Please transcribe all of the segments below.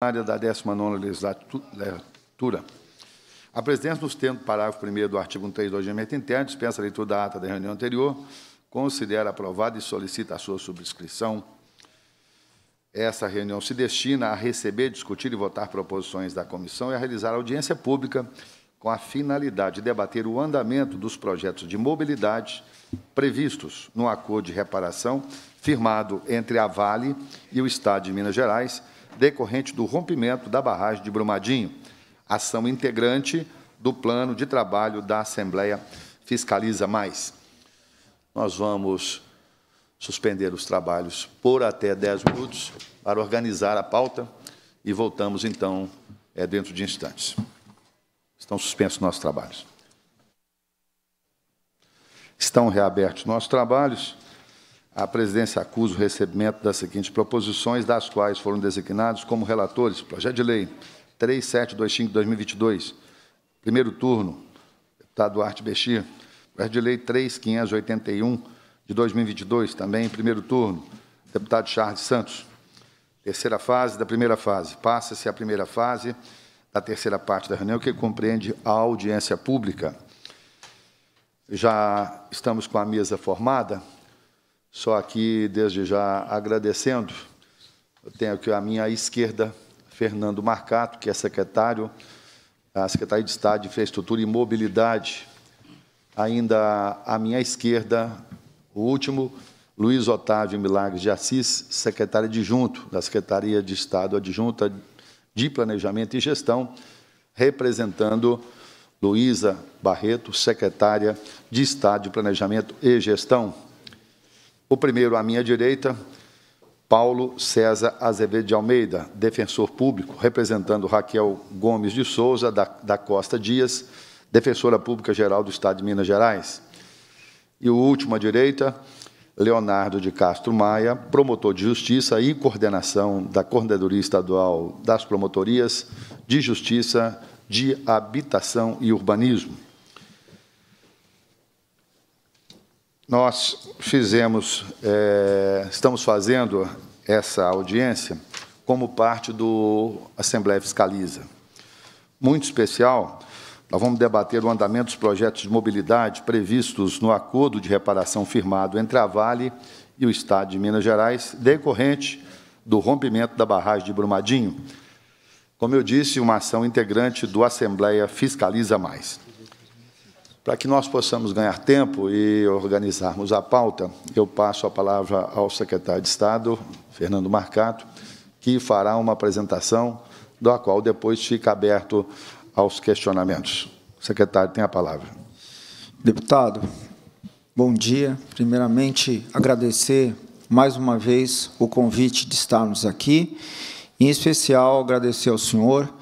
área da 19 legislatura. A presidência, nos termos do parágrafo 1 do artigo 132 do regimento interno, dispensa a leitura da ata da reunião anterior, considera aprovada e solicita a sua subscrição. Essa reunião se destina a receber, discutir e votar proposições da comissão e a realizar audiência pública com a finalidade de debater o andamento dos projetos de mobilidade previstos no acordo de reparação firmado entre a Vale e o Estado de Minas Gerais, decorrente do rompimento da barragem de Brumadinho, ação integrante do plano de trabalho da Assembleia Fiscaliza Mais. Nós vamos suspender os trabalhos por até 10 minutos para organizar a pauta e voltamos, então, é, dentro de instantes. Estão suspensos nossos trabalhos. Estão reabertos nossos trabalhos. A presidência acusa o recebimento das seguintes proposições, das quais foram designados como relatores: projeto de lei 3725-2022, primeiro turno, deputado Duarte Bexir. Projeto de lei 3581 de 2022, também primeiro turno, deputado Charles Santos. Terceira fase da primeira fase. Passa-se a primeira fase da terceira parte da reunião, que compreende a audiência pública. Já estamos com a mesa formada. Só aqui, desde já, agradecendo, eu tenho aqui à minha esquerda Fernando Marcato, que é secretário, a Secretaria de Estado de Infraestrutura e Mobilidade. Ainda à minha esquerda, o último, Luiz Otávio Milagres de Assis, secretário adjunto da Secretaria de Estado Adjunta de Planejamento e Gestão, representando Luísa Barreto, secretária de Estado de Planejamento e Gestão. O primeiro, à minha direita, Paulo César Azevedo de Almeida, defensor público, representando Raquel Gomes de Souza, da, da Costa Dias, defensora pública geral do Estado de Minas Gerais. E o último à direita, Leonardo de Castro Maia, promotor de justiça e coordenação da Coordenadoria Estadual das Promotorias de Justiça, de Habitação e Urbanismo. Nós fizemos, é, estamos fazendo essa audiência como parte do Assembleia Fiscaliza. Muito especial, nós vamos debater o andamento dos projetos de mobilidade previstos no acordo de reparação firmado entre a Vale e o Estado de Minas Gerais, decorrente do rompimento da barragem de Brumadinho. Como eu disse, uma ação integrante do Assembleia Fiscaliza Mais. Para que nós possamos ganhar tempo e organizarmos a pauta, eu passo a palavra ao secretário de Estado, Fernando Marcato, que fará uma apresentação, da qual depois fica aberto aos questionamentos. O secretário tem a palavra. Deputado, bom dia. Primeiramente, agradecer mais uma vez o convite de estarmos aqui, em especial agradecer ao senhor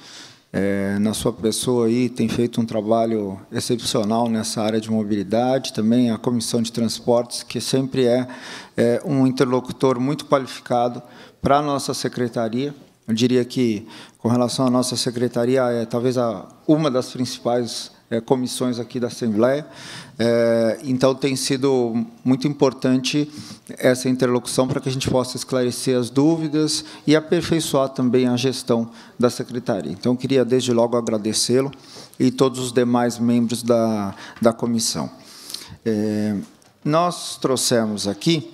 é, na sua pessoa aí tem feito um trabalho excepcional nessa área de mobilidade, também a Comissão de Transportes, que sempre é, é um interlocutor muito qualificado para a nossa secretaria. Eu diria que, com relação à nossa secretaria, é talvez a, uma das principais é, comissões aqui da Assembleia. É, então, tem sido muito importante essa interlocução para que a gente possa esclarecer as dúvidas e aperfeiçoar também a gestão da Secretaria. Então, queria, desde logo, agradecê-lo e todos os demais membros da, da comissão. É, nós trouxemos aqui,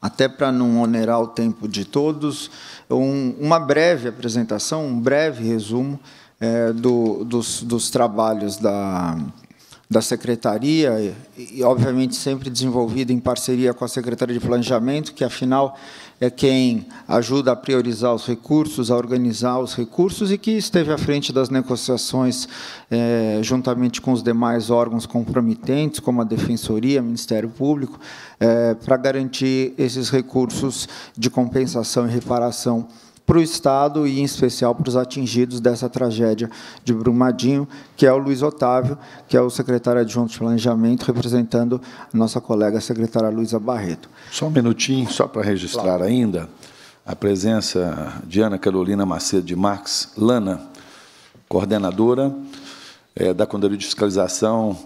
até para não onerar o tempo de todos, um, uma breve apresentação, um breve resumo é, do, dos, dos, trabalhos da, da secretaria, e, e, obviamente, sempre desenvolvido em parceria com a Secretaria de Planejamento, que, afinal, é quem ajuda a priorizar os recursos, a organizar os recursos e que esteve à frente das negociações é, juntamente com os demais órgãos comprometentes, como a Defensoria, Ministério Público, é, para garantir esses recursos de compensação e reparação para o Estado e, em especial, para os atingidos dessa tragédia de Brumadinho, que é o Luiz Otávio, que é o secretário adjunto de Planejamento, representando a nossa colega a secretária Luiza Barreto. Só um minutinho, só para registrar claro. ainda a presença de Ana Carolina Macedo de Marques Lana, coordenadora é, da Condoria de Fiscalização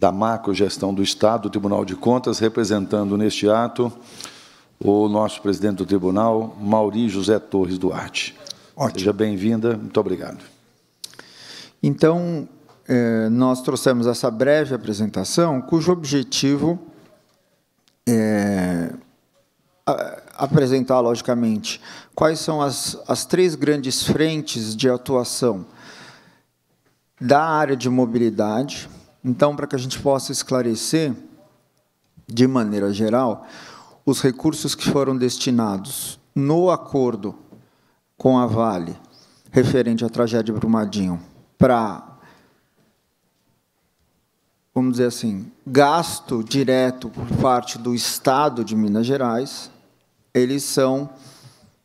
da Macro Gestão do Estado, do Tribunal de Contas, representando neste ato o nosso presidente do tribunal, Mauri José Torres Duarte. Ótimo. Seja bem-vinda, muito obrigado. Então, eh, nós trouxemos essa breve apresentação, cujo objetivo é apresentar, logicamente, quais são as, as três grandes frentes de atuação da área de mobilidade. Então, para que a gente possa esclarecer, de maneira geral, os recursos que foram destinados no acordo com a Vale, referente à tragédia de Brumadinho, para, vamos dizer assim, gasto direto por parte do Estado de Minas Gerais, eles são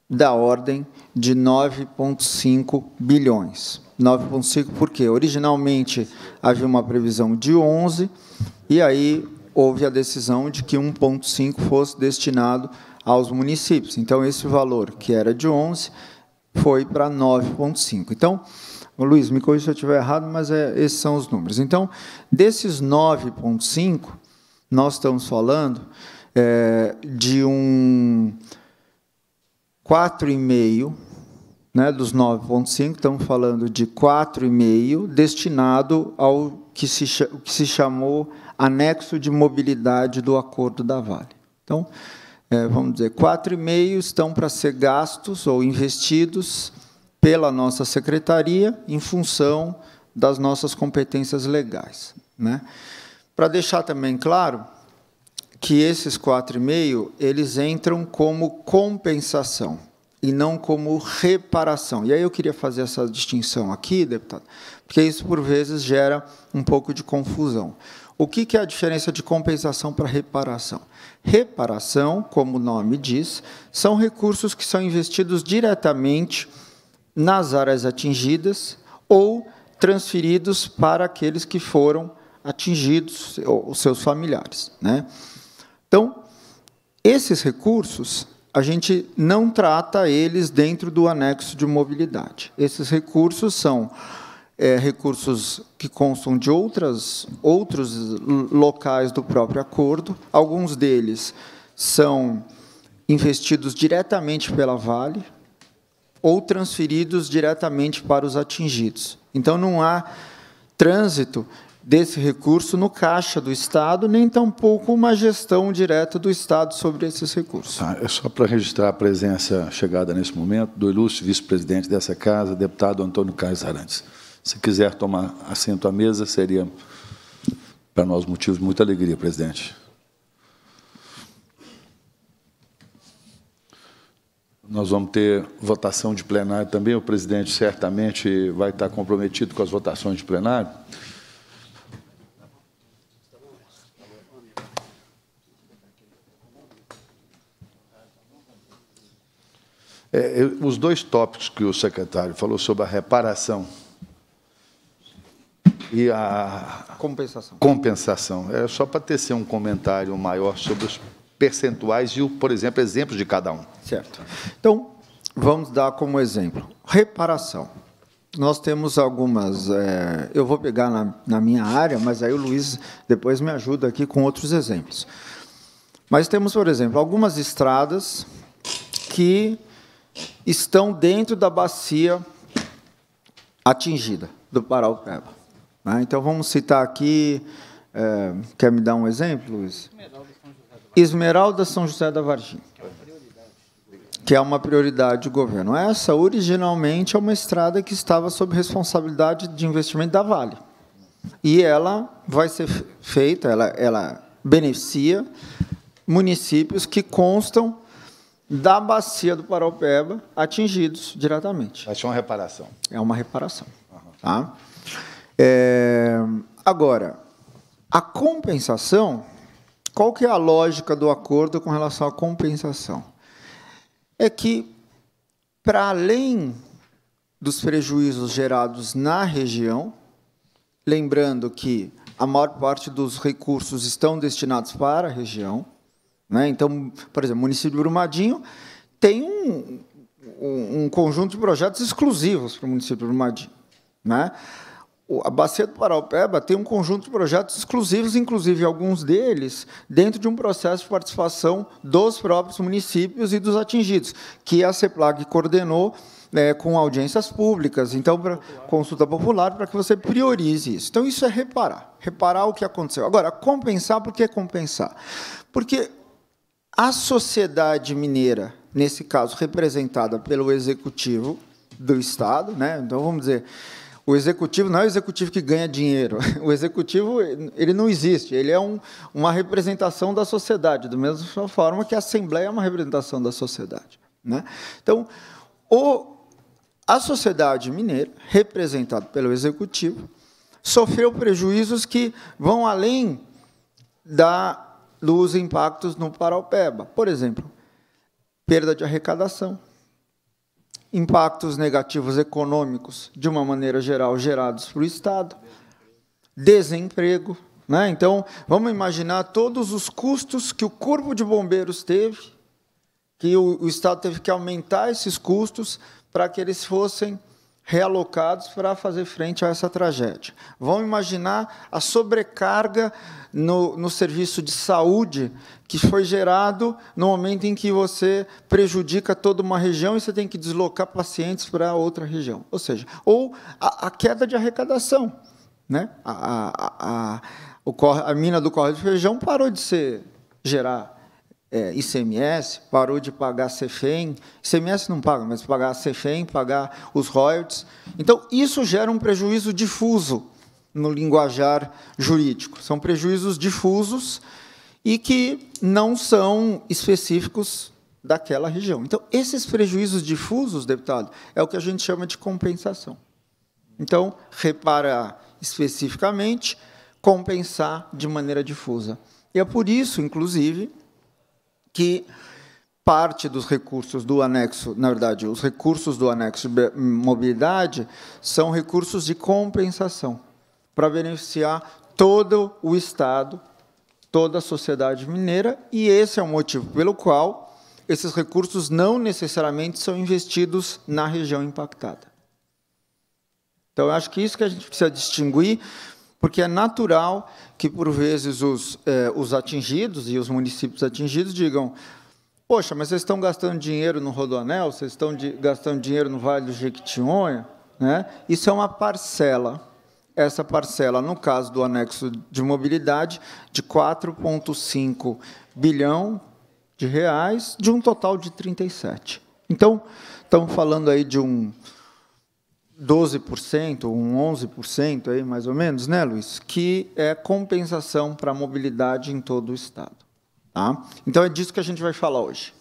da ordem de 9,5 bilhões. 9,5 porque originalmente havia uma previsão de 11, e aí houve a decisão de que 1,5 fosse destinado aos municípios. Então, esse valor, que era de 11, foi para 9,5. Então, Luiz, me corrija se eu estiver errado, mas é, esses são os números. Então, desses 9,5, nós estamos falando é, de um 4,5, né, dos 9,5, estamos falando de 4,5 destinado ao que se, que se chamou anexo de mobilidade do acordo da Vale. Então, é, vamos dizer, 4,5 estão para ser gastos ou investidos pela nossa secretaria em função das nossas competências legais. Né? Para deixar também claro que esses 4,5 eles entram como compensação e não como reparação. E aí eu queria fazer essa distinção aqui, deputado, porque isso por vezes gera um pouco de confusão. O que, é a diferença de compensação para reparação? Reparação, como o nome diz, são recursos que são investidos diretamente nas áreas atingidas ou transferidos para aqueles que foram atingidos, ou seus familiares. Né? Então, esses recursos, a gente não trata eles dentro do anexo de mobilidade. Esses recursos são é, recursos que constam de outras, outros locais do próprio acordo. Alguns deles são investidos diretamente pela Vale ou transferidos diretamente para os atingidos. Então, não há trânsito desse recurso no caixa do Estado, nem tampouco uma gestão direta do Estado sobre esses recursos. Ah, é só para registrar a presença chegada nesse momento do ilustre vice-presidente dessa casa, deputado Antônio Carlos Arantes. Se quiser tomar assento à mesa, seria para nós motivo de muita alegria, presidente. Nós vamos ter votação de plenário também. O presidente certamente vai estar comprometido com as votações de plenário. É, eu, os dois tópicos que o secretário falou sobre a reparação e a compensação. compensação. É só para tecer um comentário maior sobre os percentuais e, o, por exemplo, exemplos de cada um. Certo. Então, vamos dar como exemplo. Reparação. Nós temos algumas. É, eu vou pegar na, na, minha área, mas aí o Luiz depois me ajuda aqui com outros exemplos. Mas temos, por exemplo, algumas estradas que estão dentro da bacia atingida do Paraupeba. Né? Então vamos citar aqui. É, quer me dar um exemplo, Luiz? Esmeralda São José da Varginha. Que é uma prioridade do governo. Essa, originalmente, é uma estrada que estava sob responsabilidade de investimento da Vale. E ela vai ser feita, ela, ela beneficia municípios que constam da bacia do Paraupeba atingidos diretamente. Vai ser uma reparação. É uma reparação. Uhum. Tá? É, agora, a compensação, qual que é a lógica do acordo com relação à compensação? É que, para além dos prejuízos gerados na região, lembrando que a maior parte dos recursos estão destinados para a região, né? então, por exemplo, o município de Brumadinho tem um, um, um conjunto de projetos exclusivos para o município de Brumadinho. Né? a Bacia do Paraupeba tem um conjunto de projetos exclusivos, inclusive alguns deles, dentro de um processo de participação dos próprios municípios e dos atingidos, que a CEPLAG coordenou né, com audiências públicas, então, consulta popular, para que você priorize isso. Então, isso é reparar, reparar o que aconteceu. Agora, compensar, por que compensar? Porque a sociedade mineira, nesse caso representada pelo Executivo do Estado, né, então, vamos dizer o executivo não é o executivo que ganha dinheiro. O executivo ele não existe. Ele é um, uma representação da sociedade, da mesma forma que a Assembleia é uma representação da sociedade. Né? Então, o, a sociedade mineira, representada pelo executivo, sofreu prejuízos que vão além da, dos impactos no Paraupeba. Por exemplo, perda de arrecadação, impactos negativos econômicos, de uma maneira geral, gerados para o Estado, desemprego. Né? Então, vamos imaginar todos os custos que o Corpo de Bombeiros teve, que o, o Estado teve que aumentar esses custos para que eles fossem realocados para fazer frente a essa tragédia. Vão imaginar a sobrecarga no, no serviço de saúde que foi gerado no momento em que você prejudica toda uma região e você tem que deslocar pacientes para outra região. Ou seja, ou a, a queda de arrecadação. Né? A, a, a, a, a mina do Correio de Feijão parou de ser gerar é, ICMS, parou de pagar CFEM, ICMS não paga, mas pagar CFEM, pagar os royalties. Então, isso gera um prejuízo difuso no linguajar jurídico. São prejuízos difusos e que não são específicos daquela região. Então, esses prejuízos difusos, deputado, é o que a gente chama de compensação. Então, reparar especificamente, compensar de maneira difusa. E é por isso, inclusive, que parte dos recursos do anexo, na verdade, os recursos do anexo de mobilidade são recursos de compensação para beneficiar todo o Estado, toda a sociedade mineira, e esse é o motivo pelo qual esses recursos não necessariamente são investidos na região impactada. Então, eu acho que isso que a gente precisa distinguir, porque é natural que, por vezes, os, eh, os atingidos e os municípios atingidos digam: Poxa, mas vocês estão gastando dinheiro no Rodoanel, vocês estão de, gastando dinheiro no Vale do Jequitinhonha. Né? Isso é uma parcela. Essa parcela, no caso do anexo de mobilidade, de 4,5 bilhão de reais, de um total de 37. Então, estamos falando aí de um 12%, um 11% aí mais ou menos, né, Luiz, que é compensação para a mobilidade em todo o estado, tá? Então é disso que a gente vai falar hoje.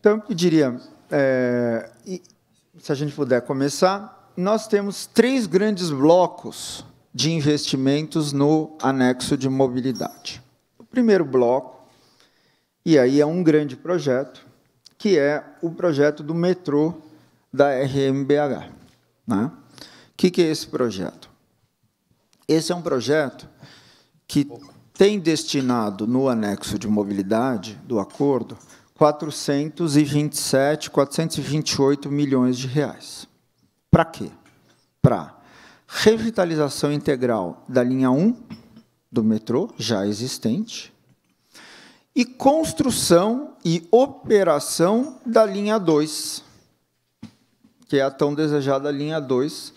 Então eu diria, é, se a gente puder começar, nós temos três grandes blocos de investimentos no anexo de mobilidade. O primeiro bloco, e aí é um grande projeto, que é o projeto do metrô da RMBH. Né? O que, que é esse projeto? Esse é um projeto que tem destinado no anexo de mobilidade do acordo 427, 428 milhões de reais. Para quê? Para revitalização integral da linha 1 do metrô, já existente, e construção e operação da linha 2, que é a tão desejada linha 2,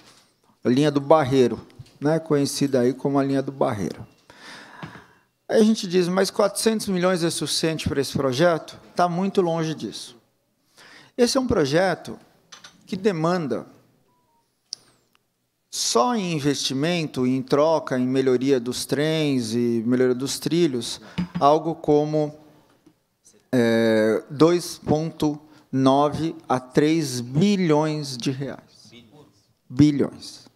a linha do Barreiro, né? conhecida aí como a linha do Barreiro. Aí a gente diz, mas 400 milhões é suficiente para esse projeto? Está muito longe disso. Esse é um projeto que demanda só em investimento, em troca, em melhoria dos trens e melhoria dos trilhos, algo como é, 9 a 3 bilhões de reais. Bilhões.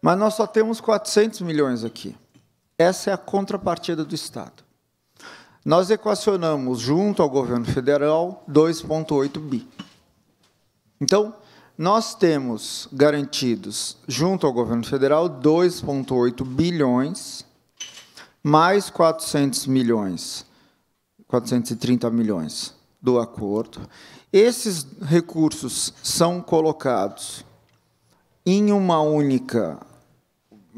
Mas nós só temos 400 milhões aqui. Essa é a contrapartida do Estado. Nós equacionamos junto ao governo federal 2,8 bi. Então, nós temos garantidos junto ao governo federal 2,8 bilhões mais 400 milhões, 430 milhões do acordo. Esses recursos são colocados em uma única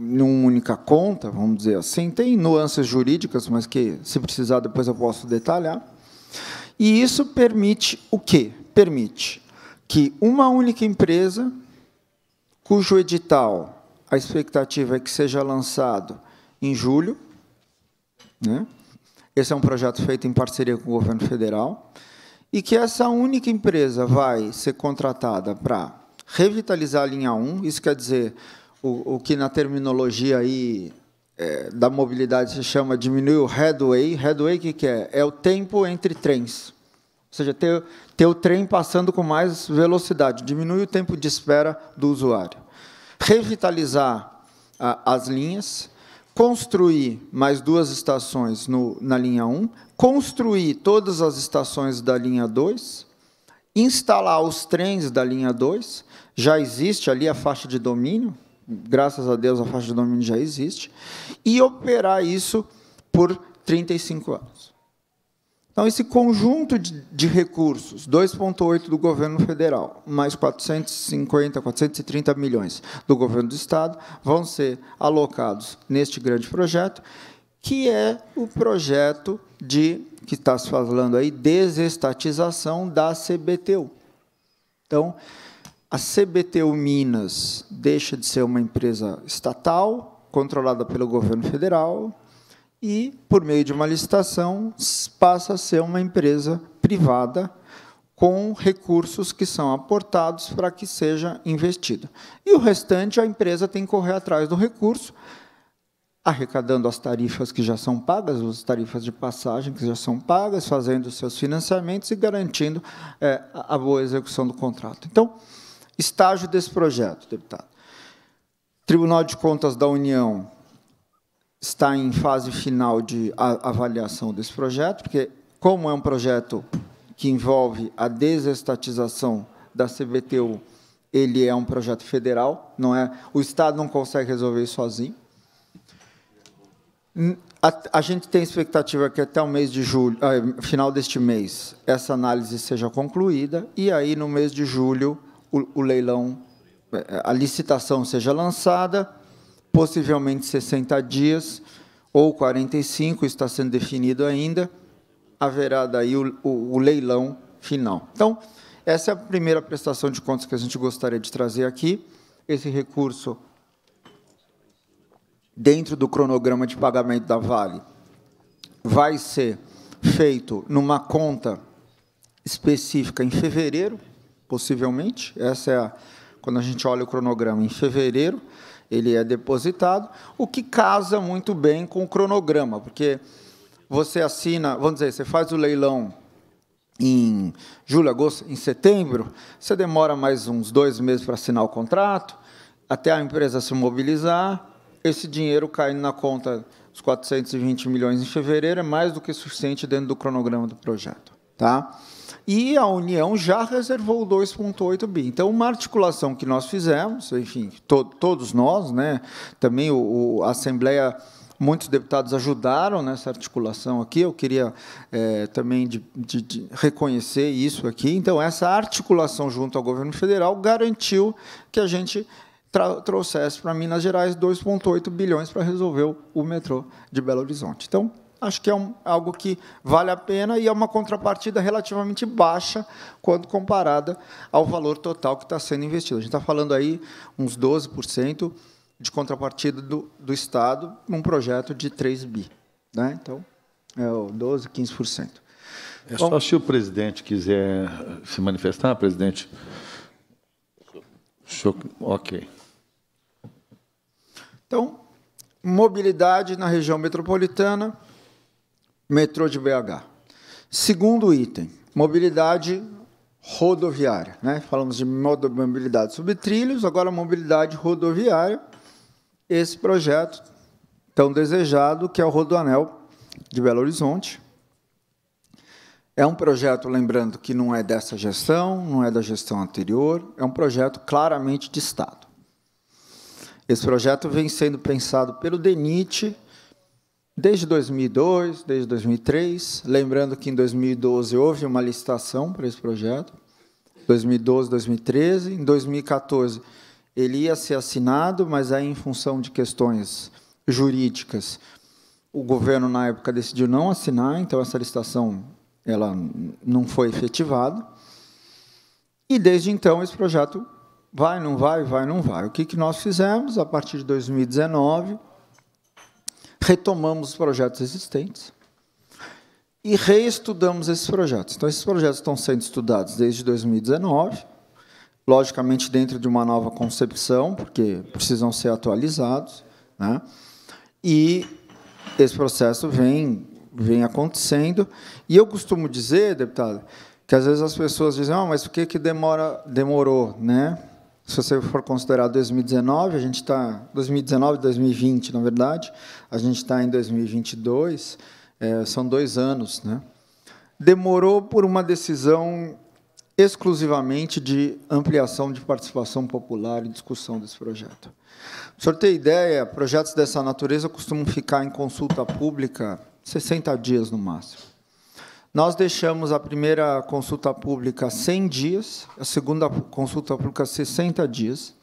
numa única conta, vamos dizer assim, tem nuances jurídicas, mas que se precisar depois eu posso detalhar. E isso permite o quê? Permite que uma única empresa cujo edital a expectativa é que seja lançado em julho, né? Esse é um projeto feito em parceria com o governo federal e que essa única empresa vai ser contratada para revitalizar a linha 1, isso quer dizer o, o que na terminologia aí é, da mobilidade se chama diminuir o headway. Headway o que, que é? É o tempo entre trens. Ou seja, ter, ter o trem passando com mais velocidade, diminui o tempo de espera do usuário. Revitalizar a, as linhas, construir mais duas estações no, na linha 1, construir todas as estações da linha 2, instalar os trens da linha 2, já existe ali a faixa de domínio, graças a Deus a faixa de domínio já existe, e operar isso por 35 anos. Então, esse conjunto de, de recursos, 2,8 do governo federal, mais 450, 430 milhões do governo do Estado, vão ser alocados neste grande projeto que é o projeto de, que está se falando aí, desestatização da CBTU. Então, a CBTU Minas deixa de ser uma empresa estatal, controlada pelo governo federal, e, por meio de uma licitação, passa a ser uma empresa privada com recursos que são aportados para que seja investido. E o restante, a empresa tem que correr atrás do recurso, arrecadando as tarifas que já são pagas, as tarifas de passagem que já são pagas, fazendo os seus financiamentos e garantindo é, a boa execução do contrato. Então, estágio desse projeto, deputado. Tribunal de Contas da União está em fase final de avaliação desse projeto, porque, como é um projeto que envolve a desestatização da CBTU, ele é um projeto federal, não é? O Estado não consegue resolver isso sozinho. A, a, gente tem expectativa que até o mês de julho, ah, final deste mês, essa análise seja concluída e aí no mês de julho o, o leilão, eh, a licitação seja lançada, possivelmente 60 dias ou 45, está sendo definido ainda, haverá daí o, o, o leilão final. Então, essa é a primeira prestação de contas que a gente gostaria de trazer aqui. Esse recurso dentro do cronograma de pagamento da Vale, vai ser feito numa conta específica em fevereiro, possivelmente. Essa é a, quando a gente olha o cronograma em fevereiro, ele é depositado, o que casa muito bem com o cronograma, porque você assina, vamos dizer, você faz o leilão em julho, agosto, em setembro, você demora mais uns dois meses para assinar o contrato, até a empresa se mobilizar, esse dinheiro caindo na conta dos 420 milhões em fevereiro é mais do que suficiente dentro do cronograma do projeto. Tá? E a União já reservou 2,8 bi. Então, uma articulação que nós fizemos, enfim, to todos nós, né? também o, o, a Assembleia, muitos deputados ajudaram nessa articulação aqui. Eu queria é, também de, de, de reconhecer isso aqui. Então, essa articulação junto ao governo federal garantiu que a gente trouxesse para Minas Gerais 2,8 bilhões para resolver o metrô de Belo Horizonte. Então, acho que é um, algo que vale a pena e é uma contrapartida relativamente baixa quando comparada ao valor total que está sendo investido. A gente está falando aí uns 12% de contrapartida do, do Estado num projeto de 3 bi. Né? Então, é o 12%, 15%. É Bom, só se o presidente quiser se manifestar, presidente. Ok. Então, mobilidade na região metropolitana, metrô de BH. Segundo item, mobilidade rodoviária. Né? Falamos de mobilidade sobre trilhos, agora mobilidade rodoviária. Esse projeto tão desejado, que é o Rodoanel de Belo Horizonte. É um projeto, lembrando, que não é dessa gestão, não é da gestão anterior, é um projeto claramente de Estado. Esse projeto vem sendo pensado pelo DENIT desde 2002, desde 2003. Lembrando que em 2012 houve uma licitação para esse projeto, 2012, 2013. Em 2014 ele ia ser assinado, mas aí em função de questões jurídicas, o governo na época decidiu não assinar, então essa licitação ela não foi efetivada. E desde então esse projeto Vai, não vai, vai, não vai. O que, que nós fizemos a partir de 2019? Retomamos os projetos existentes e reestudamos esses projetos. Então, esses projetos estão sendo estudados desde 2019, logicamente dentro de uma nova concepção, porque precisam ser atualizados. Né? E esse processo vem, vem acontecendo. E eu costumo dizer, deputado, que às vezes as pessoas dizem, ah, mas por que, que demora, demorou? Né? se você for considerar 2019, a gente está 2019, 2020, na verdade, a gente está em 2022, é, são dois anos, né? Demorou por uma decisão exclusivamente de ampliação de participação popular e discussão desse projeto. Para o senhor ter ideia, projetos dessa natureza costumam ficar em consulta pública 60 dias no máximo. Nós deixamos a primeira consulta pública 100 dias, a segunda consulta pública 60 dias.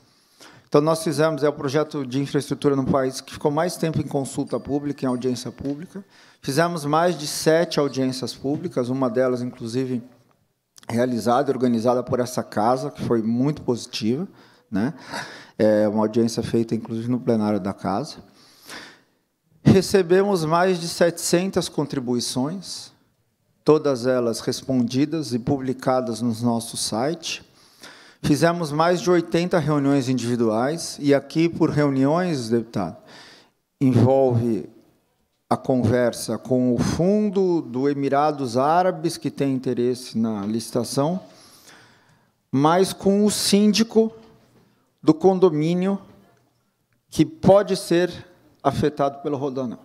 Então, nós fizemos, é o projeto de infraestrutura no país que ficou mais tempo em consulta pública, em audiência pública. Fizemos mais de sete audiências públicas, uma delas, inclusive, realizada e organizada por essa casa, que foi muito positiva. Né? É uma audiência feita, inclusive, no plenário da casa. Recebemos mais de 700 contribuições, todas elas respondidas e publicadas no nosso site. Fizemos mais de 80 reuniões individuais, e aqui, por reuniões, deputado, envolve a conversa com o fundo do Emirados Árabes, que tem interesse na licitação, mas com o síndico do condomínio que pode ser afetado pelo rodanão.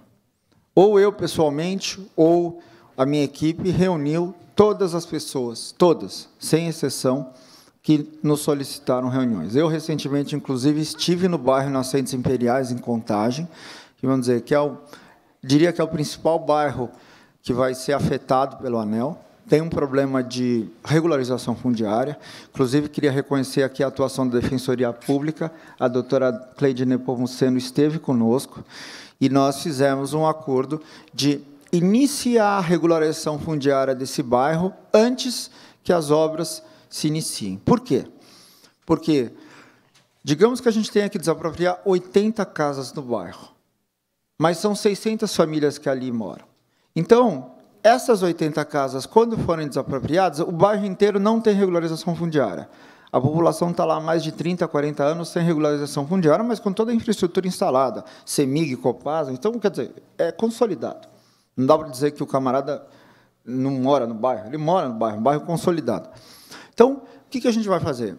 Ou eu pessoalmente, ou a minha equipe reuniu todas as pessoas, todas, sem exceção, que nos solicitaram reuniões. Eu, recentemente, inclusive, estive no bairro Nascentes Imperiais, em Contagem, que, vamos dizer, que é o, diria que é o principal bairro que vai ser afetado pelo anel. Tem um problema de regularização fundiária. Inclusive, queria reconhecer aqui a atuação da Defensoria Pública. A doutora Cleide Nepomuceno esteve conosco e nós fizemos um acordo de iniciar a regularização fundiária desse bairro antes que as obras se iniciem. Por quê? Porque, digamos que a gente tenha que desapropriar 80 casas no bairro, mas são 600 famílias que ali moram. Então, essas 80 casas, quando forem desapropriadas, o bairro inteiro não tem regularização fundiária. A população está lá há mais de 30, 40 anos sem regularização fundiária, mas com toda a infraestrutura instalada, CEMIG, Copasa, então, quer dizer, é consolidado. Não dá para dizer que o camarada não mora no bairro. Ele mora no bairro, um bairro consolidado. Então, o que, a gente vai fazer?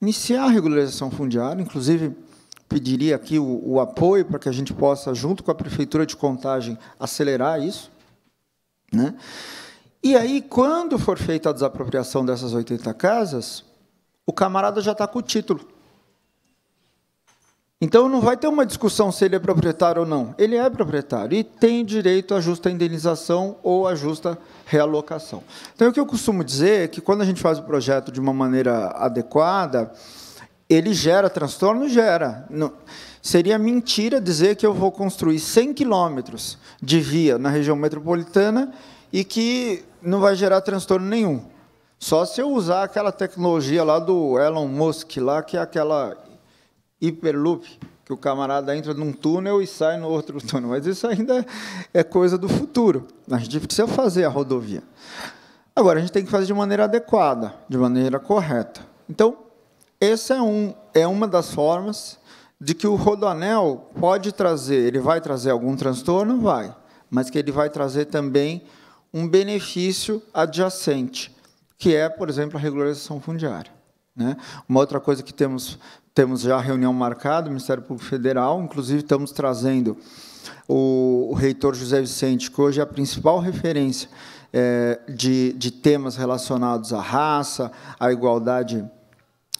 Iniciar a regularização fundiária, inclusive pediria aqui o, o apoio para que a gente possa, junto com a Prefeitura de Contagem, acelerar isso. Né? E aí, quando for feita a desapropriação dessas 80 casas, o camarada já está com o título. Então não vai ter uma discussão se ele é proprietário ou não. Ele é proprietário e tem direito à justa indenização ou à justa realocação. Então o que eu costumo dizer é que quando a gente faz o projeto de uma maneira adequada, ele gera transtorno, gera. Não. Seria mentira dizer que eu vou construir 100 quilômetros de via na região metropolitana e que não vai gerar transtorno nenhum. Só se eu usar aquela tecnologia lá do Elon Musk, lá, que é aquela hiperloop, que o camarada entra num túnel e sai no outro túnel. Mas isso ainda é coisa do futuro. A gente precisa fazer a rodovia. Agora, a gente tem que fazer de maneira adequada, de maneira correta. Então, essa é, um, é uma das formas de que o rodoanel pode trazer, ele vai trazer algum transtorno? Vai. Mas que ele vai trazer também um benefício adjacente, que é, por exemplo, a regularização fundiária. Né? Uma outra coisa que temos, temos já reunião marcada, o Ministério Público Federal, inclusive estamos trazendo o, o reitor José Vicente, que hoje é a principal referência é, de, de temas relacionados à raça, à igualdade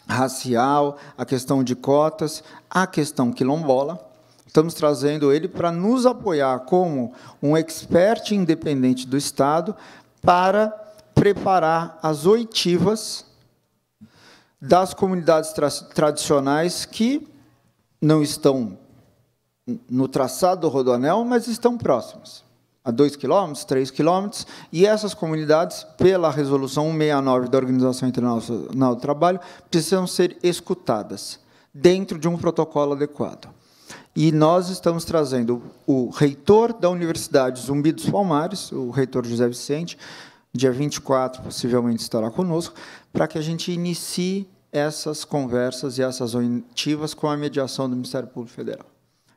racial, à questão de cotas, à questão quilombola, estamos trazendo ele para nos apoiar como um expert independente do Estado para preparar as oitivas das comunidades tra tradicionais que não estão no traçado do Rodoanel, mas estão próximas, a 2 quilômetros, 3 quilômetros, e essas comunidades, pela Resolução 169 da Organização Internacional do Trabalho, precisam ser escutadas dentro de um protocolo adequado. E nós estamos trazendo o reitor da Universidade Zumbi dos Palmares, o reitor José Vicente, dia 24, possivelmente estará conosco, para que a gente inicie essas conversas e essas oitivas com a mediação do Ministério Público Federal.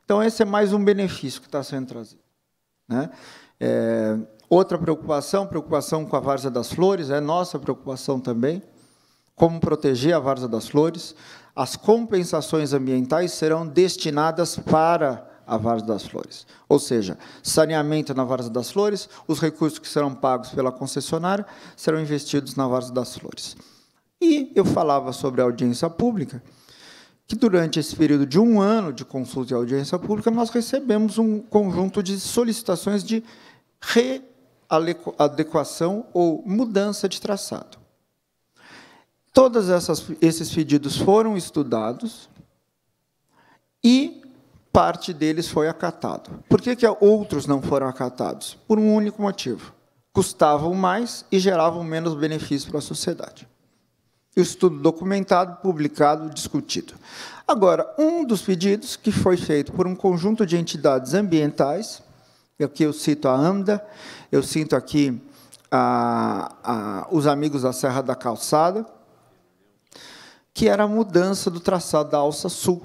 Então, esse é mais um benefício que está sendo trazido. Né? É, outra preocupação, preocupação com a Várzea das Flores, é nossa preocupação também, como proteger a Várzea das Flores. As compensações ambientais serão destinadas para a Várzea das Flores. Ou seja, saneamento na Várzea das Flores, os recursos que serão pagos pela concessionária serão investidos na Várzea das Flores. E eu falava sobre a audiência pública, que durante esse período de um ano de consulta e audiência pública, nós recebemos um conjunto de solicitações de readequação ou mudança de traçado. Todos esses pedidos foram estudados e parte deles foi acatado. Por que, que outros não foram acatados? Por um único motivo. Custavam mais e geravam menos benefício para a sociedade estudo documentado, publicado, discutido. Agora, um dos pedidos que foi feito por um conjunto de entidades ambientais, e aqui eu cito a AMDA, eu cito aqui a, a, os amigos da Serra da Calçada, que era a mudança do traçado da Alça Sul,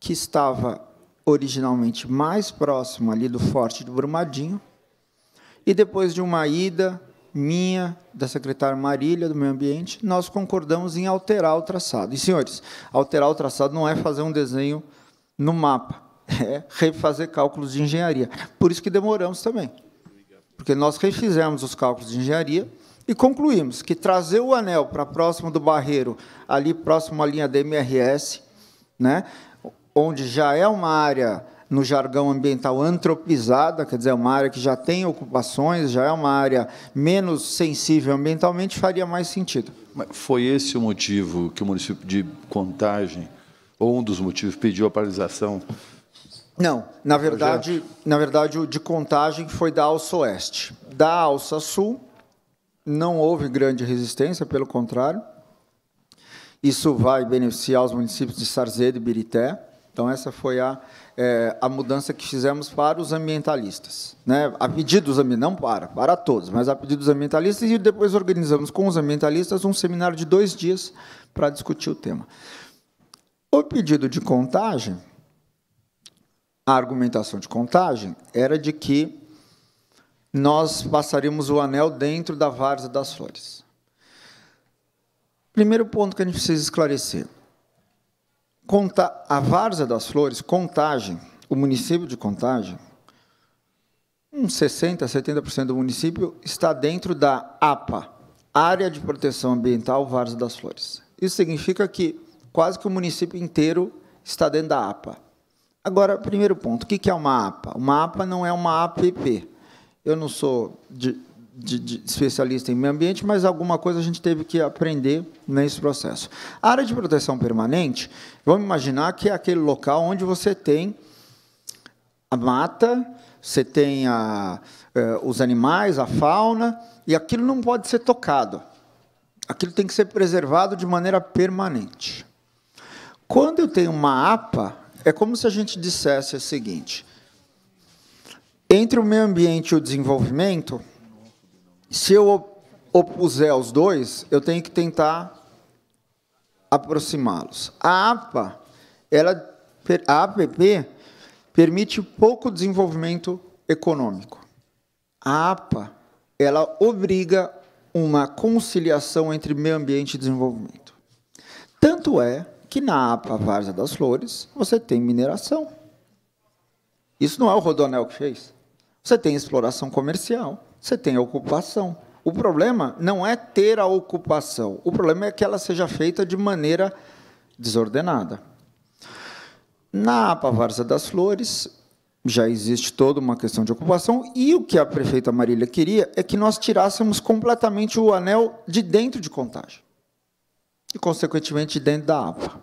que estava originalmente mais próximo ali do Forte do Brumadinho, e depois de uma ida minha, da secretária Marília do Meio Ambiente, nós concordamos em alterar o traçado. E, senhores, alterar o traçado não é fazer um desenho no mapa, é refazer cálculos de engenharia. Por isso que demoramos também. Porque nós refizemos os cálculos de engenharia e concluímos que trazer o anel para próximo do barreiro, ali próximo à linha da MRS, né, onde já é uma área no jargão ambiental antropizada, quer dizer, é uma área que já tem ocupações, já é uma área menos sensível ambientalmente, faria mais sentido. Mas foi esse o motivo que o município de Contagem, ou um dos motivos, pediu a paralisação? Não, na verdade, na verdade o de Contagem foi da Alça Oeste. Da Alça Sul não houve grande resistência, pelo contrário. Isso vai beneficiar os municípios de Sarzedo e Birité. Então essa foi a é, a mudança que fizemos para os ambientalistas. Né? A pedido dos ambientalistas, não para, para todos, mas a pedido dos ambientalistas, e depois organizamos com os ambientalistas um seminário de dois dias para discutir o tema. O pedido de contagem, a argumentação de contagem, era de que nós passaríamos o anel dentro da várzea das flores. Primeiro ponto que a gente precisa esclarecer. Conta, a Várzea das Flores, Contagem, o município de Contagem, uns 60%, 70% do município está dentro da APA, Área de Proteção Ambiental Várzea das Flores. Isso significa que quase que o município inteiro está dentro da APA. Agora, primeiro ponto, o que é uma APA? Uma APA não é uma APP. Eu não sou de de, de especialista em meio ambiente, mas alguma coisa a gente teve que aprender nesse processo. A área de proteção permanente, vamos imaginar que é aquele local onde você tem a mata, você tem a, eh, os animais, a fauna, e aquilo não pode ser tocado. Aquilo tem que ser preservado de maneira permanente. Quando eu tenho uma APA, é como se a gente dissesse o seguinte: entre o meio ambiente e o desenvolvimento, se eu opuser os dois, eu tenho que tentar aproximá-los. A APA, ela, a APP, permite pouco desenvolvimento econômico. A APA, ela obriga uma conciliação entre meio ambiente e desenvolvimento. Tanto é que na APA Várzea das Flores você tem mineração. Isso não é o Rodonel que fez. Você tem exploração comercial. Você tem a ocupação. O problema não é ter a ocupação, o problema é que ela seja feita de maneira desordenada. Na Pavarsa das Flores, já existe toda uma questão de ocupação, e o que a prefeita Marília queria é que nós tirássemos completamente o anel de dentro de contagem, e, consequentemente, de dentro da APA.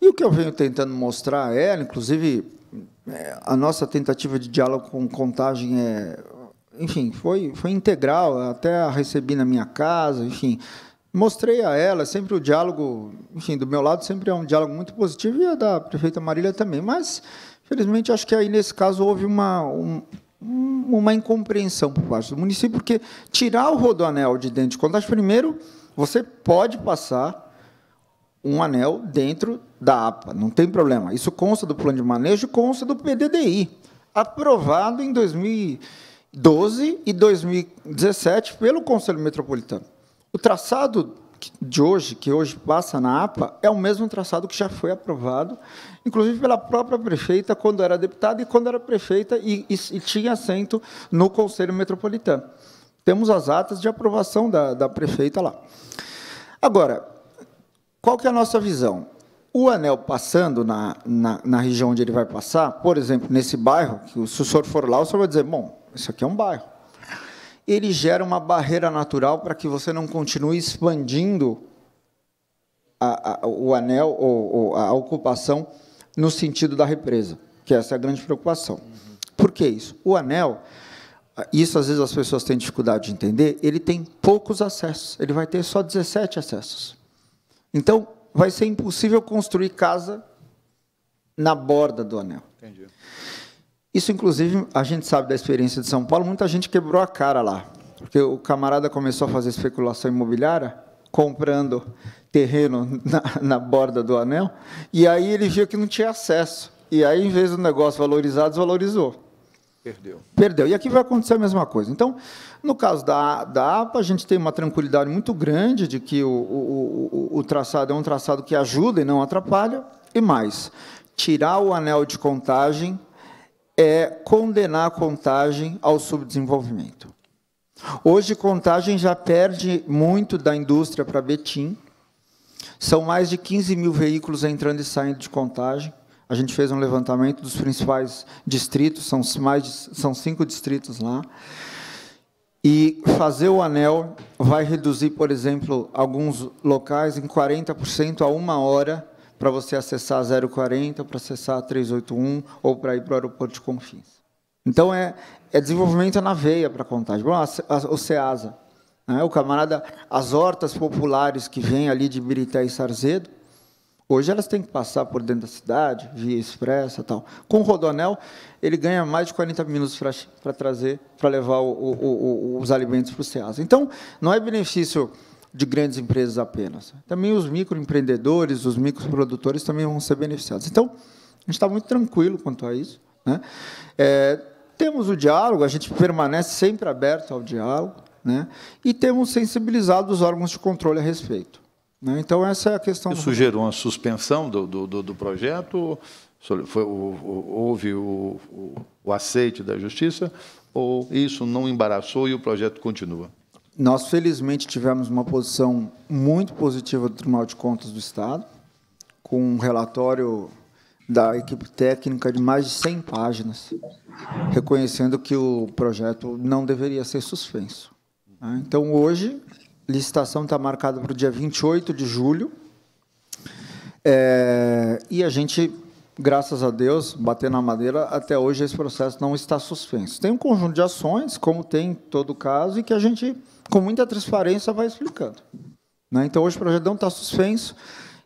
E o que eu venho tentando mostrar a ela, inclusive, é, a nossa tentativa de diálogo com contagem é enfim, foi, foi integral, até a recebi na minha casa, enfim. Mostrei a ela, sempre o diálogo, enfim, do meu lado sempre é um diálogo muito positivo e a é da prefeita Marília também, mas felizmente acho que aí nesse caso houve uma, um, uma incompreensão por parte do município, porque tirar o rodoanel de dentro de Contagem, primeiro, você pode passar um anel dentro da APA, não tem problema. Isso consta do plano de manejo, consta do PDDI, aprovado em 2000 12 e 2017 pelo Conselho Metropolitano. O traçado de hoje, que hoje passa na APA, é o mesmo traçado que já foi aprovado, inclusive pela própria prefeita, quando era deputada e quando era prefeita e, e, e tinha assento no Conselho Metropolitano. Temos as atas de aprovação da, da prefeita lá. Agora, qual que é a nossa visão? O anel passando na, na, na região onde ele vai passar, por exemplo, nesse bairro, que se o senhor for lá, o senhor vai dizer, bom, isso aqui é um bairro. Ele gera uma barreira natural para que você não continue expandindo a, a, o anel ou, ou, a ocupação no sentido da represa, que essa é a grande preocupação. Por que isso? O anel, isso às vezes as pessoas têm dificuldade de entender, ele tem poucos acessos, ele vai ter só 17 acessos. Então, vai ser impossível construir casa na borda do anel. Entendi. Isso, inclusive, a gente sabe da experiência de São Paulo, muita gente quebrou a cara lá, porque o camarada começou a fazer especulação imobiliária, comprando terreno na, na borda do anel, e aí ele viu que não tinha acesso. E aí, em vez do negócio valorizar, desvalorizou. Perdeu. Perdeu. E aqui vai acontecer a mesma coisa. Então, no caso da, da APA, a gente tem uma tranquilidade muito grande de que o, o, o, o traçado é um traçado que ajuda e não atrapalha. E mais, tirar o anel de contagem é condenar a contagem ao subdesenvolvimento. Hoje, contagem já perde muito da indústria para Betim. São mais de 15 mil veículos entrando e saindo de contagem. A gente fez um levantamento dos principais distritos, são, mais, são cinco distritos lá. E fazer o anel vai reduzir, por exemplo, alguns locais em 40% a uma hora para você acessar 040, para acessar 381 ou para ir para o aeroporto de Confins. Então, é, é desenvolvimento na veia para contagem. Bom, a, a, o SEASA, né? o camarada, as hortas populares que vêm ali de Birité e Sarzedo, Hoje elas têm que passar por dentro da cidade, via expressa tal. Com o Rodonel, ele ganha mais de 40 minutos para trazer, para levar o, o, o, os alimentos para o SEASA. Então, não é benefício de grandes empresas apenas. Também os microempreendedores, os microprodutores também vão ser beneficiados. Então, a gente está muito tranquilo quanto a isso. Né? É, temos o diálogo, a gente permanece sempre aberto ao diálogo, né? e temos sensibilizado os órgãos de controle a respeito. Né? Então, essa é a questão... Isso sugeriu uma suspensão do, do, do projeto? Foi, o, o, houve o, o aceite da Justiça? Ou isso não embaraçou e o projeto continua? Nós, felizmente, tivemos uma posição muito positiva do Tribunal de Contas do Estado, com um relatório da equipe técnica de mais de 100 páginas, reconhecendo que o projeto não deveria ser suspenso. Né? Então, hoje, a licitação está marcada para o dia 28 de julho, é, e a gente, graças a Deus, bater na madeira, até hoje esse processo não está suspenso. Tem um conjunto de ações, como tem em todo caso, e que a gente com muita transparência, vai explicando. Né? Então, hoje o projeto está suspenso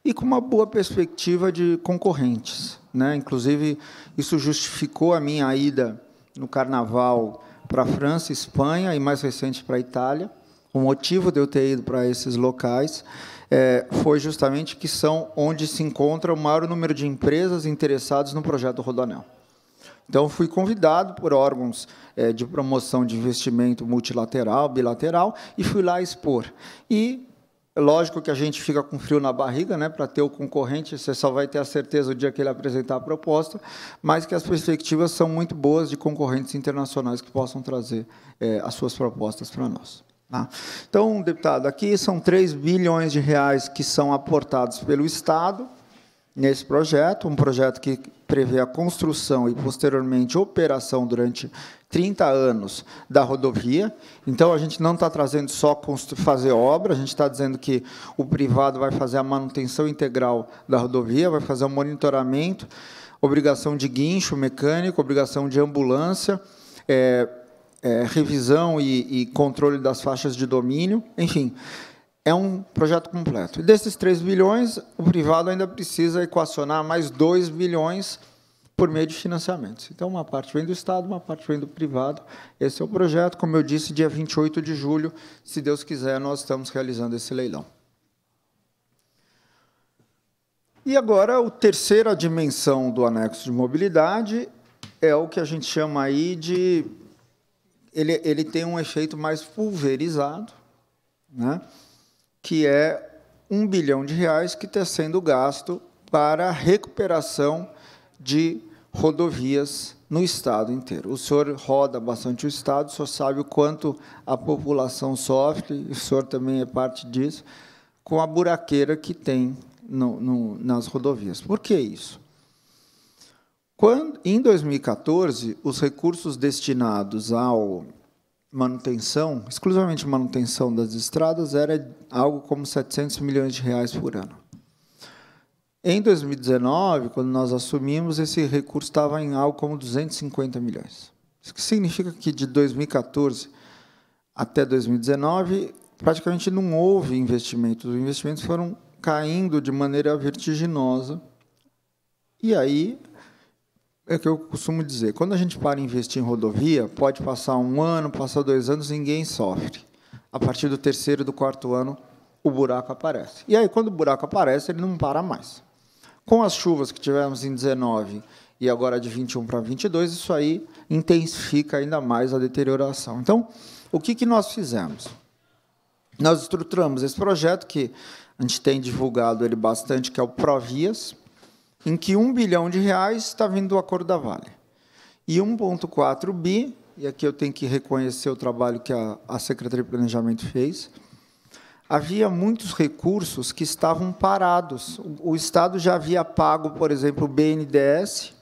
e com uma boa perspectiva de concorrentes. Né? Inclusive, isso justificou a minha ida no Carnaval para a França, Espanha e, mais recente, para a Itália. O motivo de eu ter ido para esses locais é, foi justamente que são onde se encontra o maior número de empresas interessadas no projeto Rodoanel. Então, fui convidado por órgãos é, de promoção de investimento multilateral, bilateral, e fui lá expor. E lógico que a gente fica com frio na barriga, né, para ter o concorrente, você só vai ter a certeza o dia que ele apresentar a proposta, mas que as perspectivas são muito boas de concorrentes internacionais que possam trazer é, as suas propostas para nós. Tá? Então, deputado, aqui são 3 bilhões de reais que são aportados pelo Estado, nesse projeto, um projeto que prevê a construção e posteriormente operação durante 30 anos da rodovia. Então a gente não está trazendo só fazer obra, a gente está dizendo que o privado vai fazer a manutenção integral da rodovia, vai fazer o monitoramento, obrigação de guincho mecânico, obrigação de ambulância. É, é, revisão e, e, controle das faixas de domínio, enfim, é um projeto completo. desses 3 bilhões, o privado ainda precisa equacionar mais 2 bilhões por meio de financiamentos. Então, uma parte vem do Estado, uma parte vem do privado. Esse é o projeto. Como eu disse, dia 28 de julho, se Deus quiser, nós estamos realizando esse leilão. E agora, a terceira dimensão do anexo de mobilidade é o que a gente chama aí de... Ele, ele tem um efeito mais pulverizado, né? que é um bilhão de reais que está sendo gasto para a recuperação de rodovias no estado inteiro. O senhor roda bastante o estado, o senhor sabe o quanto a população sofre, o senhor também é parte disso, com a buraqueira que tem no, no, nas rodovias. Por que isso? Quando, em 2014, os recursos destinados ao manutenção, exclusivamente manutenção das estradas, era algo como 700 milhões de reais por ano. Em 2019, quando nós assumimos, esse recurso estava em algo como 250 milhões. Isso que significa que de 2014 até 2019, praticamente não houve investimento. Os investimentos foram caindo de maneira vertiginosa. E aí é o que eu costumo dizer. Quando a gente para investir em rodovia, pode passar um ano, passar dois anos, ninguém sofre. A partir do terceiro, do quarto ano, o buraco aparece. E aí, quando o buraco aparece, ele não para mais. Com as chuvas que tivemos em 19 e agora de 21 para 22, isso aí intensifica ainda mais a deterioração. Então, o que, que nós fizemos? Nós estruturamos esse projeto que a gente tem divulgado ele bastante, que é o Provias, em que 1 bilhão de reais está vindo do acordo da Vale. E 1,4 bi, e aqui eu tenho que reconhecer o trabalho que a, a Secretaria de Planejamento fez, havia muitos recursos que estavam parados. O, o Estado já havia pago, por exemplo, o BNDES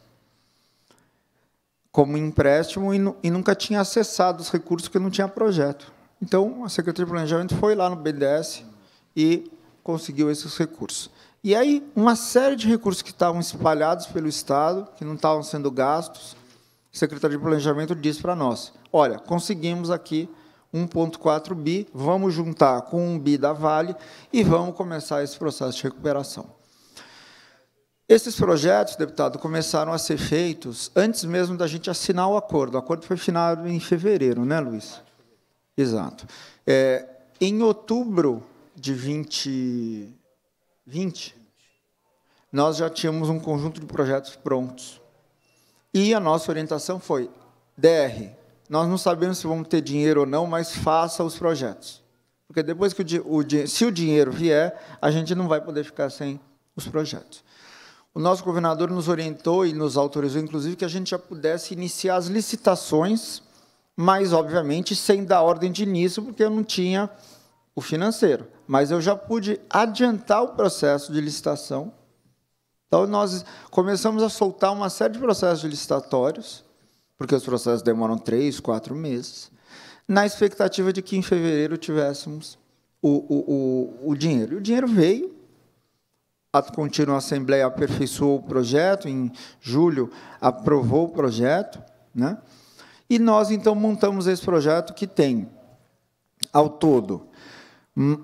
como empréstimo e, e nunca tinha acessado os recursos porque não tinha projeto. Então, a Secretaria de Planejamento foi lá no BNDES e conseguiu esses recursos. E aí, uma série de recursos que estavam espalhados pelo Estado, que não estavam sendo gastos, a Secretaria de Planejamento disse para nós: olha, conseguimos aqui 1,4 bi, vamos juntar com 1 bi da Vale e vamos começar esse processo de recuperação. Esses projetos, deputado, começaram a ser feitos antes mesmo da gente assinar o acordo. O acordo foi assinado em fevereiro, né, Luiz? Exato. É, em outubro de 2020, nós já tínhamos um conjunto de projetos prontos. E a nossa orientação foi: DR, nós não sabemos se vamos ter dinheiro ou não, mas faça os projetos. Porque depois que o, o se o dinheiro vier, a gente não vai poder ficar sem os projetos. O nosso governador nos orientou e nos autorizou, inclusive, que a gente já pudesse iniciar as licitações, mas, obviamente, sem dar ordem de início, porque eu não tinha o financeiro. Mas eu já pude adiantar o processo de licitação então, nós começamos a soltar uma série de processos licitatórios, porque os processos demoram três, quatro meses, na expectativa de que em fevereiro tivéssemos o, o, o, o dinheiro. E o dinheiro veio, a contínua Assembleia aperfeiçoou o projeto, em julho aprovou o projeto, né? e nós, então, montamos esse projeto que tem, ao todo,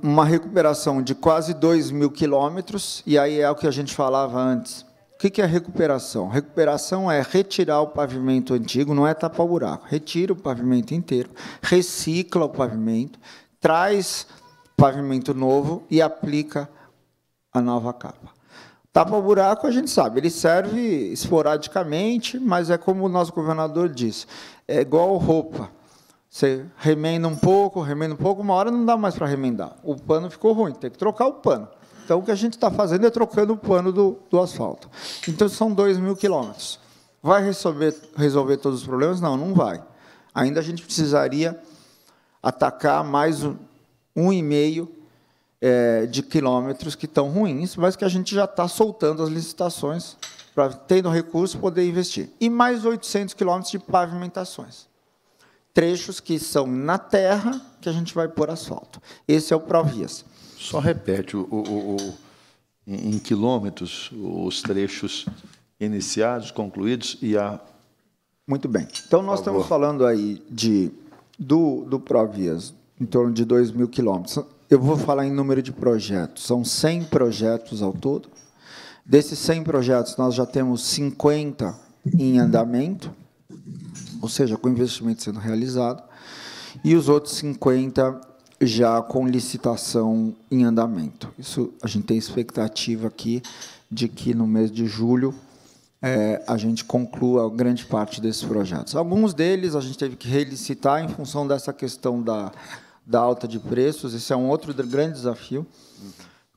uma recuperação de quase 2 mil quilômetros, e aí é o que a gente falava antes. O que é recuperação? Recuperação é retirar o pavimento antigo, não é tapar o buraco. Retira o pavimento inteiro, recicla o pavimento, traz pavimento novo e aplica a nova capa. Tapa o buraco, a gente sabe, ele serve esporadicamente, mas é como o nosso governador disse, é igual roupa. Você remenda um pouco, remenda um pouco, uma hora não dá mais para remendar. O pano ficou ruim, tem que trocar o pano. Então, o que a gente está fazendo é trocando o pano do, do asfalto. Então, são 2 mil quilômetros. Vai resolver, resolver todos os problemas? Não, não vai. Ainda a gente precisaria atacar mais um, um e meio é, de quilômetros que estão ruins, mas que a gente já está soltando as licitações para, tendo recurso, poder investir. E mais 800 quilômetros de pavimentações trechos que são na terra que a gente vai pôr asfalto. Esse é o Provias. Só repete, o, o, o, em quilômetros, os trechos iniciados, concluídos e a. Muito bem. Então, nós estamos falando aí de, do, do Provias, em torno de 2 mil quilômetros. Eu vou falar em número de projetos. São 100 projetos ao todo. Desses 100 projetos, nós já temos 50 em andamento ou seja, com investimento sendo realizado, e os outros 50 já com licitação em andamento. Isso a gente tem expectativa aqui de que no mês de julho é, a gente conclua grande parte desses projetos. Alguns deles a gente teve que relicitar em função dessa questão da, da alta de preços. Esse é um outro grande desafio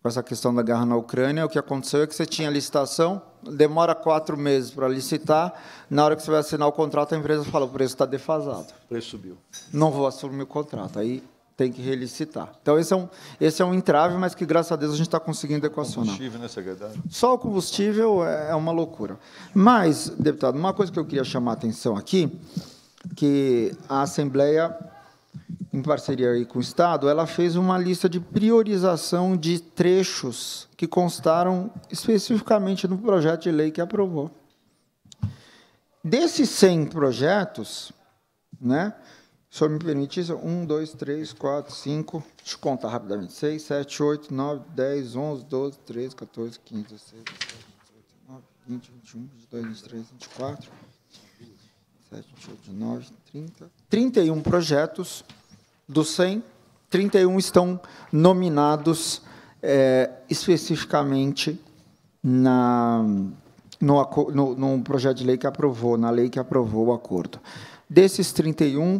com essa questão da guerra na Ucrânia. O que aconteceu é que você tinha licitação demora quatro meses para licitar. Na hora que você vai assinar o contrato, a empresa fala: o preço está defasado. O preço subiu. Não vou assumir o contrato. Aí tem que relicitar. Então, esse é um, esse é um entrave, mas que, graças a Deus, a gente está conseguindo equacionar. Combustível, né, secretário? Só o combustível é, é uma loucura. Mas, deputado, uma coisa que eu queria chamar a atenção aqui, que a Assembleia em parceria aí com o Estado, ela fez uma lista de priorização de trechos que constaram especificamente no projeto de lei que aprovou. Desses 100 projetos, né, se eu me permitisse, 1, 2, 3, 4, 5, deixa eu contar rapidamente, 6, 7, 8, 9, 10, 11, 12, 13, 14, 15, 16, 17, 18, 19, 20, 21, 22, 23, 24, 27, 28, 29, 30... 31 projetos, dos 100, 31 estão nominados é, especificamente na, no, no, no, projeto de lei que aprovou, na lei que aprovou o acordo. Desses 31,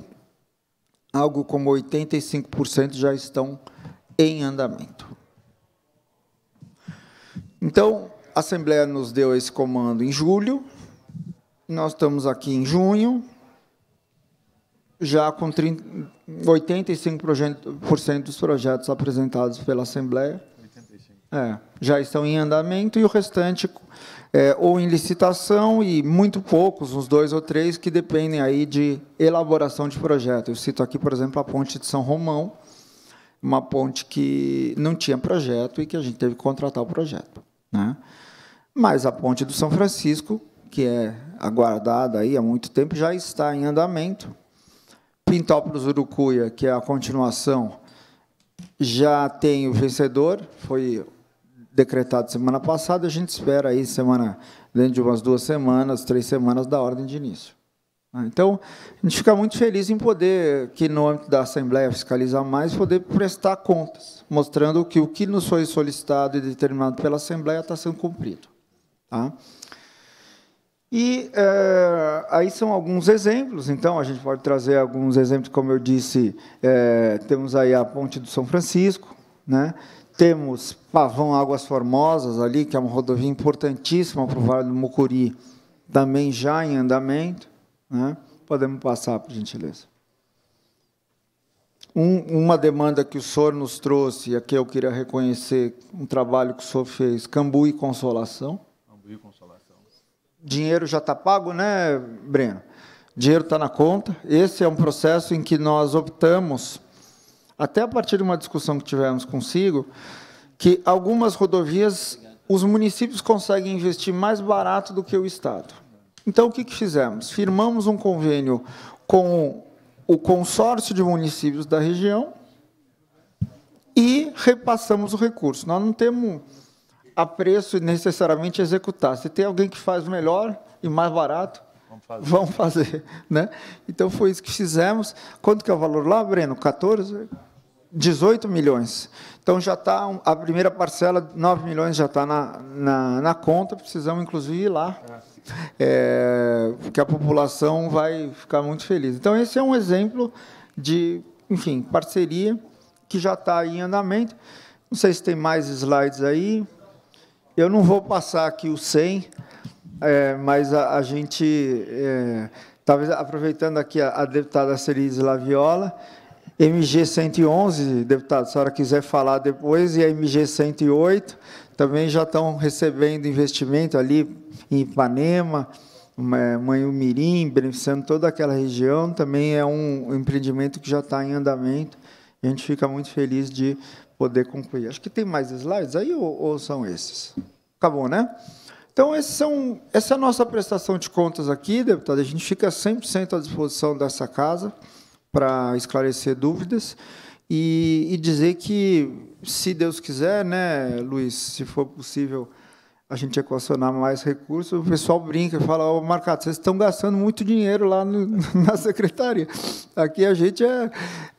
algo como 85% já estão em andamento. Então, a Assembleia nos deu esse comando em julho, nós estamos aqui em junho, já com 30, 85% dos projetos apresentados pela Assembleia 85. É, já estão em andamento e o restante é, ou em licitação e muito poucos, uns dois ou três, que dependem aí de elaboração de projeto. Eu cito aqui, por exemplo, a ponte de São Romão, uma ponte que não tinha projeto e que a gente teve que contratar o projeto. Né? Mas a ponte do São Francisco, que é aguardada aí há muito tempo, já está em andamento Pintópolis Urucuia, que é a continuação, já tem o vencedor, foi decretado semana passada, a gente espera aí semana, dentro de umas duas semanas, três semanas da ordem de início. Ah, então, a gente fica muito feliz em poder, que no âmbito da Assembleia Fiscalizar Mais, poder prestar contas, mostrando que o que nos foi solicitado e determinado pela Assembleia está sendo cumprido. Tá? E é, aí são alguns exemplos, então a gente pode trazer alguns exemplos, como eu disse, é, temos aí a Ponte do São Francisco, né? temos Pavão Águas Formosas ali, que é uma rodovia importantíssima para o Vale do Mucuri, também já em andamento. Né? Podemos passar, por gentileza. Um, uma demanda que o senhor nos trouxe, e aqui eu queria reconhecer um trabalho que o senhor fez, e Consolação. e Consolação dinheiro já está pago, né, Breno? Dinheiro está na conta. Esse é um processo em que nós optamos, até a partir de uma discussão que tivemos consigo, que algumas rodovias os municípios conseguem investir mais barato do que o Estado. Então, o que, que fizemos? Firmamos um convênio com o consórcio de municípios da região e repassamos o recurso. Nós não temos a preço necessariamente executar. Se tem alguém que faz melhor e mais barato, vamos fazer. Vamos fazer né? Então, foi isso que fizemos. Quanto que é o valor lá, Breno? 14? 18 milhões. Então, já está a primeira parcela, 9 milhões já está na, na, na, conta. Precisamos, inclusive, ir lá. É. é. que a população vai ficar muito feliz. Então, esse é um exemplo de, enfim, parceria que já está em andamento. Não sei se tem mais slides aí. Eu não vou passar aqui o 100, é, mas a, a gente, é, talvez aproveitando aqui a, a deputada Cerise Laviola, MG 111, deputado, se a senhora quiser falar depois, e a MG 108, também já estão recebendo investimento ali em Ipanema, Manhumirim, é, beneficiando toda aquela região, também é um empreendimento que já está em andamento, a gente fica muito feliz de poder concluir. Acho que tem mais slides aí ou, ou são esses? Acabou, né? Então, são, essa é a nossa prestação de contas aqui, deputado. A gente fica 100% à disposição dessa casa para esclarecer dúvidas e, e, dizer que, se Deus quiser, né, Luiz, se for possível a gente equacionar mais recursos, o pessoal brinca e fala, ô, oh, Marcato, vocês estão gastando muito dinheiro lá no, na secretaria. Aqui a gente é...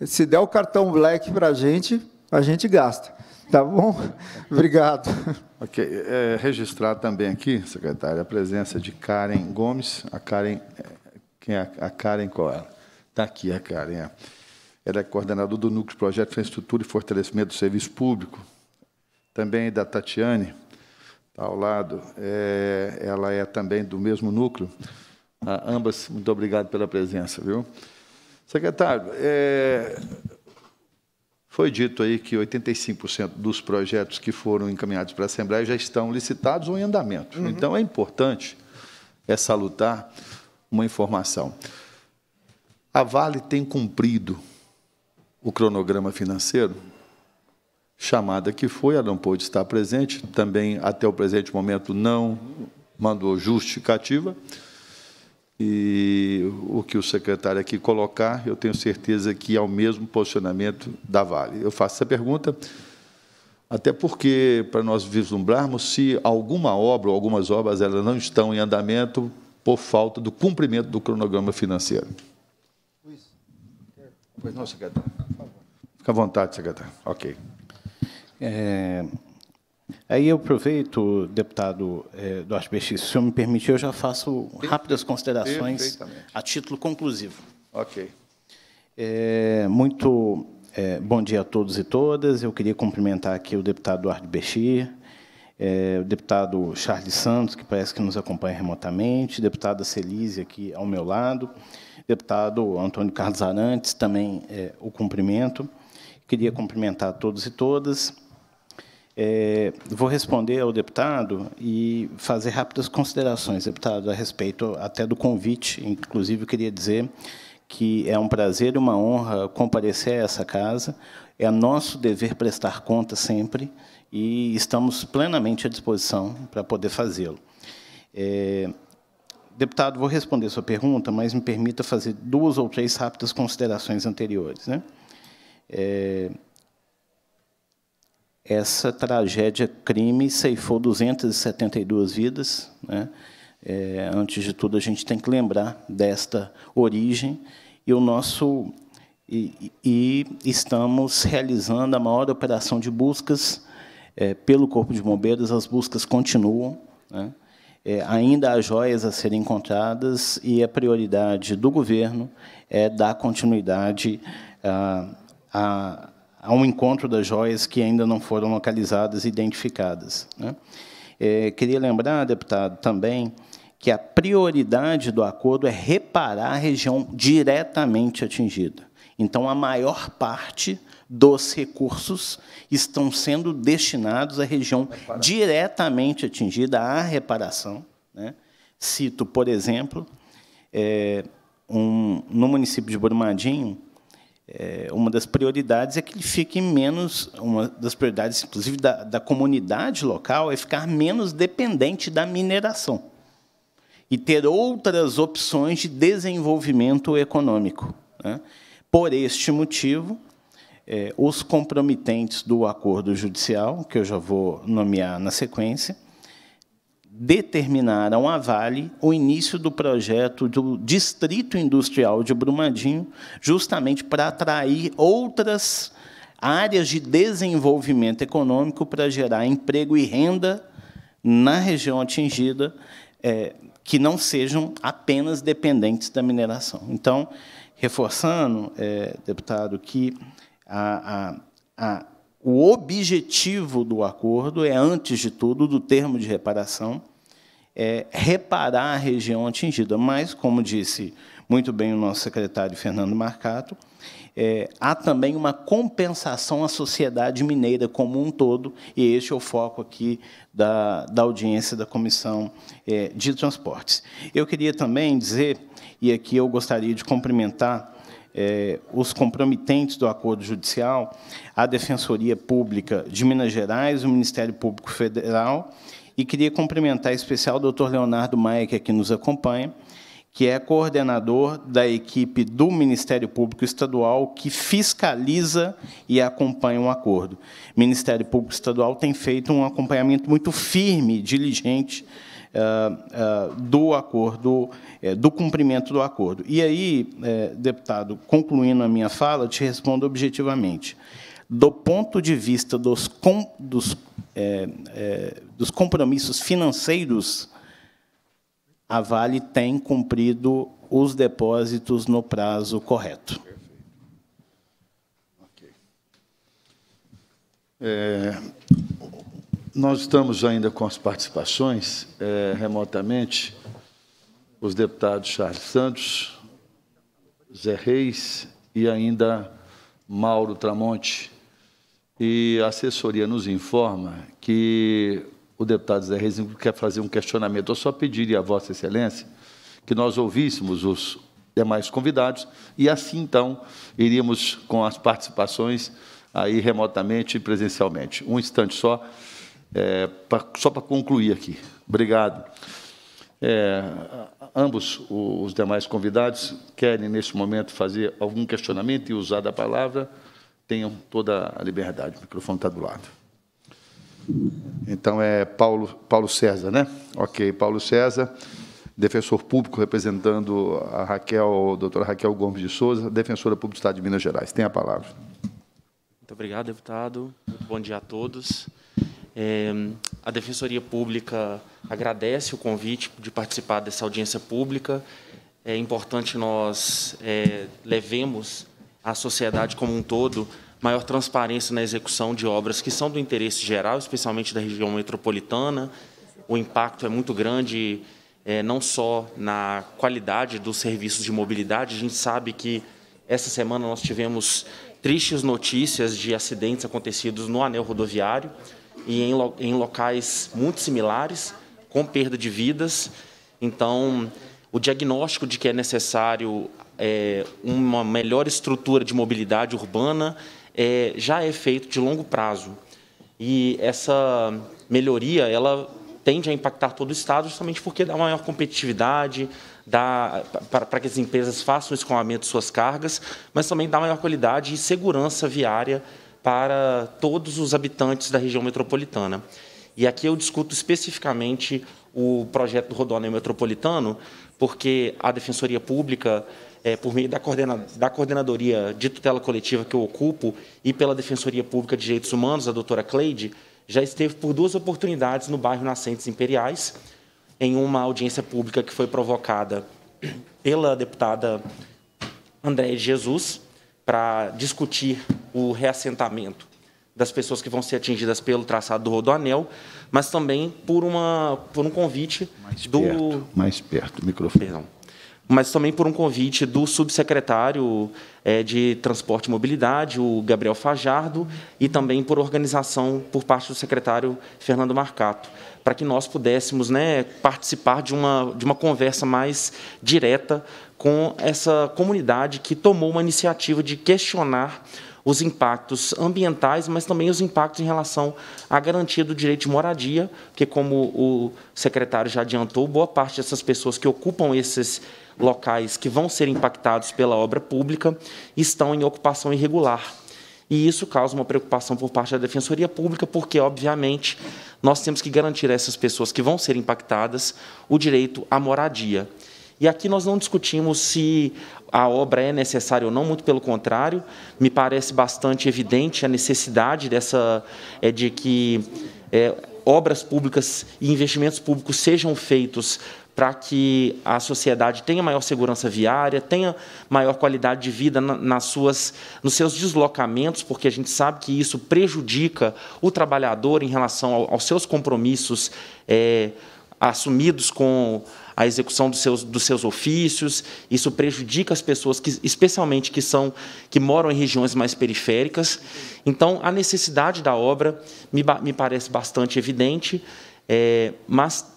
Se der o cartão black para a gente, a gente gasta. Tá bom? Obrigado. Ok. É, registrar também aqui, secretária, a presença de Karen Gomes. A Karen, quem é a Karen qual é? Está aqui a Karen. É. Ela é coordenadora do Núcleo de Projeto de Infraestrutura e Fortalecimento do Serviço Público. Também da Tatiane, tá ao lado. É, ela é também do mesmo núcleo. Ah, ambas, muito obrigado pela presença, viu? Secretário, é, foi dito aí que 85% dos projetos que foram encaminhados para a Assembleia já estão licitados ou em andamento. Uhum. Então, é importante, é salutar uma informação. A Vale tem cumprido o cronograma financeiro, chamada que foi, ela não pôde estar presente, também até o presente momento não mandou justificativa. E o que o secretário aqui colocar, eu tenho certeza que é o mesmo posicionamento da Vale. Eu faço essa pergunta até porque, para nós vislumbrarmos, se alguma obra ou algumas obras elas não estão em andamento por falta do cumprimento do cronograma financeiro. Luiz, pois não, secretário. Fica à vontade, secretário. Ok. É, Aí eu aproveito, deputado é, do Asbestis, se o senhor me permitir, eu já faço rápidas considerações a título conclusivo. Ok. É, muito é, bom dia a todos e todas. Eu queria cumprimentar aqui o deputado Eduardo Bechir, eh, é, o deputado Charles Santos, que parece que nos acompanha remotamente, deputada Celise aqui ao meu lado, deputado Antônio Carlos Arantes, também o cumprimento. Queria cumprimentar a todos e todas. É, vou responder ao deputado e fazer rápidas considerações, deputado, a respeito até do convite. Inclusive, eu queria dizer que é um prazer e uma honra comparecer a essa casa. É nosso dever prestar conta sempre e estamos plenamente à disposição para poder fazê-lo. É, deputado, vou responder sua pergunta, mas me permita fazer duas ou três rápidas considerações anteriores. Né? É, essa tragédia crime ceifou 272 vidas. Né? É, antes de tudo, a gente tem que lembrar desta origem e o nosso e, e estamos realizando a maior operação de buscas é, pelo corpo de bombeiros. As buscas continuam. Né? É, ainda há joias a serem encontradas e a prioridade do governo é dar continuidade a a um encontro das joias que ainda não foram localizadas e identificadas. Né? É, queria lembrar, deputado, também que a prioridade do acordo é reparar a região diretamente atingida. Então, a maior parte dos recursos estão sendo destinados à região diretamente atingida, à reparação. Né? Cito, por exemplo, é, um, no município de Brumadinho, é, uma das prioridades é que ele fique menos, uma das prioridades, inclusive, da, da comunidade local, é ficar menos dependente da mineração e ter outras opções de desenvolvimento econômico. Né? Por este motivo, é, os comprometentes do acordo judicial, que eu já vou nomear na sequência, determinaram a Vale o início do projeto do Distrito Industrial de Brumadinho, justamente para atrair outras áreas de desenvolvimento econômico para gerar emprego e renda na região atingida, é, que não sejam apenas dependentes da mineração. Então, reforçando, é, deputado, que a, a, a o objetivo do acordo é, antes de tudo, do termo de reparação, é reparar a região atingida. Mas, como disse muito bem o nosso secretário Fernando Marcato, é, há também uma compensação à sociedade mineira como um todo, e este é o foco aqui da, da audiência da Comissão é, de Transportes. Eu queria também dizer, e aqui eu gostaria de cumprimentar é, os comprometentes do acordo judicial, a Defensoria Pública de Minas Gerais, o Ministério Público Federal, e queria cumprimentar em especial o doutor Leonardo Maia, que aqui nos acompanha, que é coordenador da equipe do Ministério Público Estadual que fiscaliza e acompanha o acordo. O Ministério Público Estadual tem feito um acompanhamento muito firme, diligente, eh, eh, do acordo, eh, do cumprimento do acordo. E aí, deputado, concluindo a minha fala, te respondo objetivamente do ponto de vista dos, com, dos, é, é, dos compromissos financeiros, a Vale tem cumprido os depósitos no prazo correto. É, nós estamos ainda com as participações é, remotamente. Os deputados Charles Santos, Zé Reis e ainda Mauro Tramonte. E a assessoria nos informa que o deputado Zé Reis quer fazer um questionamento. Eu só pediria a Vossa Excelência que nós ouvíssemos os demais convidados e assim então iríamos com as participações aí remotamente e presencialmente. Um instante só, é, pra, só para concluir aqui. Obrigado. É, ambos os demais convidados querem, neste momento, fazer algum questionamento e usar da palavra tenham toda a liberdade. O microfone está do lado. Então é Paulo, Paulo César, né? Ok, Paulo César, defensor público representando a Raquel, a doutora Raquel Gomes de Souza, defensora pública do Estado de Minas Gerais. Tem a palavra. Muito obrigado, deputado. Muito bom dia a todos. É, a Defensoria Pública agradece o convite de participar dessa audiência pública. É importante nós é, levemos à sociedade como um todo maior transparência na execução de obras que são do interesse geral, especialmente da região metropolitana. O impacto é muito grande, é, não só na qualidade dos serviços de mobilidade, a gente sabe que essa semana nós tivemos tristes notícias de acidentes acontecidos no anel rodoviário e em, lo em locais muito similares, com perda de vidas. Então, o diagnóstico de que é necessário é, uma melhor estrutura de mobilidade urbana é, já é feito de longo prazo. E essa melhoria ela tende a impactar todo o Estado justamente porque dá maior competitividade, dá para que as empresas façam o escoamento de suas cargas, mas também dá maior qualidade e segurança viária para todos os habitantes da região metropolitana. E aqui eu discuto especificamente o projeto do Rodónio Metropolitano, porque a Defensoria Pública é, por meio da, coordena, da coordenadoria de tutela coletiva que eu ocupo e pela Defensoria Pública de Direitos Humanos, a doutora Cleide, já esteve por duas oportunidades no bairro Nascentes Imperiais, em uma audiência pública que foi provocada pela deputada Andréia de Jesus, para discutir o reassentamento das pessoas que vão ser atingidas pelo traçado do Rodoanel, mas também por, uma, por um convite mais do. Perto, mais perto, microfone. Perdão mas também por um convite do subsecretário é, de Transporte e Mobilidade, o Gabriel Fajardo, e também por organização por parte do secretário Fernando Marcato, para que nós pudéssemos né, participar de uma, de uma conversa mais direta com essa comunidade que tomou uma iniciativa de questionar os impactos ambientais, mas também os impactos em relação à garantia do direito de moradia, porque, como o secretário já adiantou, boa parte dessas pessoas que ocupam esses locais que vão ser impactados pela obra pública estão em ocupação irregular. E isso causa uma preocupação por parte da Defensoria Pública, porque, obviamente, nós temos que garantir a essas pessoas que vão ser impactadas o direito à moradia. E aqui nós não discutimos se a obra é necessária ou não, muito pelo contrário, me parece bastante evidente a necessidade dessa é de que é, obras públicas e investimentos públicos sejam feitos para que a sociedade tenha maior segurança viária, tenha maior qualidade de vida nas suas, nos seus deslocamentos, porque a gente sabe que isso prejudica o trabalhador em relação ao, aos seus compromissos é, assumidos com a execução dos seus, dos seus ofícios. Isso prejudica as pessoas, que, especialmente que são que moram em regiões mais periféricas. Então, a necessidade da obra me, me parece bastante evidente, é, mas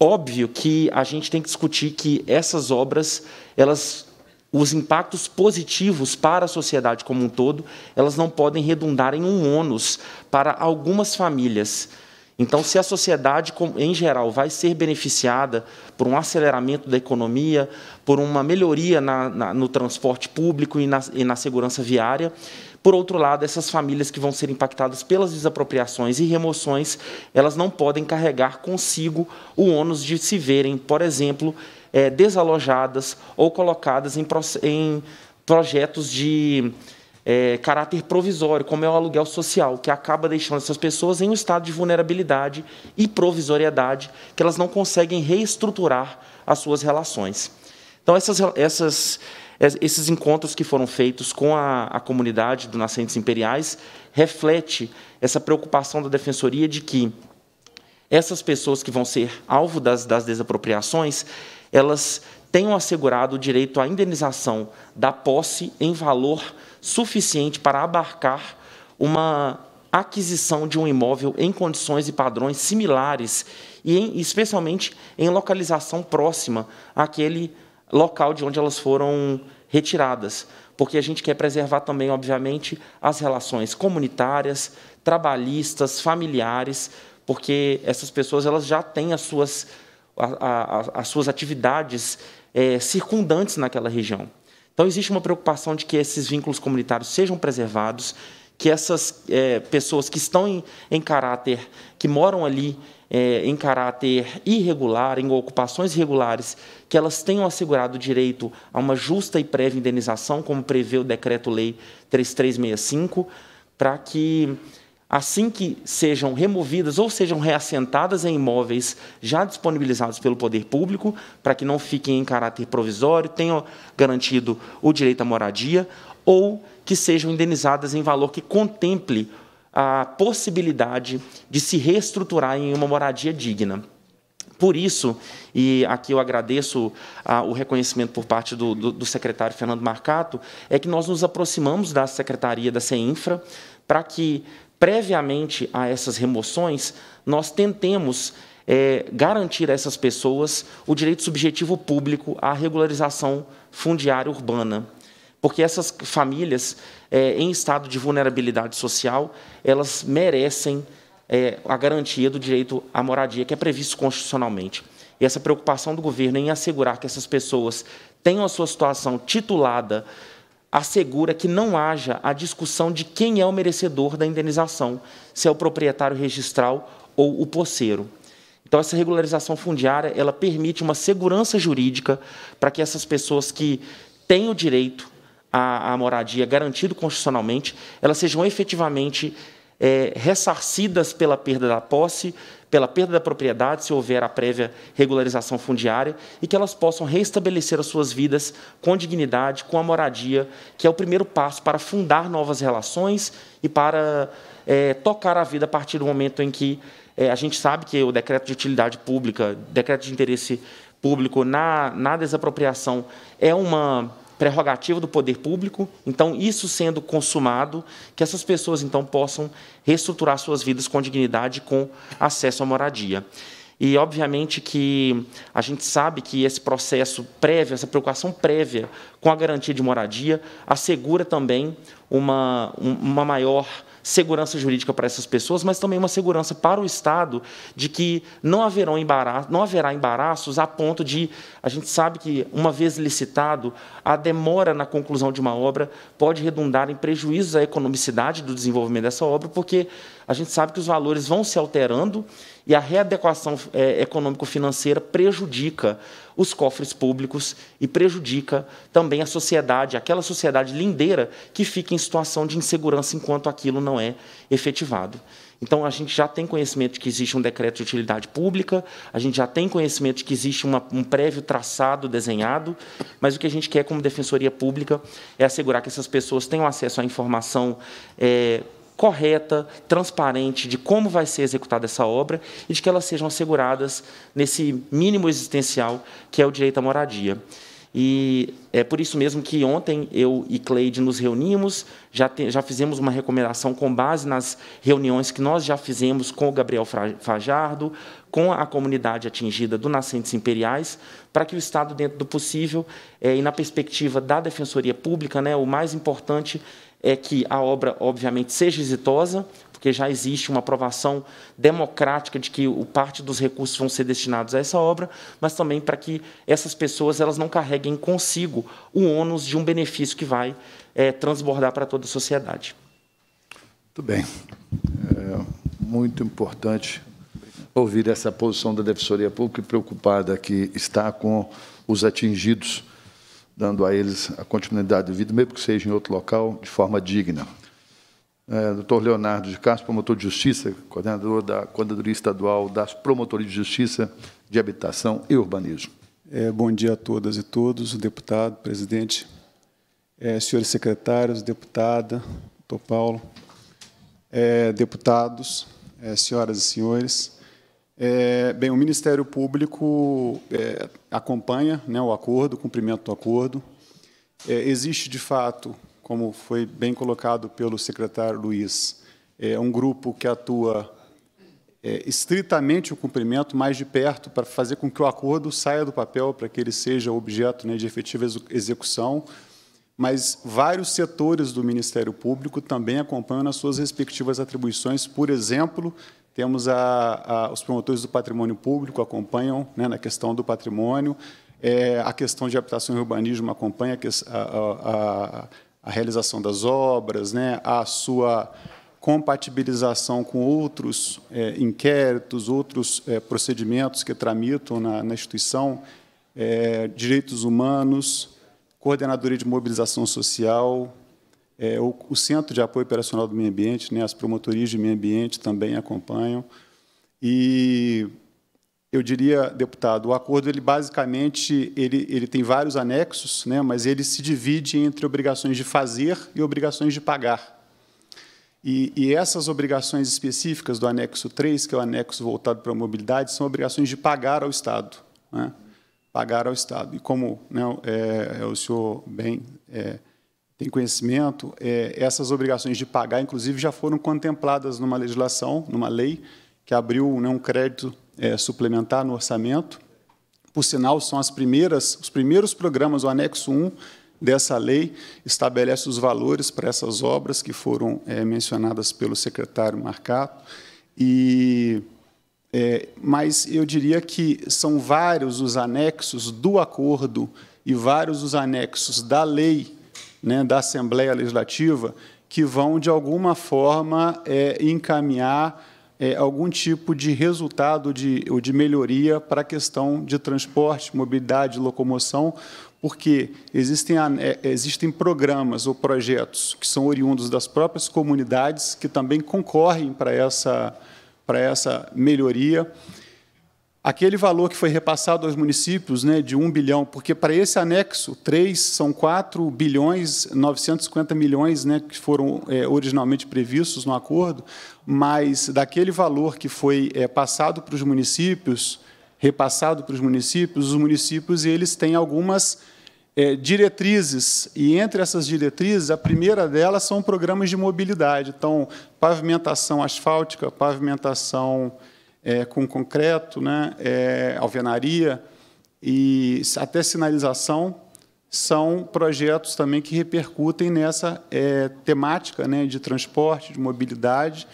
Óbvio que a gente tem que discutir que essas obras, elas, os impactos positivos para a sociedade como um todo, elas não podem redundar em um ônus para algumas famílias. Então, se a sociedade em geral vai ser beneficiada por um aceleramento da economia, por uma melhoria na, na, no transporte público e na, e na segurança viária, por outro lado, essas famílias que vão ser impactadas pelas desapropriações e remoções, elas não podem carregar consigo o ônus de se verem, por exemplo, é, desalojadas ou colocadas em, em projetos de é, caráter provisório, como é o aluguel social, que acaba deixando essas pessoas em um estado de vulnerabilidade e provisoriedade, que elas não conseguem reestruturar as suas relações. Então, essas, essas esses encontros que foram feitos com a, a comunidade do Nascentes Imperiais reflete essa preocupação da Defensoria de que essas pessoas que vão ser alvo das, das desapropriações, elas tenham assegurado o direito à indenização da posse em valor suficiente para abarcar uma aquisição de um imóvel em condições e padrões similares e em, especialmente em localização próxima àquele local de onde elas foram retiradas, porque a gente quer preservar também, obviamente, as relações comunitárias, trabalhistas, familiares, porque essas pessoas elas já têm as suas, a, a, as suas atividades é, circundantes naquela região. Então, existe uma preocupação de que esses vínculos comunitários sejam preservados, que essas é, pessoas que estão em, em, caráter, que moram ali é, em caráter irregular, em ocupações irregulares, que elas tenham assegurado o direito a uma justa e prévia indenização, como prevê o Decreto-Lei 3365, para que, assim que sejam removidas ou sejam reassentadas em imóveis já disponibilizados pelo poder público, para que não fiquem em caráter provisório, tenham garantido o direito à moradia, ou que sejam indenizadas em valor que contemple a possibilidade de se reestruturar em uma moradia digna. Por isso, e aqui eu agradeço ah, o reconhecimento por parte do, do, do, secretário Fernando Marcato, é que nós nos aproximamos da secretaria da CEINFRA para que, previamente a essas remoções, nós tentemos é, garantir a essas pessoas o direito subjetivo público à regularização fundiária urbana porque essas famílias é, em estado de vulnerabilidade social elas merecem é, a garantia do direito à moradia que é previsto constitucionalmente. E essa preocupação do governo em assegurar que essas pessoas tenham a sua situação titulada assegura que não haja a discussão de quem é o merecedor da indenização, se é o proprietário registral ou o posseiro Então, essa regularização fundiária ela permite uma segurança jurídica para que essas pessoas que têm o direito a, a moradia garantido constitucionalmente, elas sejam efetivamente é, ressarcidas pela perda da posse, pela perda da propriedade, se houver a prévia regularização fundiária, e que elas possam restabelecer as suas vidas com dignidade, com a moradia, que é o primeiro passo para fundar novas relações e para é, tocar a vida a partir do momento em que é, a gente sabe que o decreto de utilidade pública, decreto de interesse público na, na desapropriação é uma prerrogativa do poder público. Então, isso sendo consumado, que essas pessoas então possam reestruturar suas vidas com dignidade, com acesso à moradia. E, obviamente, que a gente sabe que esse processo prévio, essa preocupação prévia com a garantia de moradia, assegura também uma, uma maior segurança jurídica para essas pessoas, mas também uma segurança para o Estado de que não, haverão embaraço, não haverá embaraços a ponto de. A gente sabe que, uma vez licitado, a demora na conclusão de uma obra pode redundar em prejuízos à economicidade do desenvolvimento dessa obra, porque a gente sabe que os valores vão se alterando e a readequação é, econômico-financeira prejudica os cofres públicos e prejudica também a sociedade, aquela sociedade lindeira que fica em situação de insegurança enquanto aquilo não é efetivado. Então, a gente já tem conhecimento de que existe um decreto de utilidade pública, a gente já tem conhecimento de que existe uma, um prévio traçado desenhado, mas o que a gente quer como Defensoria Pública é assegurar que essas pessoas tenham acesso à informação é, correta, transparente de como vai ser executada essa obra e de que elas sejam asseguradas nesse mínimo existencial que é o direito à moradia. E é por isso mesmo que ontem eu e Cleide nos reunimos, já, te, já fizemos uma recomendação com base nas reuniões que nós já fizemos com o Gabriel Fajardo, com a comunidade atingida do Nascentes Imperiais, para que o Estado, dentro do possível, é, e na perspectiva da Defensoria Pública, né, o mais importante é que a obra, obviamente, seja exitosa, porque já existe uma aprovação democrática de que o parte dos recursos vão ser destinados a essa obra, mas também para que essas pessoas elas não carreguem consigo o ônus de um benefício que vai é, transbordar para toda a sociedade. Muito bem. É muito importante ouvir essa posição da Defensoria Pública preocupada que está com os atingidos dando a eles a continuidade de vida, mesmo que seja em outro local, de forma digna. É, Dr. Leonardo de Castro, promotor de justiça, coordenador da Coordenadoria Estadual das Promotorias de Justiça de Habitação e Urbanismo. É, bom dia a todas e todos, deputado, presidente, é, senhores secretários, deputada, doutor Paulo, é, deputados, é, senhoras e senhores. É, bem, o Ministério Público é, acompanha né, o acordo, o cumprimento do acordo. É, existe, de fato, como foi bem colocado pelo secretário Luiz, é, um grupo que atua é, estritamente o cumprimento, mais de perto, para fazer com que o acordo saia do papel, para que ele seja objeto né, de efetiva execução, mas vários setores do Ministério Público também acompanham nas suas respectivas atribuições, por exemplo, temos a, a, os promotores do patrimônio público acompanham né, na questão do patrimônio, é, a questão de habitação e urbanismo acompanha a, a, a realização das obras, né, a sua compatibilização com outros é, inquéritos, outros é, procedimentos que tramitam na, na instituição, é, direitos humanos, coordenadoria de mobilização social, é, o, o, Centro de Apoio Operacional do Meio Ambiente, né, as promotorias de meio ambiente também acompanham. E eu diria, deputado, o acordo ele basicamente ele, ele tem vários anexos, né, mas ele se divide entre obrigações de fazer e obrigações de pagar. E, e essas obrigações específicas do anexo 3, que é o anexo voltado para a mobilidade, são obrigações de pagar ao Estado. Né, pagar ao Estado. E como né, é, é o senhor bem é, tem conhecimento, é, essas obrigações de pagar, inclusive, já foram contempladas numa legislação, numa lei, que abriu né, um crédito é, suplementar no orçamento. Por sinal, são as primeiras, os primeiros programas, o anexo 1 dessa lei estabelece os valores para essas obras que foram é, mencionadas pelo secretário Marcato. E, é, mas eu diria que são vários os anexos do acordo e vários os anexos da lei né, da Assembleia Legislativa que vão, de alguma forma, é, encaminhar é, algum tipo de resultado de, ou de melhoria para a questão de transporte, mobilidade, locomoção, porque existem, é, existem programas ou projetos que são oriundos das próprias comunidades que também concorrem para essa, para essa melhoria aquele valor que foi repassado aos municípios, né, de 1 bilhão, porque para esse anexo 3 são 4 bilhões 950 milhões, né, que foram é, originalmente previstos no acordo, mas daquele valor que foi é, passado para os municípios, repassado para os municípios, os municípios eles têm algumas é, diretrizes, e entre essas diretrizes, a primeira delas são programas de mobilidade, então pavimentação asfáltica, pavimentação é, com concreto, né, é, alvenaria e até sinalização, são projetos também que repercutem nessa é, temática né, de transporte, de mobilidade.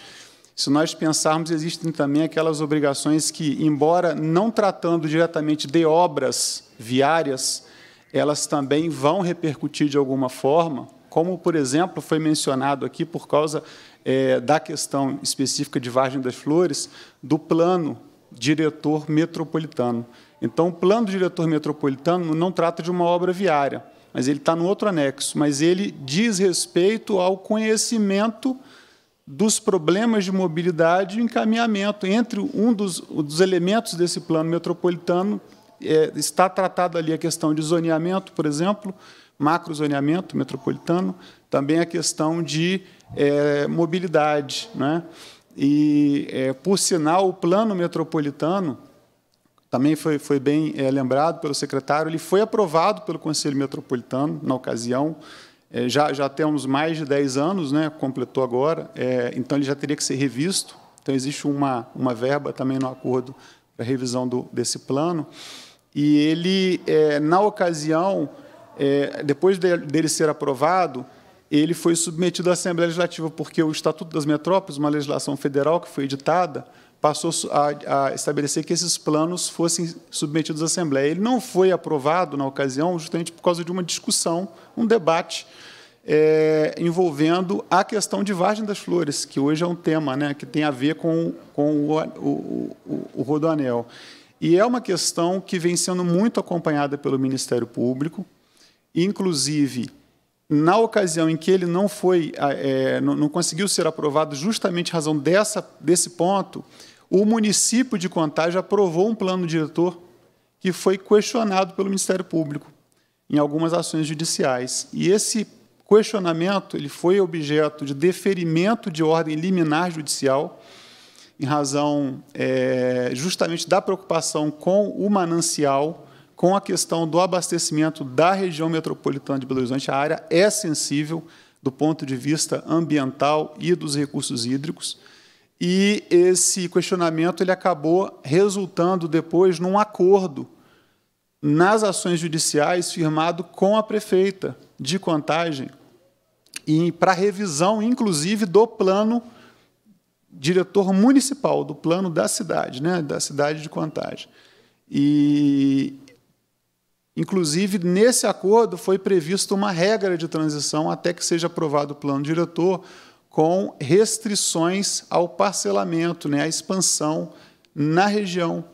Se nós pensarmos, existem também aquelas obrigações que, embora não tratando diretamente de obras viárias, elas também vão repercutir de alguma forma, como, por exemplo, foi mencionado aqui por causa é, da questão específica de Vargem das Flores, do plano diretor metropolitano. Então, o plano diretor metropolitano não trata de uma obra viária, mas ele está no outro anexo, mas ele diz respeito ao conhecimento dos problemas de mobilidade e encaminhamento. Entre um dos, um dos elementos desse plano metropolitano é, está tratada ali a questão de zoneamento, por exemplo, macrozoneamento metropolitano, também a questão de é, mobilidade. Né? E, é, por sinal, o plano metropolitano, também foi, foi bem é, lembrado pelo secretário, ele foi aprovado pelo Conselho Metropolitano na ocasião, é, já, já temos mais de 10 anos, né, completou agora, é, então ele já teria que ser revisto, então existe uma, uma verba também no acordo para revisão do, desse plano, e ele, é, na ocasião, é, depois de, dele ser aprovado, ele foi submetido à Assembleia Legislativa, porque o Estatuto das Metrópoles, uma legislação federal que foi editada, passou a, a, estabelecer que esses planos fossem submetidos à Assembleia. Ele não foi aprovado na ocasião, justamente por causa de uma discussão, um debate é, envolvendo a questão de Vargem das Flores, que hoje é um tema né, que tem a ver com, com o, o, o, o Rodoanel. E é uma questão que vem sendo muito acompanhada pelo Ministério Público, inclusive na ocasião em que ele não foi, ah, é, não, não, conseguiu ser aprovado, justamente em razão dessa, desse ponto, o município de Contagem aprovou um plano diretor que foi questionado pelo Ministério Público em algumas ações judiciais. E esse questionamento ele foi objeto de deferimento de ordem liminar judicial, em razão é, justamente da preocupação com o manancial com a questão do abastecimento da região metropolitana de Belo Horizonte. A área é sensível do ponto de vista ambiental e dos recursos hídricos. E esse questionamento ele acabou resultando depois num acordo nas ações judiciais firmado com a prefeita de Contagem e para revisão, inclusive, do plano diretor municipal, do plano da cidade, né, da cidade de Contagem. E, Inclusive, nesse acordo foi prevista uma regra de transição até que seja aprovado o plano diretor, com restrições ao parcelamento, né, à expansão na região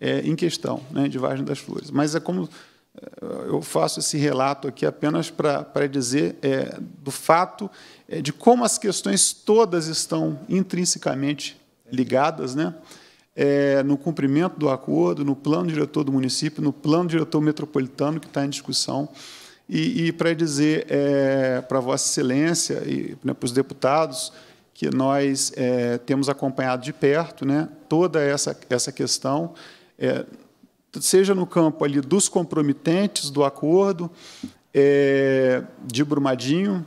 é, em questão, né, de Vargem das Flores. Mas é como é, eu faço esse relato aqui apenas para dizer é, do fato é, de como as questões todas estão intrinsecamente ligadas, né? é, no cumprimento do acordo, no plano diretor do município, no plano diretor metropolitano que está em discussão. E, e para dizer é, para Vossa Excelência e né, para os deputados que nós é, temos acompanhado de perto né, toda essa, essa questão, é, seja no campo ali dos comprometentes do acordo é, de Brumadinho,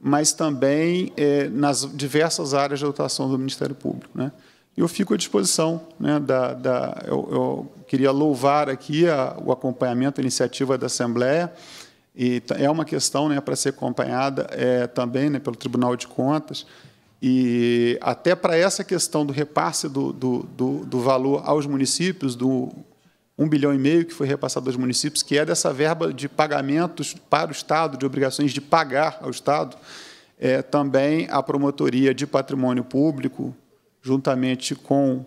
mas também é, nas diversas áreas de atuação do Ministério Público. Né? eu fico à disposição. Né, da, da eu, eu, queria louvar aqui a, o acompanhamento, a iniciativa da Assembleia, e é uma questão né, para ser acompanhada é, também né, pelo Tribunal de Contas, e até para essa questão do repasse do, do, do, do valor aos municípios, do 1 um bilhão e meio que foi repassado aos municípios, que é dessa verba de pagamentos para o Estado, de obrigações de pagar ao Estado, é, também a Promotoria de Patrimônio Público, juntamente com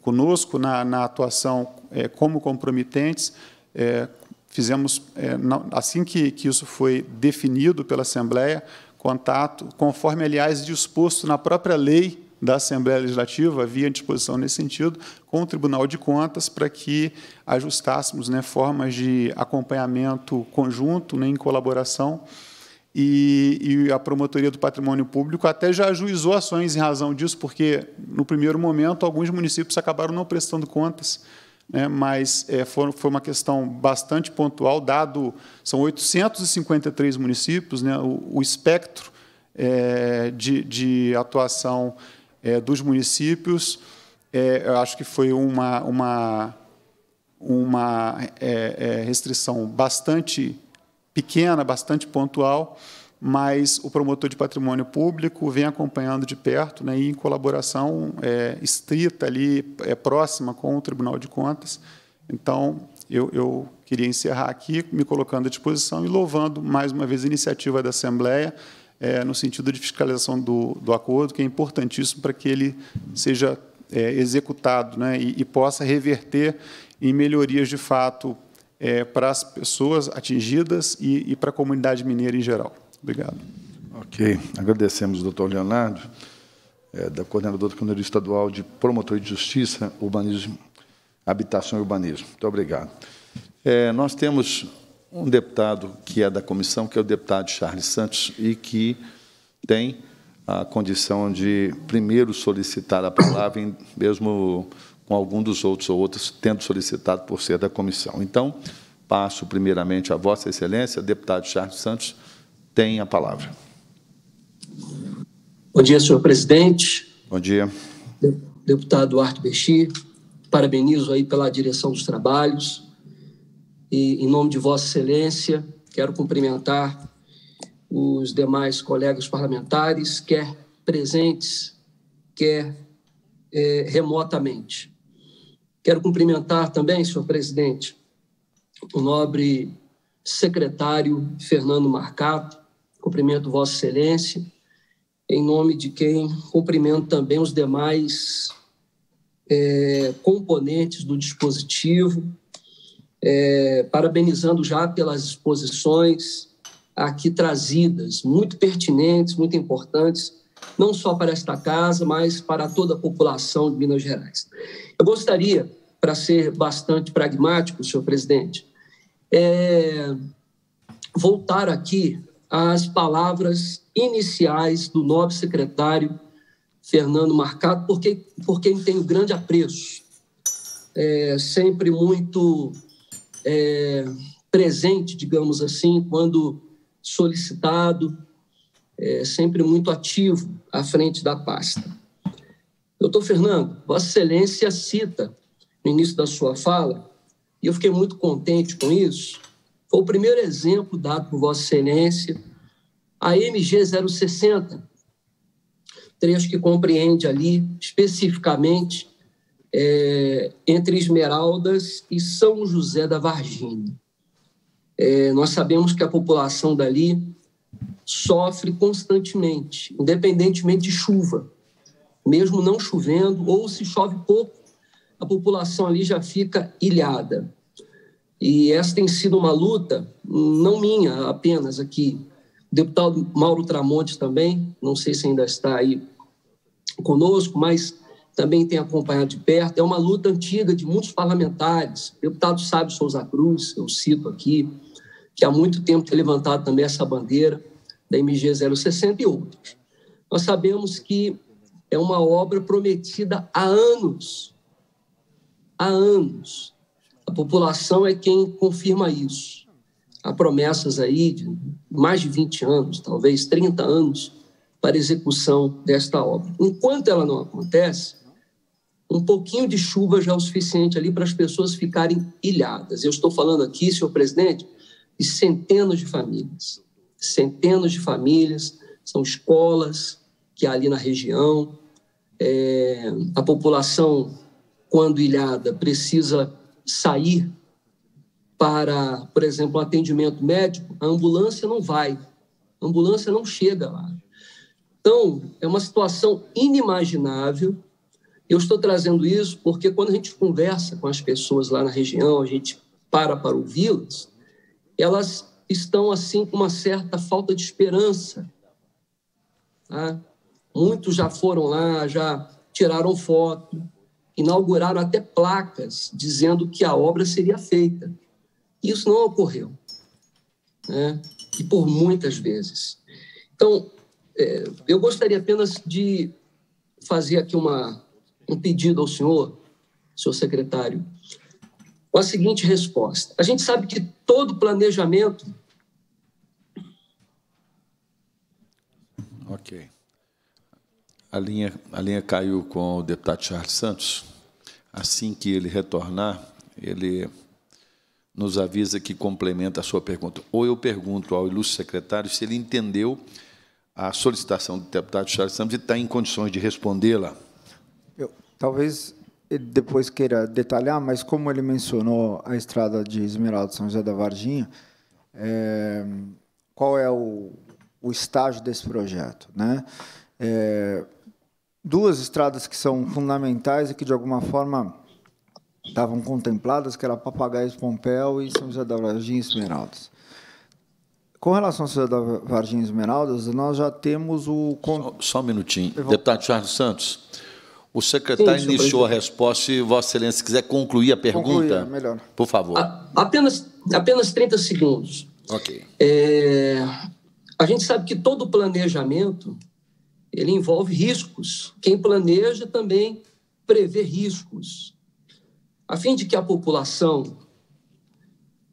conosco na, na atuação é, como comprometentes, é, fizemos, é, assim que, que isso foi definido pela Assembleia, contato, conforme, aliás, disposto na própria lei da Assembleia Legislativa, havia disposição nesse sentido, com o Tribunal de Contas, para que ajustássemos né, formas de acompanhamento conjunto, né, em colaboração, e, e, a Promotoria do Patrimônio Público até já ajuizou ações em razão disso, porque, no primeiro momento, alguns municípios acabaram não prestando contas, né, mas é, foi, foi, uma questão bastante pontual, dado são 853 municípios, né, o, o espectro é, de, de, atuação é, dos municípios, é, eu acho que foi uma, uma, uma é, é, restrição bastante pequena, bastante pontual, mas o promotor de patrimônio público vem acompanhando de perto né, e em colaboração é, estrita ali, é, próxima com o Tribunal de Contas. Então, eu, eu queria encerrar aqui, me colocando à disposição e louvando mais uma vez a iniciativa da Assembleia é, no sentido de fiscalização do, do acordo, que é importantíssimo para que ele seja é, executado né, e, e possa reverter em melhorias de fato é, para as pessoas atingidas e, e, para a comunidade mineira em geral. Obrigado. Ok. Agradecemos, doutor Leonardo, é, da coordenadora do Conselho Estadual de Promotor de Justiça, Urbanismo, Habitação e Urbanismo. Muito obrigado. É, nós temos um deputado que é da comissão, que é o deputado Charles Santos, e que tem a condição de primeiro solicitar a palavra, mesmo com algum dos outros ou outros tendo solicitado por ser da comissão. Então, passo primeiramente a Vossa Excelência, deputado Charles Santos, tem a palavra. Bom dia, senhor presidente. Bom dia. Deputado Arthur Bexi, parabenizo aí pela direção dos trabalhos e, em nome de Vossa Excelência, quero cumprimentar os demais colegas parlamentares, quer presentes, quer é, remotamente. Quero cumprimentar também, senhor presidente, o nobre secretário Fernando Marcato, cumprimento Vossa Excelência, em nome de quem cumprimento também os demais é, componentes do dispositivo, é, parabenizando já pelas exposições aqui trazidas, muito pertinentes, muito importantes, não só para esta casa, mas para toda a população de Minas Gerais. Eu gostaria, para ser bastante pragmático, senhor presidente, é, voltar aqui às palavras iniciais do nobre secretário Fernando Marcato, porque por quem tenho grande apreço, é, sempre muito é, presente, digamos assim, quando solicitado é, sempre muito ativo à frente da pasta. Doutor Fernando, Vossa Excelência cita no início da sua fala, e eu fiquei muito contente com isso, foi o primeiro exemplo dado por Vossa Excelência, a MG 060, trecho que compreende ali especificamente é, entre Esmeraldas e São José da Varginha. É, nós sabemos que a população dali sofre constantemente, independentemente de chuva. Mesmo não chovendo, ou se chove pouco, a população ali já fica ilhada. E essa tem sido uma luta, não minha apenas aqui. O deputado Mauro Tramontes também, não sei se ainda está aí conosco, mas também tem acompanhado de perto. É uma luta antiga de muitos parlamentares. O deputado Sábio Souza Cruz, eu cito aqui, que há muito tempo tem levantado também essa bandeira da MG 060 e outros. Nós sabemos que é uma obra prometida há anos. Há anos. A população é quem confirma isso. Há promessas aí de mais de 20 anos, talvez 30 anos, para execução desta obra. Enquanto ela não acontece, um pouquinho de chuva já é o suficiente ali para as pessoas ficarem ilhadas. Eu estou falando aqui, senhor presidente, de centenas de famílias centenas de famílias, são escolas que há ali na região. É, a população, quando ilhada, precisa sair para, por exemplo, um atendimento médico, a ambulância não vai, a ambulância não chega lá. Então, é uma situação inimaginável. Eu estou trazendo isso porque quando a gente conversa com as pessoas lá na região, a gente para para ouvi-las, elas estão assim com uma certa falta de esperança. Tá? Muitos já foram lá, já tiraram foto, inauguraram até placas dizendo que a obra seria feita. Isso não ocorreu, né? e por muitas vezes. Então, é, eu gostaria apenas de fazer aqui uma, um pedido ao senhor, senhor secretário, com a seguinte resposta: a gente sabe que todo planejamento. Ok. A linha, a linha caiu com o deputado Charles Santos. Assim que ele retornar, ele nos avisa que complementa a sua pergunta. Ou eu pergunto ao ilustre secretário se ele entendeu a solicitação do deputado Charles Santos e está em condições de respondê-la. Talvez depois queira detalhar, mas como ele mencionou a estrada de Esmeralda São José da Varginha, é, qual é o, o, estágio desse projeto? Né? É, duas estradas que são fundamentais e que, de alguma forma, estavam contempladas, que era Papagaios Pompéu e São José da Varginha e Esmeraldas. Com relação a São José da Varginha e Esmeraldas, nós já temos o... Só, só um minutinho. Deputado Charles Santos... O secretário Sim, iniciou a resposta Se Vossa Excelência, se quiser concluir a pergunta, Concluir, é melhor. por favor. A, apenas, apenas 30 segundos. Ok. É, a gente sabe que todo planejamento ele envolve riscos. Quem planeja também prevê riscos, a fim de que a população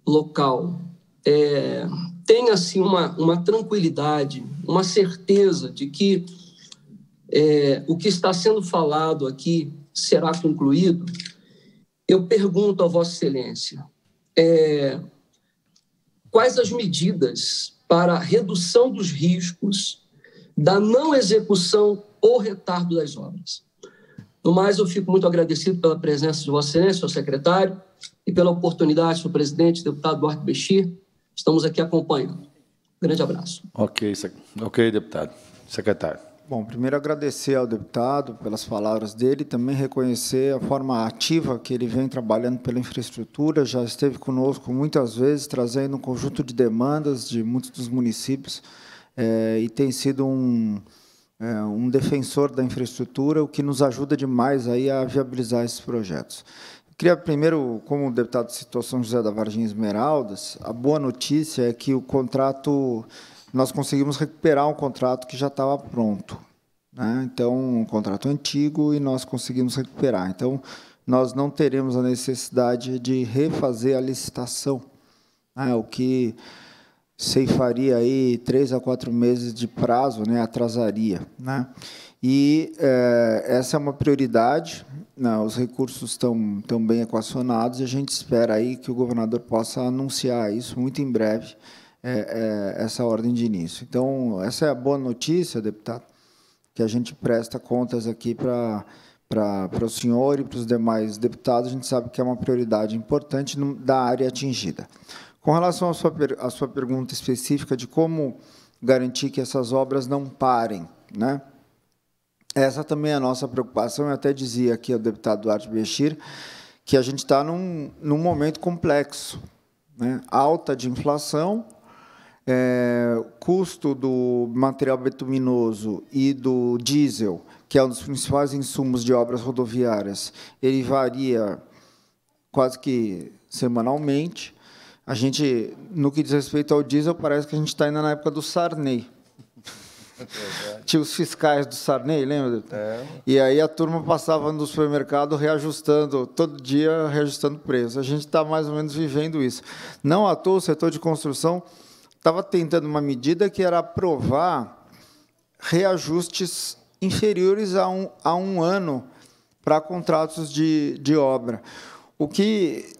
local é, tenha assim, uma, uma tranquilidade, uma certeza de que é, o que está sendo falado aqui será concluído, eu pergunto a Vossa Excelência é, quais as medidas para a redução dos riscos da não execução ou retardo das obras. No mais, eu fico muito agradecido pela presença de Vossa Excelência, seu secretário, e pela oportunidade, senhor presidente, deputado Duarte Bechir. Estamos aqui acompanhando. Grande abraço. Ok, ok, deputado. Secretário. Bom, primeiro agradecer ao deputado pelas palavras dele, também reconhecer a forma ativa que ele vem trabalhando pela infraestrutura, já esteve conosco muitas vezes, trazendo um conjunto de demandas de muitos dos municípios, é, e tem sido um, é, um defensor da infraestrutura, o que nos ajuda demais aí a viabilizar esses projetos. Queria primeiro, como o deputado citou São José da Varginha Esmeraldas, a boa notícia é que o contrato nós conseguimos recuperar um contrato que já estava pronto. Né? Então, um contrato antigo e nós conseguimos recuperar. Então, nós não teremos a necessidade de refazer a licitação, né? o que ceifaria aí três a quatro meses de prazo, né? atrasaria. Né? E é, essa é uma prioridade, né? os recursos estão, estão bem equacionados e a gente espera aí que o governador possa anunciar isso muito em breve, é, é, essa ordem de início. Então, essa é a boa notícia, deputado, que a gente presta contas aqui para para o senhor e para os demais deputados, a gente sabe que é uma prioridade importante da área atingida. Com relação à sua, à sua pergunta específica de como garantir que essas obras não parem, né? essa também é a nossa preocupação, eu até dizia aqui ao deputado Duarte Bechir, que a gente está num, num momento complexo, né? alta de inflação, é, custo do material betuminoso e do diesel, que é um dos principais insumos de obras rodoviárias, ele varia quase que semanalmente. A gente, no que diz respeito ao diesel, parece que a gente está ainda na época do Sarney. É Tinha os fiscais do Sarney, lembra? É. E aí a turma passava no supermercado reajustando, todo dia reajustando preço. A gente está mais ou menos vivendo isso. Não à toa o setor de construção estava tentando uma medida que era aprovar reajustes inferiores a um, a um ano para contratos de, de obra. O que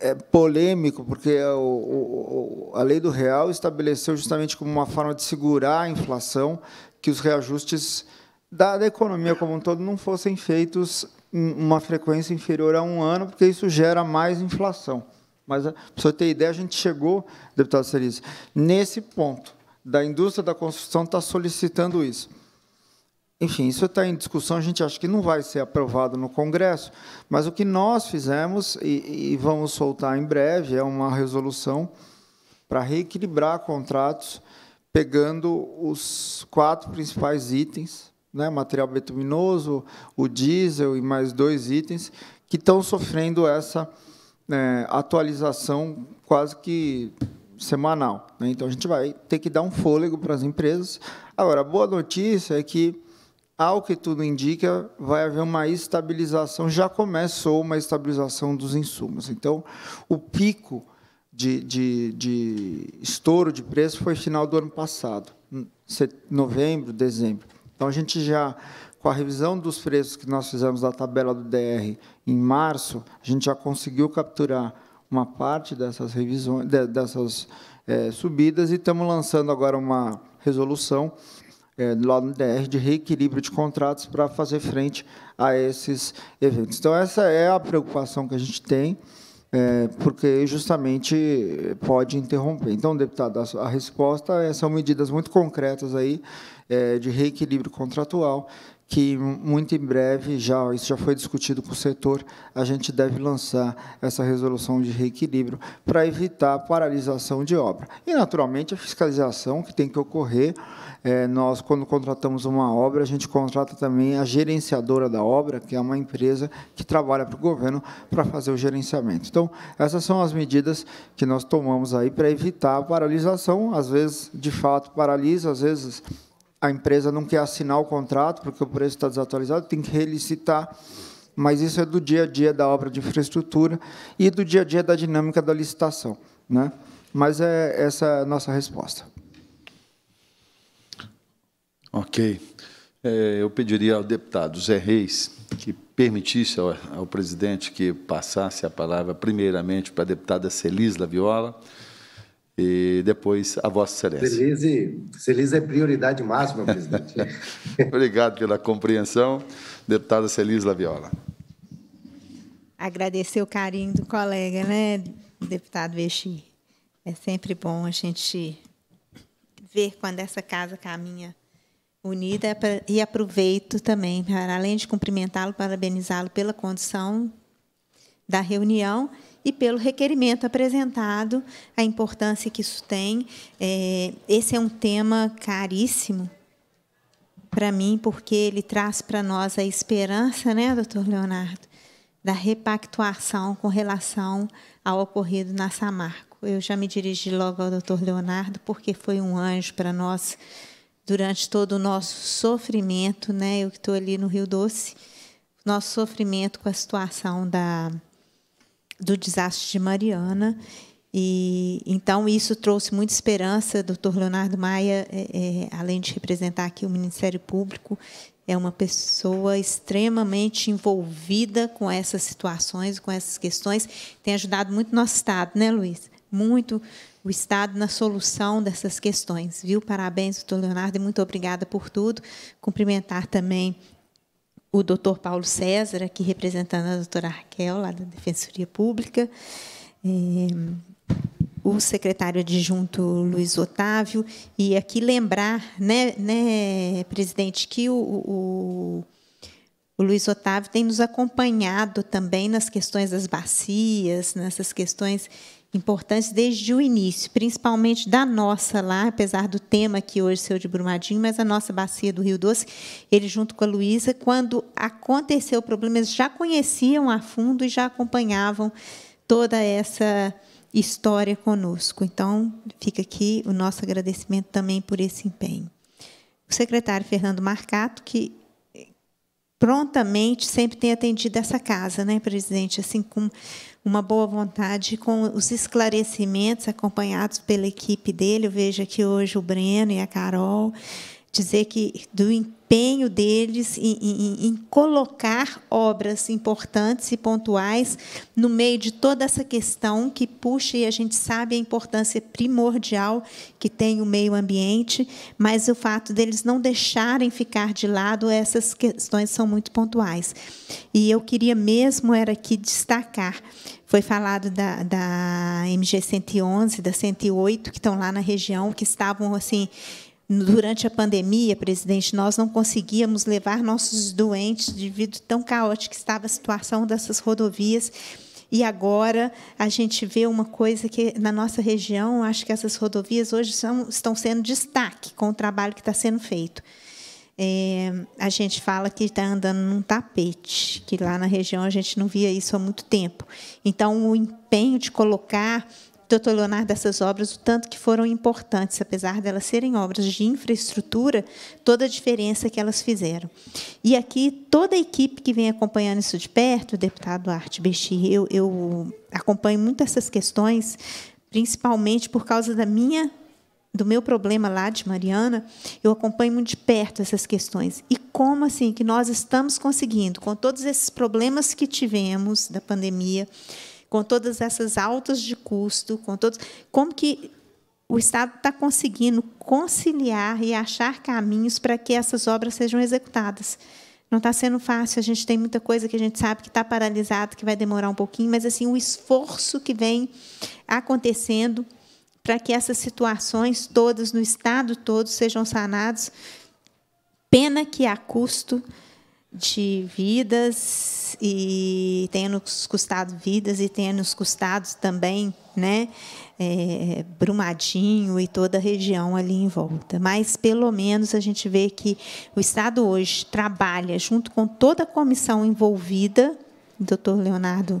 é, é polêmico, porque é o, o, a lei do real estabeleceu justamente como uma forma de segurar a inflação que os reajustes da, da economia como um todo não fossem feitos em uma frequência inferior a um ano, porque isso gera mais inflação. Mas, ah, para você ter ideia, a gente chegou, deputado Celis, nesse ponto da indústria da construção está solicitando isso. Enfim, isso está em discussão, a gente acha que não vai ser aprovado no Congresso, mas o que nós fizemos, e, e vamos soltar em breve, é uma resolução para reequilibrar contratos, pegando os quatro principais itens, né, material betuminoso, o diesel e mais dois itens, que estão sofrendo essa é, atualização quase que semanal. Né? Então, a gente vai ter que dar um fôlego para as empresas. Agora, a boa notícia é que, ao que tudo indica, vai haver uma estabilização, já começou uma estabilização dos insumos. Então, o pico de, de, de estouro de preço foi final do ano passado, novembro, dezembro. Então, a gente já com a revisão dos preços que nós fizemos da tabela do DR em março, a gente já conseguiu capturar uma parte dessas revisões, dessas é, subidas, e estamos lançando agora uma resolução é, lá no DR de reequilíbrio de contratos para fazer frente a esses eventos. Então, essa é a preocupação que a gente tem, é, porque justamente pode interromper. Então, deputado, a, resposta são medidas muito concretas aí é, de reequilíbrio contratual que muito em breve, já isso já foi discutido com o setor, a gente deve lançar essa resolução de reequilíbrio para evitar paralisação de obra. E, naturalmente, a fiscalização que tem que ocorrer. É, nós, quando contratamos uma obra, a gente contrata também a gerenciadora da obra, que é uma empresa que trabalha para o governo para fazer o gerenciamento. Então, essas são as medidas que nós tomamos aí para evitar a paralisação. Às vezes, de fato, paralisa, às vezes a empresa não quer assinar o contrato porque o preço está desatualizado, tem que relicitar. Mas isso é do dia a dia da obra de infraestrutura e do dia a dia da dinâmica da licitação. Né? Mas é essa é a nossa resposta. Ok. É, eu pediria ao deputado Zé Reis que permitisse ao, ao presidente que passasse a palavra primeiramente para a deputada Celis Laviola, Viola e depois a Vossa Excelência. Celise, Celise é prioridade máxima, presidente. Obrigado pela compreensão, deputada Celise Laviola. Agradecer o carinho do colega, né, deputado Vexi? É sempre bom a gente ver quando essa casa caminha unida e aproveito também, para além de cumprimentá-lo, parabenizá-lo pela condição da reunião e pelo requerimento apresentado, a importância que isso tem. É, esse é um tema caríssimo para mim, porque ele traz para nós a esperança, né, doutor Leonardo, da repactuação com relação ao ocorrido na Samarco. Eu já me dirigi logo ao doutor Leonardo, porque foi um anjo para nós durante todo o nosso sofrimento, né? Eu que estou ali no Rio Doce, nosso sofrimento com a situação da do desastre de Mariana. E então isso trouxe muita esperança. Dr. Leonardo Maia, é, é, além de representar aqui o Ministério Público, é uma pessoa extremamente envolvida com essas situações, com essas questões, tem ajudado muito nosso estado, né, Luiz? Muito o estado na solução dessas questões. Viu? Parabéns, doutor Leonardo, e muito obrigada por tudo. Cumprimentar também o doutor Paulo César, aqui representando a doutora Raquel, lá da Defensoria Pública, é, o secretário adjunto Luiz Otávio, e aqui lembrar, né, né presidente, que o, o, o Luiz Otávio tem nos acompanhado também nas questões das bacias, nessas questões importantes desde o início, principalmente da nossa lá, apesar do tema que hoje seu de Brumadinho, mas a nossa bacia do Rio Doce, ele junto com a Luísa, quando aconteceu o problema, eles já conheciam a fundo e já acompanhavam toda essa história conosco. Então, fica aqui o nosso agradecimento também por esse empenho. O secretário Fernando Marcato, que prontamente sempre tem atendido essa casa, né, presidente, assim com uma boa vontade com os esclarecimentos acompanhados pela equipe dele. Eu vejo aqui hoje o Breno e a Carol dizer que do empenho deles em, em, em, colocar obras importantes e pontuais no meio de toda essa questão que puxa e a gente sabe a importância primordial que tem o meio ambiente, mas o fato deles não deixarem ficar de lado essas questões são muito pontuais. E eu queria mesmo era aqui destacar foi falado da, da MG 111, da 108, que estão lá na região, que estavam assim Durante a pandemia, presidente, nós não conseguíamos levar nossos doentes devido tão caótica que estava a situação dessas rodovias. E agora a gente vê uma coisa que na nossa região, acho que essas rodovias hoje são, estão sendo destaque com o trabalho que está sendo feito. É, a gente fala que está andando num tapete, que lá na região a gente não via isso há muito tempo. Então, o empenho de colocar Dr. Leonardo, essas obras, o tanto que foram importantes, apesar delas serem obras de infraestrutura, toda a diferença que elas fizeram. E aqui, toda a equipe que vem acompanhando isso de perto, o deputado Arte Bexi, eu, eu acompanho muito essas questões, principalmente por causa da minha do meu problema lá de Mariana, eu acompanho muito de perto essas questões. E como assim que nós estamos conseguindo, com todos esses problemas que tivemos da pandemia, com todas essas altas de custo, com todos, como que o Estado está conseguindo conciliar e achar caminhos para que essas obras sejam executadas. Não está sendo fácil, a gente tem muita coisa que a gente sabe que está paralisado, que vai demorar um pouquinho, mas assim o esforço que vem acontecendo para que essas situações todas, no Estado todo, sejam sanadas, pena que a custo de vidas e tenha nos custado vidas e tenha nos custado também, né, é, Brumadinho e toda a região ali em volta. Mas pelo menos a gente vê que o Estado hoje trabalha junto com toda a comissão envolvida. doutor Leonardo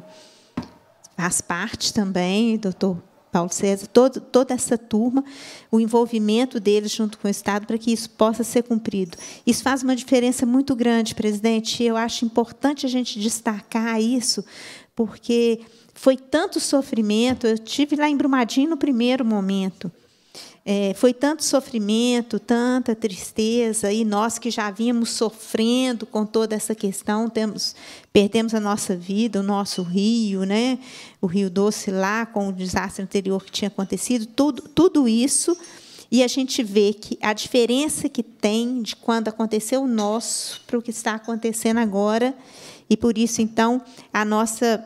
faz parte também, doutor Paulo César, todo, toda essa turma, o envolvimento deles junto com o Estado para que isso possa ser cumprido. Isso faz uma diferença muito grande, presidente, e eu acho importante a gente destacar isso, porque foi tanto sofrimento. Eu tive lá em Brumadinho no primeiro momento. É, foi tanto sofrimento, tanta tristeza, e nós que já vínhamos sofrendo com toda essa questão, temos, perdemos a nossa vida, o nosso rio, né? o Rio Doce lá, com o desastre anterior que tinha acontecido, tudo, tudo isso, e a gente vê que a diferença que tem de quando aconteceu o nosso para o que está acontecendo agora, e por isso, então, a nossa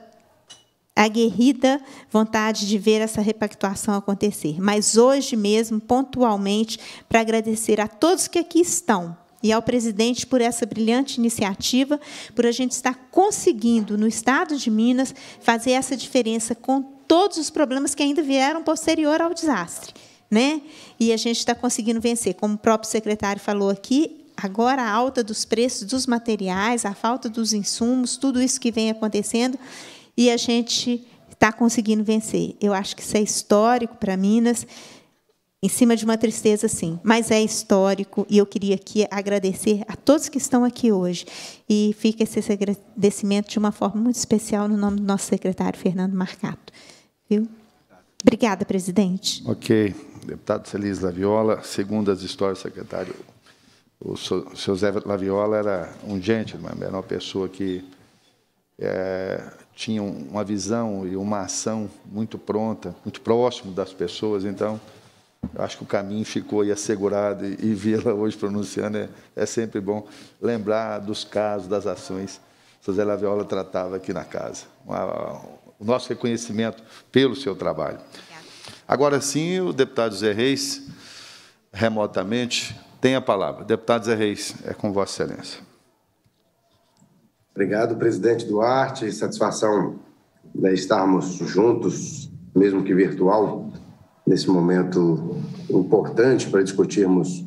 aguerrida vontade de ver essa repactuação acontecer. Mas hoje mesmo, pontualmente, para agradecer a todos que aqui estão e ao presidente por essa brilhante iniciativa, por a gente estar conseguindo, no estado de Minas, fazer essa diferença com todos os problemas que ainda vieram posterior ao desastre. Né? E a gente está conseguindo vencer. Como o próprio secretário falou aqui, agora a alta dos preços dos materiais, a falta dos insumos, tudo isso que vem acontecendo, e a gente está conseguindo vencer. Eu acho que isso é histórico para Minas, em cima de uma tristeza, sim, mas é histórico e eu queria aqui agradecer a todos que estão aqui hoje. E fica esse agradecimento de uma forma muito especial no nome do nosso secretário Fernando Marcato. Viu? Obrigada, presidente. Ok. Deputado Celis Laviola, segundo as histórias, secretário, o seu Zé Laviola era um gente era uma pessoa que é, tinham uma visão e uma ação muito pronta, muito próximo das pessoas. Então, acho que o caminho ficou aí assegurado e, vê-la hoje pronunciando é, é sempre bom lembrar dos casos, das ações que José Viola tratava aqui na casa. O nosso reconhecimento pelo seu trabalho. Agora sim, o deputado Zé Reis, remotamente, tem a palavra. Deputado Zé Reis, é com Vossa Excelência. Obrigado, presidente Duarte. Satisfação de né, estarmos juntos, mesmo que virtual, nesse momento importante para discutirmos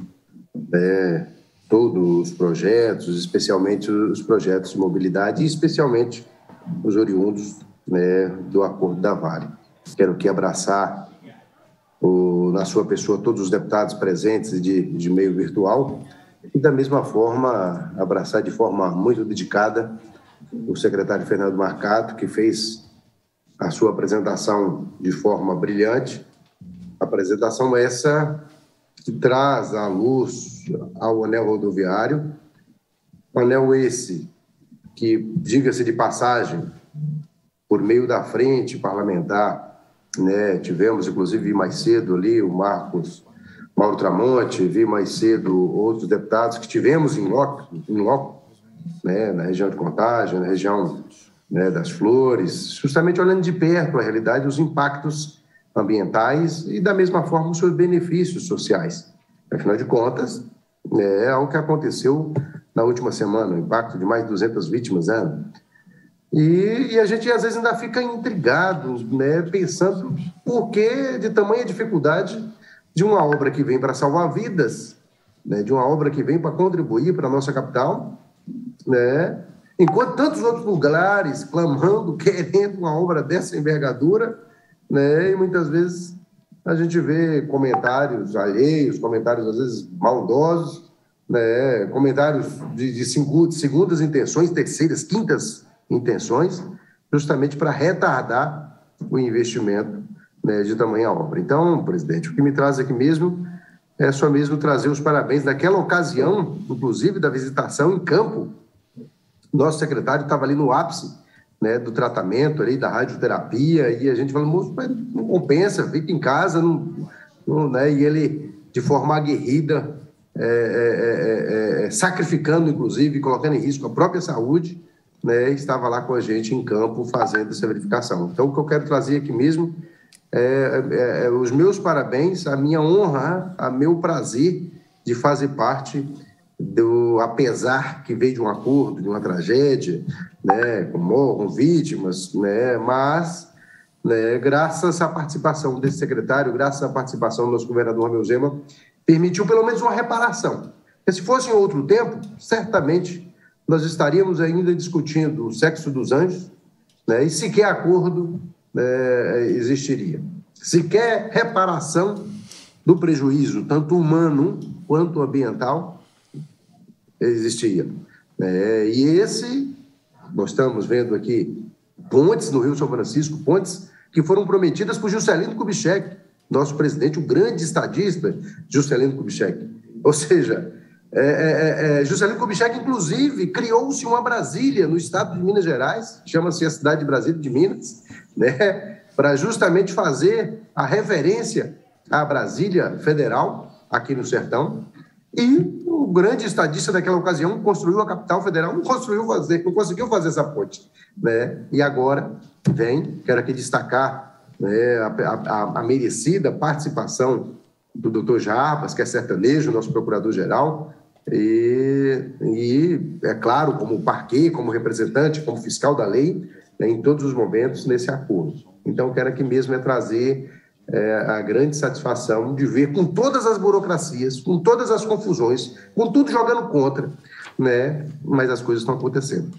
é, todos os projetos, especialmente os projetos de mobilidade e especialmente os oriundos né, do acordo da Vale. Quero aqui abraçar o, na sua pessoa todos os deputados presentes de, de meio virtual e, da mesma forma, abraçar de forma muito dedicada o secretário Fernando Marcato, que fez a sua apresentação de forma brilhante. A apresentação essa que traz à luz ao anel rodoviário, anel esse que, diga-se de passagem, por meio da frente parlamentar, né, tivemos inclusive mais cedo ali o Marcos Mauro Tramonte, vi mais cedo outros deputados que tivemos em loco, em loco né, na região de Contagem, na região né, das Flores, justamente olhando de perto a realidade, os impactos ambientais e, da mesma forma, os seus benefícios sociais. Afinal de contas, né, é algo que aconteceu na última semana, o impacto de mais de 200 vítimas Né? E, e, a gente às vezes ainda fica intrigado, né, pensando por que de tamanha dificuldade de uma obra que vem para salvar vidas, né, de uma obra que vem para contribuir para a nossa capital, né, enquanto tantos outros lugares clamando, querendo uma obra dessa envergadura, né, e muitas vezes a gente vê comentários alheios, comentários às vezes maldosos, né, comentários de, de segundas intenções, terceiras, quintas intenções, justamente para retardar o investimento né, de tamanha obra. Então, presidente, o que me traz aqui mesmo é só mesmo trazer os parabéns. Naquela ocasião, inclusive, da visitação em campo, nosso secretário estava ali no ápice né, do tratamento ali, da radioterapia, e a gente falou, moço, não compensa, fica em casa, não, não, né? e ele, de forma aguerrida, é é, é, é, é, sacrificando, inclusive, colocando em risco a própria saúde, né, estava lá com a gente em campo fazendo essa verificação. Então, o que eu quero trazer aqui mesmo é, é, é, os meus parabéns, a minha honra, a meu prazer de fazer parte do, apesar que veio de um acordo, de uma tragédia, né, com morro, vítimas, né, mas né, graças à participação desse secretário, graças à participação do nosso governador Romeu Zema, permitiu pelo menos uma reparação. Porque se fosse em outro tempo, certamente nós estaríamos ainda discutindo o sexo dos anjos, né, e sequer acordo é, existiria. Sequer reparação do prejuízo, tanto humano quanto ambiental, existiria. É, e esse, nós estamos vendo aqui pontes no Rio São Francisco, pontes que foram prometidas por Juscelino Kubitschek, nosso presidente, o grande estadista Juscelino Kubitschek. Ou seja, é, é, é, é Juscelino Kubitschek, inclusive, criou-se uma Brasília no estado de Minas Gerais, chama-se a cidade de Brasília de Minas, né? para justamente fazer a reverência à Brasília Federal, aqui no Sertão. E o grande estadista daquela ocasião construiu a capital federal, não construiu fazer, não conseguiu fazer essa ponte, né? E agora vem, quero aqui destacar né, a, a, a merecida participação do doutor Jarbas, que é sertanejo, nosso procurador-geral, e, e, é claro, como parque como representante, como fiscal da lei, né, em todos os momentos nesse acordo. Então, quero aqui mesmo é trazer é, a grande satisfação de ver com todas as burocracias, com todas as confusões, com tudo jogando contra, né, mas as coisas estão acontecendo.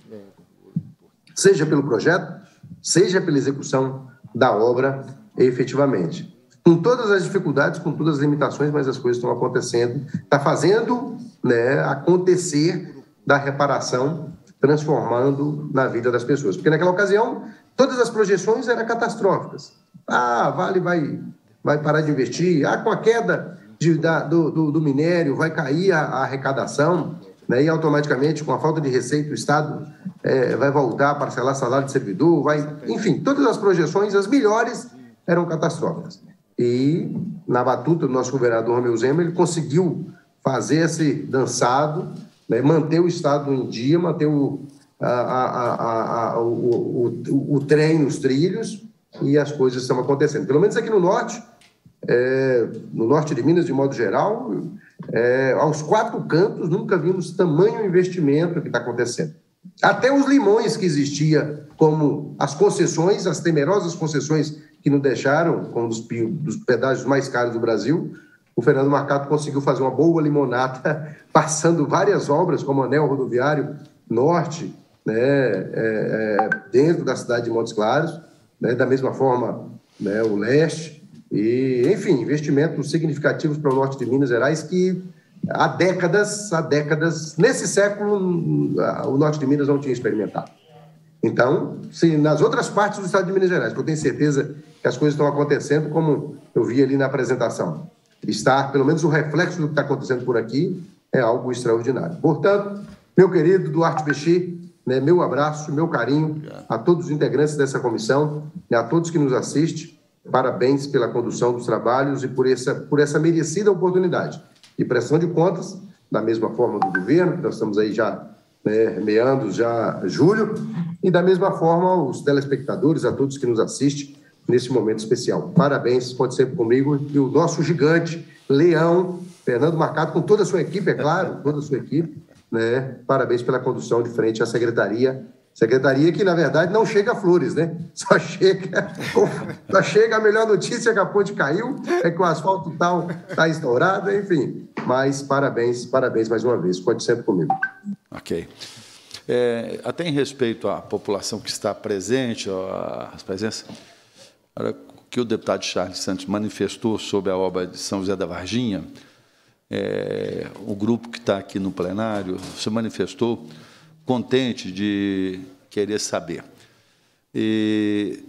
Seja pelo projeto, seja pela execução da obra efetivamente. Com todas as dificuldades, com todas as limitações, mas as coisas estão acontecendo, está fazendo né, acontecer da reparação transformando na vida das pessoas. Porque naquela ocasião, todas as projeções eram catastróficas. Ah, Vale vai, vai parar de investir. Ah, com a queda de, da, do, do, do, minério vai cair a, a arrecadação. Né? E automaticamente, com a falta de receita, o Estado é, vai voltar a parcelar salário de servidor. vai, Enfim, todas as projeções, as melhores, eram catastróficas. E, na batuta do nosso governador Romeu Zema, ele conseguiu fazer esse dançado né? manter o Estado em dia, manter o, a, a, a, o, o, o, trem nos trilhos e as coisas estão acontecendo. Pelo menos aqui no Norte, é, no Norte de Minas, de modo geral, é, aos quatro cantos nunca vimos tamanho investimento que está acontecendo. Até os limões que existia como as concessões, as temerosas concessões que nos deixaram com um dos, dos pedágios mais caros do Brasil, o Fernando Marcato conseguiu fazer uma boa limonada, passando várias obras, como anel rodoviário norte, né, é, é, dentro da cidade de Montes Claros, né, da mesma forma né, o leste, e, enfim, investimentos significativos para o norte de Minas Gerais que há décadas, há décadas, nesse século, o norte de Minas não tinha experimentado. Então, se nas outras partes do estado de Minas Gerais, que eu tenho certeza que as coisas estão acontecendo, como eu vi ali na apresentação, estar, pelo menos o reflexo do que está acontecendo por aqui, é algo extraordinário. Portanto, meu querido Duarte Bexi, né, meu abraço, meu carinho a todos os integrantes dessa comissão, a todos que nos assistem, parabéns pela condução dos trabalhos e por essa, por essa merecida oportunidade. E pressão de contas, da mesma forma do governo, que nós estamos aí já né, meando já julho, e da mesma forma os telespectadores, a todos que nos assistem, nesse momento especial. Parabéns, pode ser comigo. E o nosso gigante, Leão, Fernando Marcado, com toda a sua equipe, é claro, toda a sua equipe. Né? Parabéns pela condução de frente à secretaria. Secretaria que, na verdade, não chega a flores, né? Só chega, só chega a melhor notícia que a ponte caiu, é que o asfalto tal está estourado, enfim. Mas parabéns, parabéns mais uma vez. Pode sempre comigo. Ok. É, até em respeito à população que está presente, as presenças, o que o deputado Charles Santos manifestou sobre a obra de São José da Varginha, é, o grupo que está aqui no plenário se manifestou contente de querer saber. E,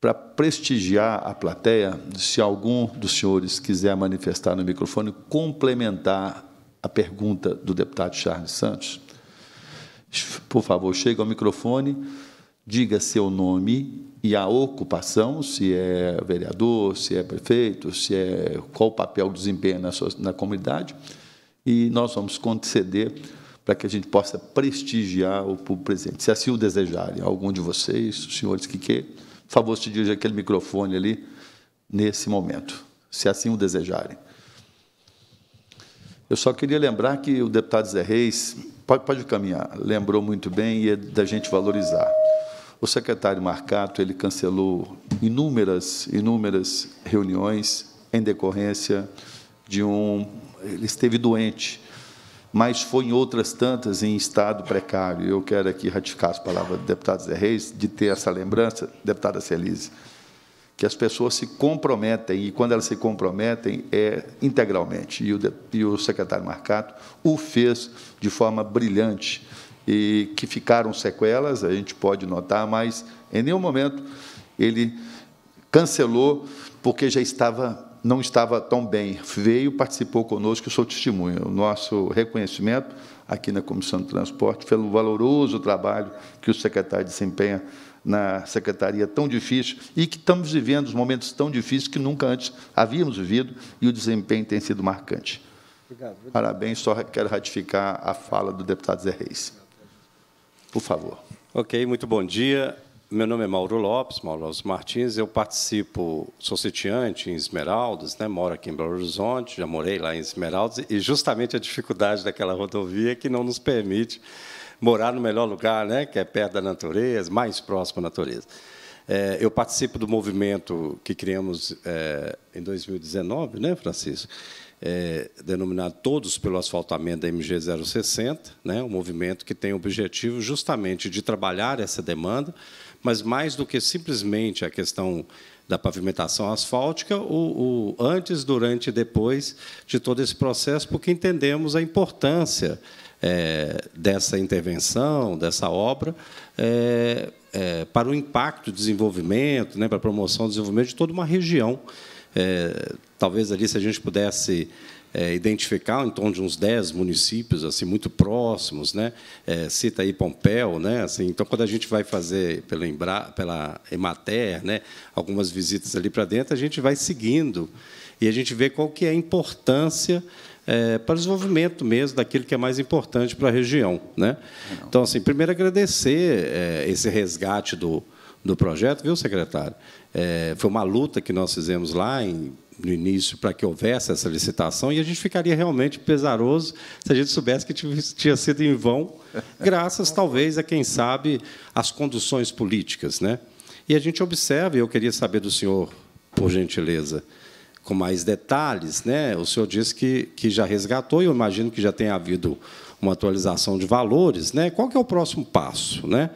para prestigiar a plateia, se algum dos senhores quiser manifestar no microfone, complementar a pergunta do deputado Charles Santos, por favor, chegue ao microfone, diga seu nome e a ocupação, se é vereador, se é prefeito, se é qual o papel desempenha na, sua, na comunidade, e nós vamos conceder para que a gente possa prestigiar o público presente. Se assim o desejarem, algum de vocês, os senhores que queiram, por favor, se dirija aquele microfone ali, nesse momento, se assim o desejarem. Eu só queria lembrar que o deputado Zé Reis, pode, pode caminhar, lembrou muito bem e é da gente valorizar. O secretário Marcato ele cancelou inúmeras, inúmeras reuniões em decorrência de um. Ele esteve doente, mas foi em outras tantas em estado precário. Eu quero aqui ratificar as palavras do deputado Zé Reis, de ter essa lembrança, deputada Celise, que as pessoas se comprometem, e quando elas se comprometem, é integralmente. E o, e o secretário Marcato o fez de forma brilhante e que ficaram sequelas, a gente pode notar, mas em nenhum momento ele cancelou porque já estava não estava tão bem. Veio, participou conosco, eu sou testemunha. O nosso reconhecimento aqui na Comissão de Transporte pelo valoroso trabalho que o secretário desempenha na secretaria tão difícil e que estamos vivendo os momentos tão difíceis que nunca antes havíamos vivido e o desempenho tem sido marcante. Obrigado. Parabéns, só quero ratificar a fala do deputado Zé Reis. Por favor. Ok, muito bom dia. Meu nome é Mauro Lopes, Mauro Lopes Martins. Eu participo, sou sitiante em Esmeraldas, né? moro aqui em Belo Horizonte, já morei lá em Esmeraldas, e justamente a dificuldade daquela rodovia é que não nos permite morar no melhor lugar, né? que é perto da natureza, mais próximo à natureza. É, eu participo do movimento que criamos é, em 2019, né, Francisco? é, denominado Todos pelo Asfaltamento da MG 060, né, um movimento que tem o objetivo justamente de trabalhar essa demanda, mas mais do que simplesmente a questão da pavimentação asfáltica, o, o antes, durante e depois de todo esse processo, porque entendemos a importância é, dessa intervenção, dessa obra, é, é, para o impacto do desenvolvimento, né, para a promoção do desenvolvimento de toda uma região. É, talvez ali se a gente pudesse é, identificar em torno de uns 10 municípios assim muito próximos, né? É, cita aí Pompéu, né? Assim, então quando a gente vai fazer pela Embra, pela Emater, né? Algumas visitas ali para dentro, a gente vai seguindo e a gente vê qual que é a importância é, para o desenvolvimento mesmo daquilo que é mais importante para a região, né? Então assim, primeiro agradecer é, esse resgate do do projeto, viu, secretário? É, foi uma luta que nós fizemos lá em no início para que houvesse essa licitação e a gente ficaria realmente pesaroso se a gente soubesse que tinha sido em vão, graças talvez a quem sabe às conduções políticas, né? E a gente observa, e eu queria saber do senhor, por gentileza, com mais detalhes, né? O senhor disse que, que já resgatou e eu imagino que já tenha havido uma atualização de valores, né? Qual que é o próximo passo, né?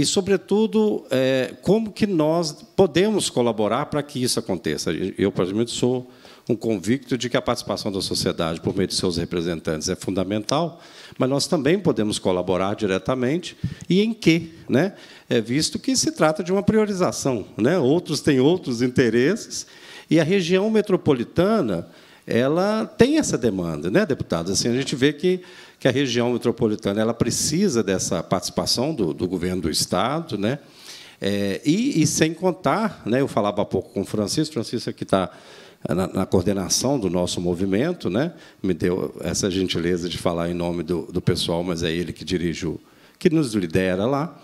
e, sobretudo, é, como que nós podemos colaborar para que isso aconteça. Eu, particularmente, sou um convicto de que a participação da sociedade por meio de seus representantes é fundamental, mas nós também podemos colaborar diretamente e em quê, né? É visto que se trata de uma priorização, né? Outros têm outros interesses e a região metropolitana ela tem essa demanda, né, deputado? Assim a gente vê que que a região metropolitana ela precisa dessa participação do, do governo do Estado, né? É, e, e, sem contar, né, eu falava há pouco com o Francisco, Francisco que está na, na, coordenação do nosso movimento, né, me deu essa gentileza de falar em nome do, do pessoal, mas é ele que dirige o, que nos lidera lá,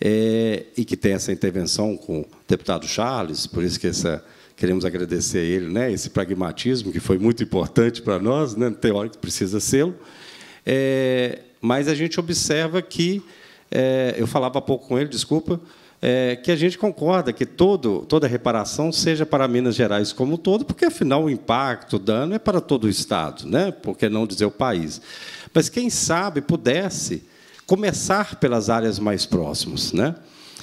é, e que tem essa intervenção com o deputado Charles, por isso que essa, queremos agradecer a ele, né, esse pragmatismo que foi muito importante para nós, né, tem hora que precisa ser. -lo. É, mas a gente observa que, é, eu falava há pouco com ele, desculpa, é, que a gente concorda que todo, toda reparação seja para Minas Gerais como um todo, porque, afinal, o impacto, o dano é para todo o Estado, né? por que não dizer o país. Mas, quem sabe, pudesse começar pelas áreas mais próximas. Né?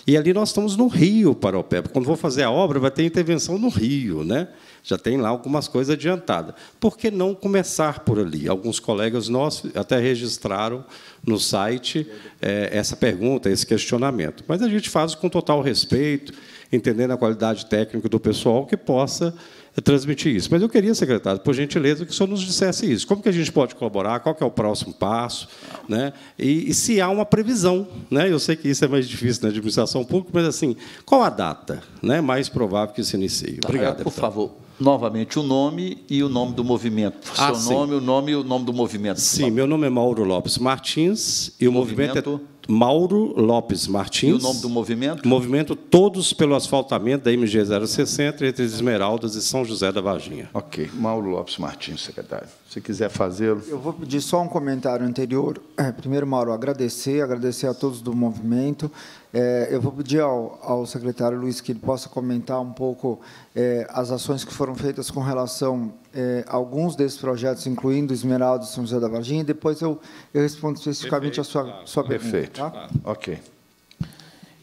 E ali nós estamos no Rio, Paropeba. Quando vou fazer a obra, vai ter intervenção no Rio. Né? já tem lá algumas coisas adiantadas. Por que não começar por ali? Alguns colegas nossos até registraram no site é, essa pergunta, esse questionamento. Mas a gente faz com total respeito, entendendo a qualidade técnica do pessoal que possa eh, transmitir isso. Mas eu queria, secretário, por gentileza, que o senhor nos dissesse isso. Como que a gente pode colaborar? Qual é o próximo passo? Né? E, e, se há uma previsão. Né? Eu sei que isso é mais difícil na administração pública, mas assim, qual a data né? mais provável que se inicie? Tá, Obrigado. Tá, por deputado. favor novamente o nome e o nome do movimento. Ah, Seu sim. nome, o nome e o nome do movimento. Sim, meu nome é Mauro Lopes Martins e o, o movimento, movimento, é Mauro Lopes Martins. E o nome do movimento? Movimento Todos pelo Asfaltamento da MG 060 entre Esmeraldas e São José da Varginha. Ok. Mauro Lopes Martins, secretário. Se quiser fazê-lo. Eu vou pedir só um comentário anterior. É, primeiro, Mauro, agradecer, agradecer a todos do movimento, é, eu vou pedir ao, ao, secretário Luiz que ele possa comentar um pouco é, as ações que foram feitas com relação é, a alguns desses projetos, incluindo Esmeralda e São José da Varginha, e depois eu, eu respondo especificamente Perfeito, a sua, claro. sua pergunta. Perfeito, tá? ok.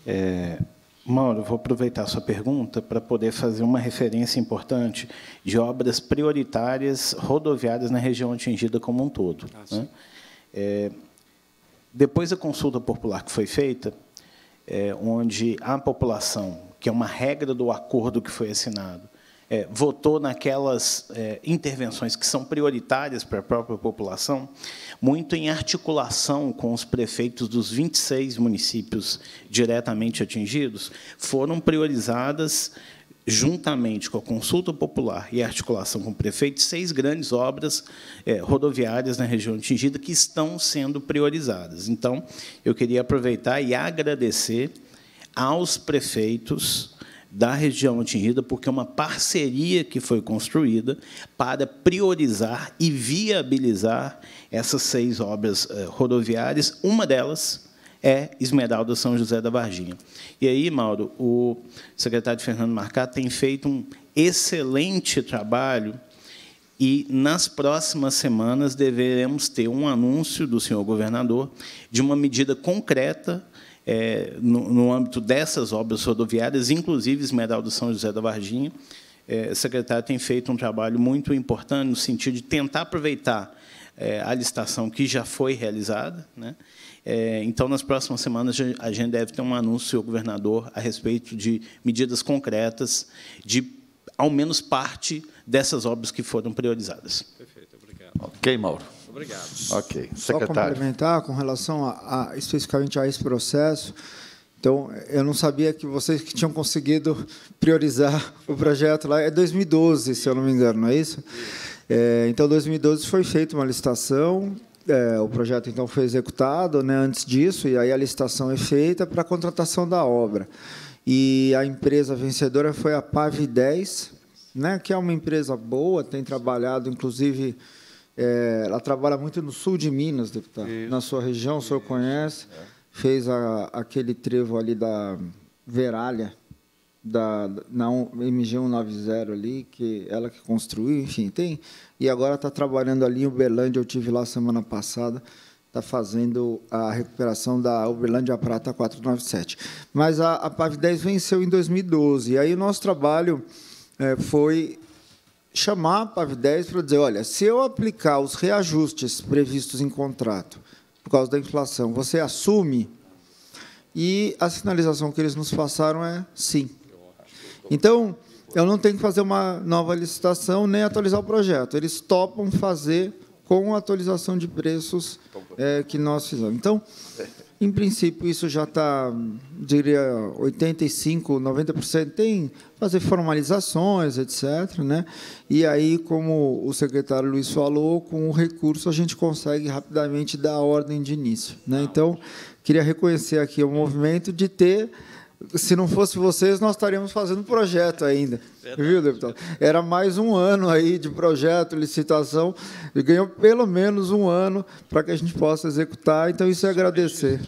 É, Mauro, vou aproveitar a sua pergunta para poder fazer uma referência importante de obras prioritárias rodoviárias na região atingida como um todo. Ah, né? É, depois da consulta popular que foi feita, é, onde a população, que é uma regra do acordo que foi assinado, é, votou naquelas é, intervenções que são prioritárias para a própria população, muito em articulação com os prefeitos dos 26 municípios diretamente atingidos, foram priorizadas juntamente com a consulta popular e a articulação com o prefeito, seis grandes obras é, rodoviárias na região atingida que estão sendo priorizadas. Então, eu queria aproveitar e agradecer aos prefeitos da região atingida, porque é uma parceria que foi construída para priorizar e viabilizar essas seis obras é, rodoviárias, uma delas é Esmeralda São José da Varginha. E aí, Mauro, o secretário Fernando Marcato tem feito um excelente trabalho e nas próximas semanas deveremos ter um anúncio do senhor governador de uma medida concreta é, no, no, âmbito dessas obras rodoviárias, inclusive Esmeralda São José da Varginha. É, o secretário tem feito um trabalho muito importante no sentido de tentar aproveitar é, a licitação que já foi realizada, né? É, então, nas próximas semanas, a gente deve ter um anúncio o governador a respeito de medidas concretas de, ao menos, parte dessas obras que foram priorizadas. Perfeito, obrigado. Ok, Mauro. Obrigado. Ok, secretário. Só complementar com relação a, a especificamente a esse processo. Então, eu não sabia que vocês que tinham conseguido priorizar o projeto lá. É 2012, se eu não me engano, não é isso? É, então, 2012 foi feita uma licitação é, o projeto então foi executado né, antes disso, e aí a licitação é feita para a contratação da obra. E a empresa vencedora foi a PAV 10, né, que é uma empresa boa, tem trabalhado, inclusive, é, ela trabalha muito no sul de Minas, deputado, Isso. na sua região, o senhor Isso. conhece, é. fez a, aquele trevo ali da Veralha, da, na MG190 ali, que ela que construiu, enfim, tem. E agora está trabalhando ali em Uberlândia, eu tive lá semana passada, está fazendo a recuperação da Uberlândia Prata 497. Mas a, a PAV10 venceu em 2012, e aí o nosso trabalho é, foi chamar a PAV10 para dizer, olha, se eu aplicar os reajustes previstos em contrato por causa da inflação, você assume? E a sinalização que eles nos passaram é sim. Então, eu não tenho que fazer uma nova licitação nem atualizar o projeto. Eles topam fazer com a atualização de preços é, que nós fizemos. Então, em princípio, isso já está, diria, 85%, 90%. Tem fazer formalizações, etc. Né? E aí, como o secretário Luiz falou, com o recurso a gente consegue rapidamente dar ordem de início. Né? Então, queria reconhecer aqui o movimento de ter se não fosse vocês, nós estaríamos fazendo projeto ainda. Verdade. Viu, deputado? Era mais um ano aí de projeto, licitação, e ganhou pelo menos um ano para que a gente possa executar. Então, isso é agradecer.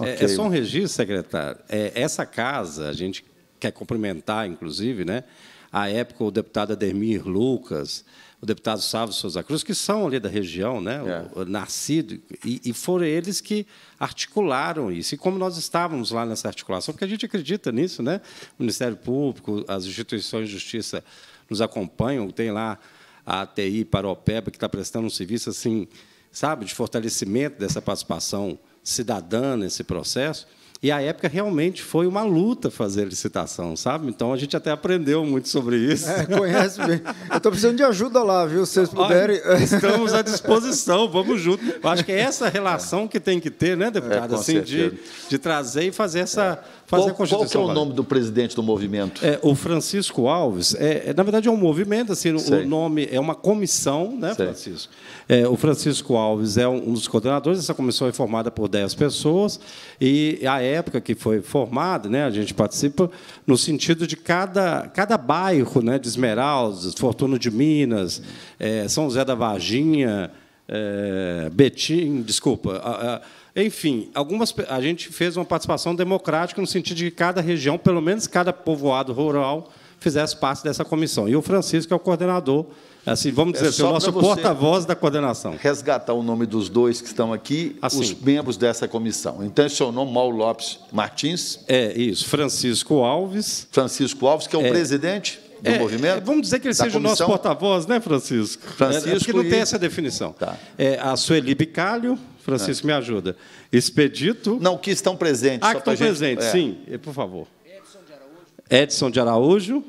É, é okay. é só um registro, secretário. É, essa casa, a gente quer cumprimentar, inclusive, né? A época, o deputado Ademir Lucas o deputado Sávio Souza Cruz, que são ali da região, né, é. nascido, e, e, foram eles que articularam isso. E como nós estávamos lá nessa articulação, porque a gente acredita nisso, né? O Ministério Público, as instituições de justiça nos acompanham, tem lá a ATI Paropeba, que está prestando um serviço assim, sabe, de fortalecimento dessa participação cidadã nesse processo. E a época realmente foi uma luta fazer licitação, sabe? Então a gente até aprendeu muito sobre isso. É, conhece bem. Eu estou precisando de ajuda lá, viu? Se vocês puderem. Olha, estamos à disposição, vamos juntos. Eu acho que é essa relação que tem que ter, né, é, deputado? É, assim, de, de, trazer e fazer essa. É fazer qual, a Constituição. Qual é o nome do presidente do movimento? É, o Francisco Alves. É, é na verdade, é um movimento, assim, o nome é uma comissão, né, Sei. Francisco? É, o Francisco Alves é um, um dos coordenadores, essa comissão é formada por 10 pessoas, e a época que foi formada, né, a gente participa no sentido de cada, cada bairro né, de Esmeraldas, Fortuna de Minas, é, São José da Varginha, é, Betim, desculpa. A, a, enfim, algumas, a gente fez uma participação democrática no sentido de que cada região, pelo menos cada povoado rural, fizesse parte dessa comissão. E o Francisco é o coordenador, assim, vamos dizer, é assim, o nosso porta-voz da coordenação. Resgatar o nome dos dois que estão aqui, assim. os membros dessa comissão. Então, seu é nome, Mauro Lopes Martins. É, isso. Francisco Alves. Francisco Alves, que é o é, presidente? É, do é, movimento? vamos dizer que ele seja comissão? o nosso porta-voz, né, Francisco? Francisco. É, é, porque não e... tem essa definição. Tá. É, a Sueli Bicalho, Francisco, é. me ajuda. Expedito. Não, que estão presentes. Ah, que estão gente... presentes, sim, eh, por favor. Edson de Araújo. Edson de Araújo.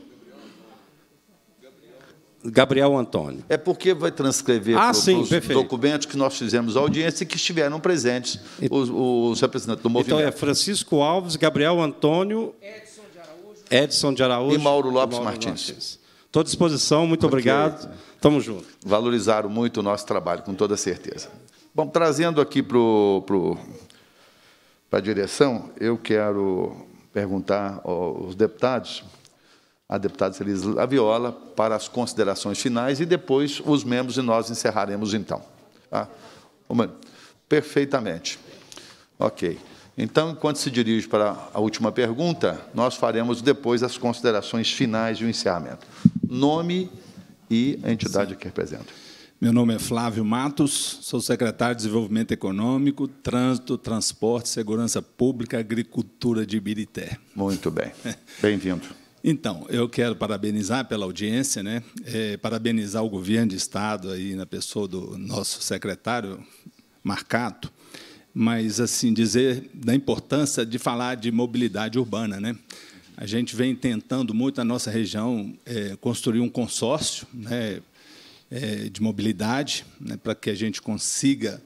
Gabriel Antônio. É porque vai transcrever ah, sim, os perfeito. documentos que nós fizemos à audiência e que estiveram presentes os, os representantes do movimento. Então é Francisco Alves, Gabriel Antônio. Edson de Araújo e Mauro Lopes, e Mauro Martins. Martins. Estou à disposição, muito obrigado. Tamo junto. Valorizaram muito o nosso trabalho, com toda certeza. Bom, trazendo aqui para pro, pro, a direção, eu quero perguntar aos deputados, a deputada Celise Laviola, para as considerações finais e depois os membros e nós encerraremos então. Tá? Perfeitamente. Ok. Então, enquanto se dirige para a última pergunta, nós faremos depois as considerações finais de um encerramento. Nome e a entidade Sim. que representa. Meu nome é Flávio Matos, sou secretário de Desenvolvimento Econômico, Trânsito, Transporte, Segurança Pública, Agricultura de Ibirité. Muito bem. Bem-vindo. Então, eu quero parabenizar pela audiência, né? É, parabenizar o governo de Estado aí na pessoa do nosso secretário Marcato mas assim dizer da importância de falar de mobilidade urbana, né? A gente vem tentando muito na nossa região é, construir um consórcio né, é, de mobilidade né, para que a gente consiga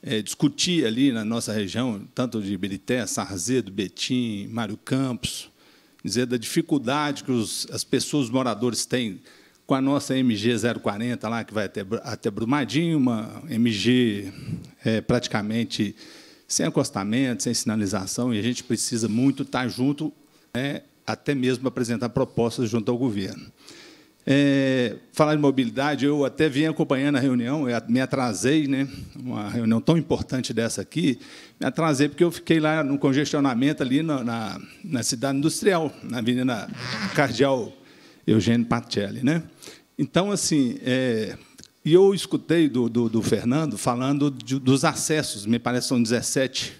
é, discutir ali na nossa região, tanto de Ibirité, Sarzedo, Betim, Mário Campos, dizer da dificuldade que os, as pessoas, os moradores têm com a nossa MG 040 lá, que vai até, até Brumadinho, uma MG é, praticamente sem acostamento, sem sinalização, e a gente precisa muito estar tá junto, né, até mesmo apresentar propostas junto ao governo. É, falar de mobilidade, eu até vim acompanhando a reunião, me atrasei, né? uma reunião tão importante dessa aqui, me atrasei porque eu fiquei lá no congestionamento ali na, na, na cidade industrial, na Avenida Cardeal Eugênio Pacelli. Né? Então, assim, é, e eu escutei do, do, do Fernando falando de, dos acessos, me parece são 17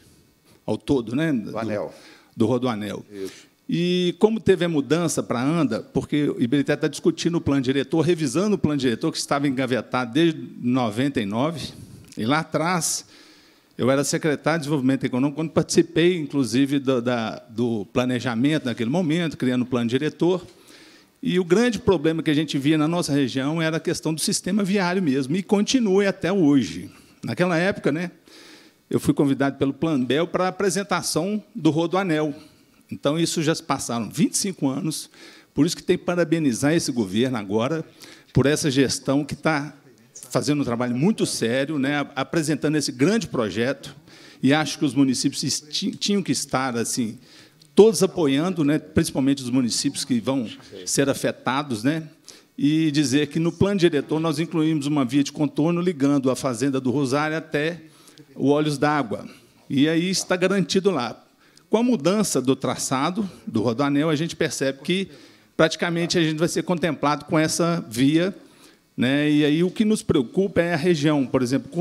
ao todo, né? Do, do anel. Do Rodoanel. Isso. E como teve a mudança para ANDA, porque o Iberité está discutindo o plano diretor, revisando o plano diretor, que estava engavetado desde 99, e lá atrás eu era secretário de Desenvolvimento Econômico, quando participei, inclusive, do, da, do planejamento naquele momento, criando o plano diretor. E o grande problema que a gente via na nossa região era a questão do sistema viário mesmo, e continua até hoje. Naquela época, né, eu fui convidado pelo Plan Bel para a apresentação do Rodoanel. Então, isso já se passaram 25 anos, por isso que tem que parabenizar esse governo agora por essa gestão que está fazendo um trabalho muito sério, né, apresentando esse grande projeto, e acho que os municípios tinham que estar assim todos apoiando, né, principalmente os municípios que vão ser afetados, né, e dizer que no plano diretor nós incluímos uma via de contorno ligando a Fazenda do Rosário até o Olhos d'Água. E aí está garantido lá. Com a mudança do traçado do Rodoanel, a gente percebe que praticamente a gente vai ser contemplado com essa via. Né, e aí o que nos preocupa é a região, por exemplo,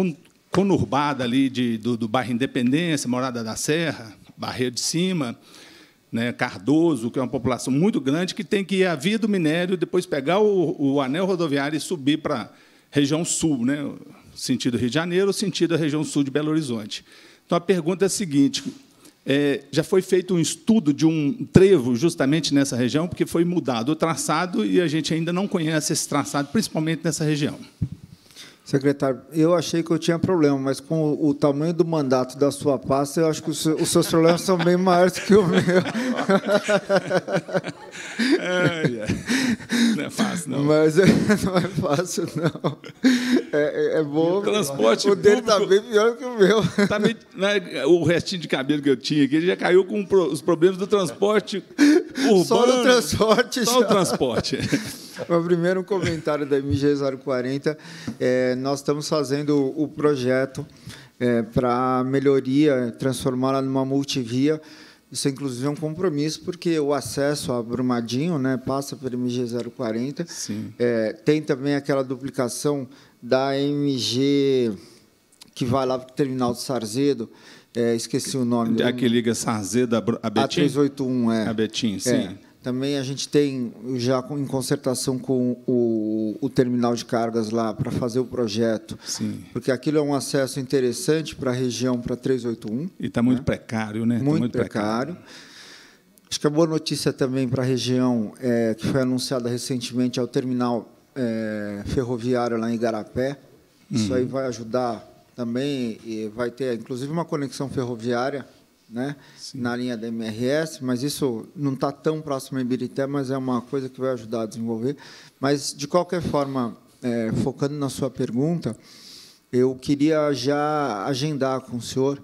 conurbada ali de, do, do bairro Independência, Morada da Serra, Barreira de Cima, né, Cardoso, que é uma população muito grande, que tem que ir à via do minério, depois pegar o, o anel rodoviário e subir para a região sul, né, sentido Rio de Janeiro, sentido a região sul de Belo Horizonte. Então, a pergunta é a seguinte, é, já foi feito um estudo de um trevo justamente nessa região, porque foi mudado o traçado e a gente ainda não conhece esse traçado, principalmente nessa região. Secretário, eu achei que eu tinha problema, mas com o, o tamanho do mandato da sua pasta, eu acho que os, os seus problemas são bem maiores que o meu. É, é, não é fácil, não. Mas não é fácil, não. É, é bom. O transporte O dele está bem pior que o meu. Tá meio, né, o restinho de cabelo que eu tinha aqui já caiu com os problemas do transporte Urbano, só o transporte. Só, o transporte. O primeiro comentário da MG040, é, nós estamos fazendo o projeto é, para melhoria, transformá-la numa multivia. Isso, inclusive, é um compromisso, porque o acesso a Brumadinho né, passa pela MG040. É, tem também aquela duplicação da MG que vai lá para o terminal de Sarzedo, é, esqueci o nome. É a que liga Sarzeda a Betim? A381, é. A Betim, é, sim. É. Também a gente tem, já em concertação com o, o terminal de cargas lá, para fazer o projeto. Sim. Porque aquilo é um acesso interessante para a região, para 381. E está muito né? precário, né? Tá muito, tá muito precário. precário. Acho que a boa notícia também para a região, é, que foi anunciada recentemente, é o terminal é, ferroviário lá em Igarapé. Isso uhum. aí vai ajudar também vai ter, inclusive, uma conexão ferroviária né, na linha da MRS, mas isso não está tão próximo em Birité, mas é uma coisa que vai ajudar a desenvolver. Mas, de qualquer forma, é, focando na sua pergunta, eu queria já agendar com o senhor,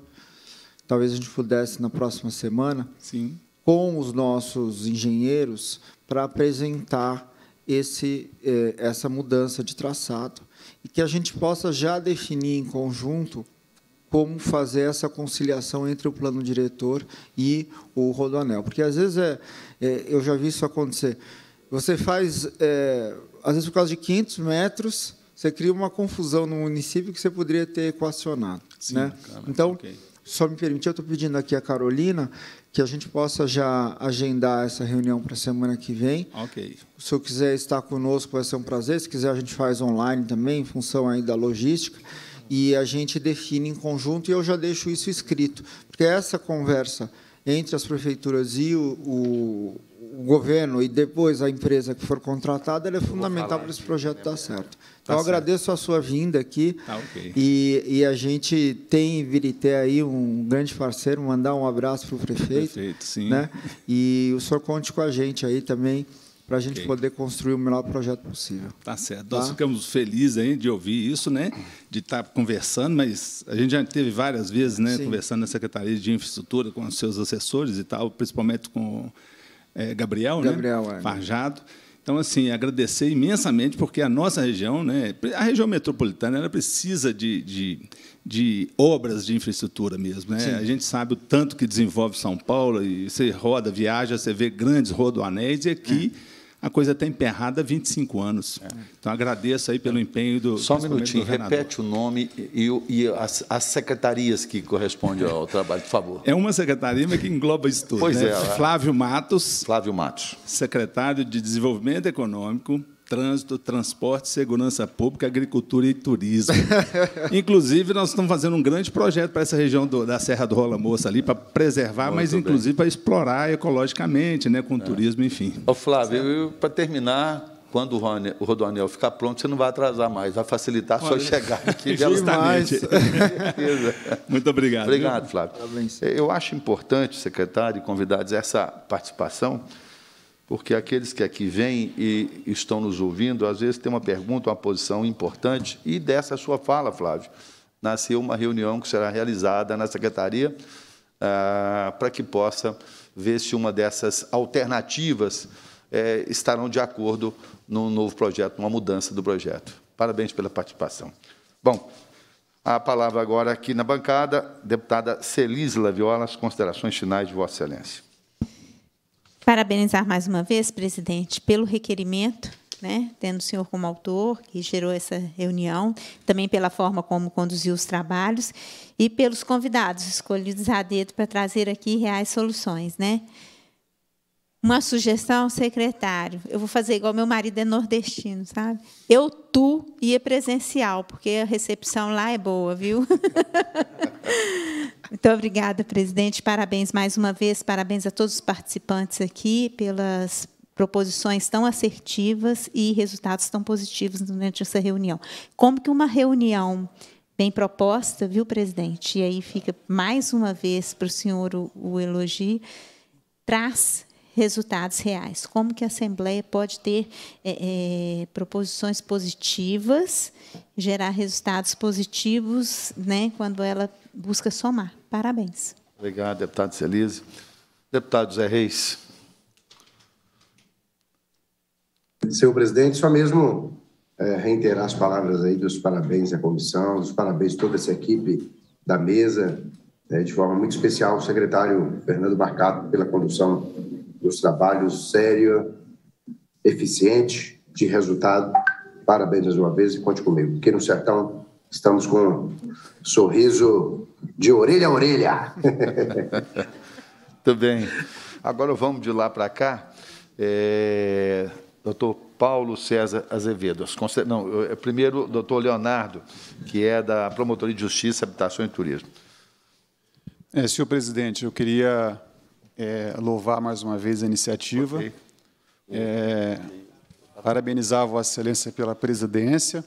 talvez a gente pudesse na próxima semana, Sim. com os nossos engenheiros, para apresentar esse, é, essa mudança de traçado e que a gente possa já definir em conjunto como fazer essa conciliação entre o plano diretor e o rodoanel. Porque, às vezes, é, é eu já vi isso acontecer. Você faz, é, às vezes, por causa de 500 metros, você cria uma confusão no município que você poderia ter equacionado. Sim, né? então, okay. só me permitir, eu estou pedindo aqui a Carolina, que a gente possa já agendar essa reunião para a semana que vem. Ok. Se eu quiser estar conosco, vai ser um prazer. Se quiser, a gente faz online também, em função aí da logística. E a gente define em conjunto, e eu já deixo isso escrito. Porque essa conversa entre as prefeituras e o, o, o governo e depois a empresa que for contratada, ela é fundamental para esse projeto dar certo. Tá então, tá eu agradeço a sua vinda aqui. Tá, okay. e, e, a gente tem em Virité aí um grande parceiro, mandar um abraço para o prefeito. sim. Né? E o senhor conte com a gente aí também para a gente okay. poder construir o melhor projeto possível. Tá certo. Tá? Nós ficamos felizes aí de ouvir isso, né? de estar tá conversando, mas a gente já teve várias vezes né, conversando na Secretaria de Infraestrutura com os seus assessores e tal, principalmente com é, Gabriel, né? Gabriel né? é. Farjado. Então, assim, agradecer imensamente, porque a nossa região, né, a região metropolitana, ela precisa de, de, de obras de infraestrutura mesmo. Né? A gente sabe o tanto que desenvolve São Paulo, e você roda, viaja, você vê grandes rodoanéis, e aqui. É a coisa está emperrada há 25 anos. É. Então, agradeço aí pelo é. empenho do. Só um minutinho, repete o nome e, e as, as, secretarias que correspondem ao trabalho, por favor. É uma secretaria, mas que engloba isso tudo. Pois né? é. é. Flávio Matos. Flávio Matos. Secretário de Desenvolvimento Econômico trânsito, transporte, segurança pública, agricultura e turismo. inclusive, nós estamos fazendo um grande projeto para essa região do, da Serra do Rola Moça ali, para preservar, Muito mas bem. inclusive para explorar ecologicamente, né, com é. turismo, enfim. Ô, Flávio, para terminar, quando o Rodoanel ficar pronto, você não vai atrasar mais, vai facilitar a sua chegada aqui. Justamente. Muito obrigado. Obrigado, viu? Flávio. Parabéns. Eu acho importante, secretário e convidados, essa participação, porque aqueles que aqui vêm e estão nos ouvindo, às vezes têm uma pergunta, uma posição importante, e dessa sua fala, Flávio, nasceu uma reunião que será realizada na Secretaria ah, para que possa ver se uma dessas alternativas eh, estarão de acordo no novo projeto, numa mudança do projeto. Parabéns pela participação. Bom, a palavra agora aqui na bancada, deputada Celisla Viola, as considerações finais de Vossa Excelência. Parabenizar mais uma vez, presidente, pelo requerimento, né, tendo o senhor como autor, que gerou essa reunião, também pela forma como conduziu os trabalhos, e pelos convidados escolhidos a dedo para trazer aqui reais soluções. Né? Uma sugestão, secretário. Eu vou fazer igual meu marido é nordestino, sabe? Eu, tu, ia presencial, porque a recepção lá é boa, viu? Muito obrigada, presidente. Parabéns mais uma vez, parabéns a todos os participantes aqui pelas proposições tão assertivas e resultados tão positivos durante essa reunião. Como que uma reunião bem proposta, viu, presidente? E aí fica mais uma vez para o senhor o, o elogio, traz resultados reais. Como que a Assembleia pode ter é, é, proposições positivas, gerar resultados positivos né, quando ela busca somar. Parabéns. Obrigado, deputado Celise. Deputado Zé Reis. Senhor presidente, só mesmo é, reiterar as palavras aí dos parabéns à comissão, dos parabéns a toda essa equipe da mesa, é, de forma muito especial ao secretário Fernando Barcato pela condução dos trabalhos sério, eficiente, de resultado. Parabéns mais uma vez e conte comigo. Aqui no Sertão estamos com um sorriso de orelha a orelha. Muito bem. Agora vamos de lá para cá. É, doutor Paulo César Azevedo. Não, é, primeiro, doutor Leonardo, que é da Promotoria de Justiça, Habitação e Turismo. É, senhor presidente, eu queria é, louvar mais uma vez a iniciativa, okay. é, parabenizar a Vossa Excelência pela presidência,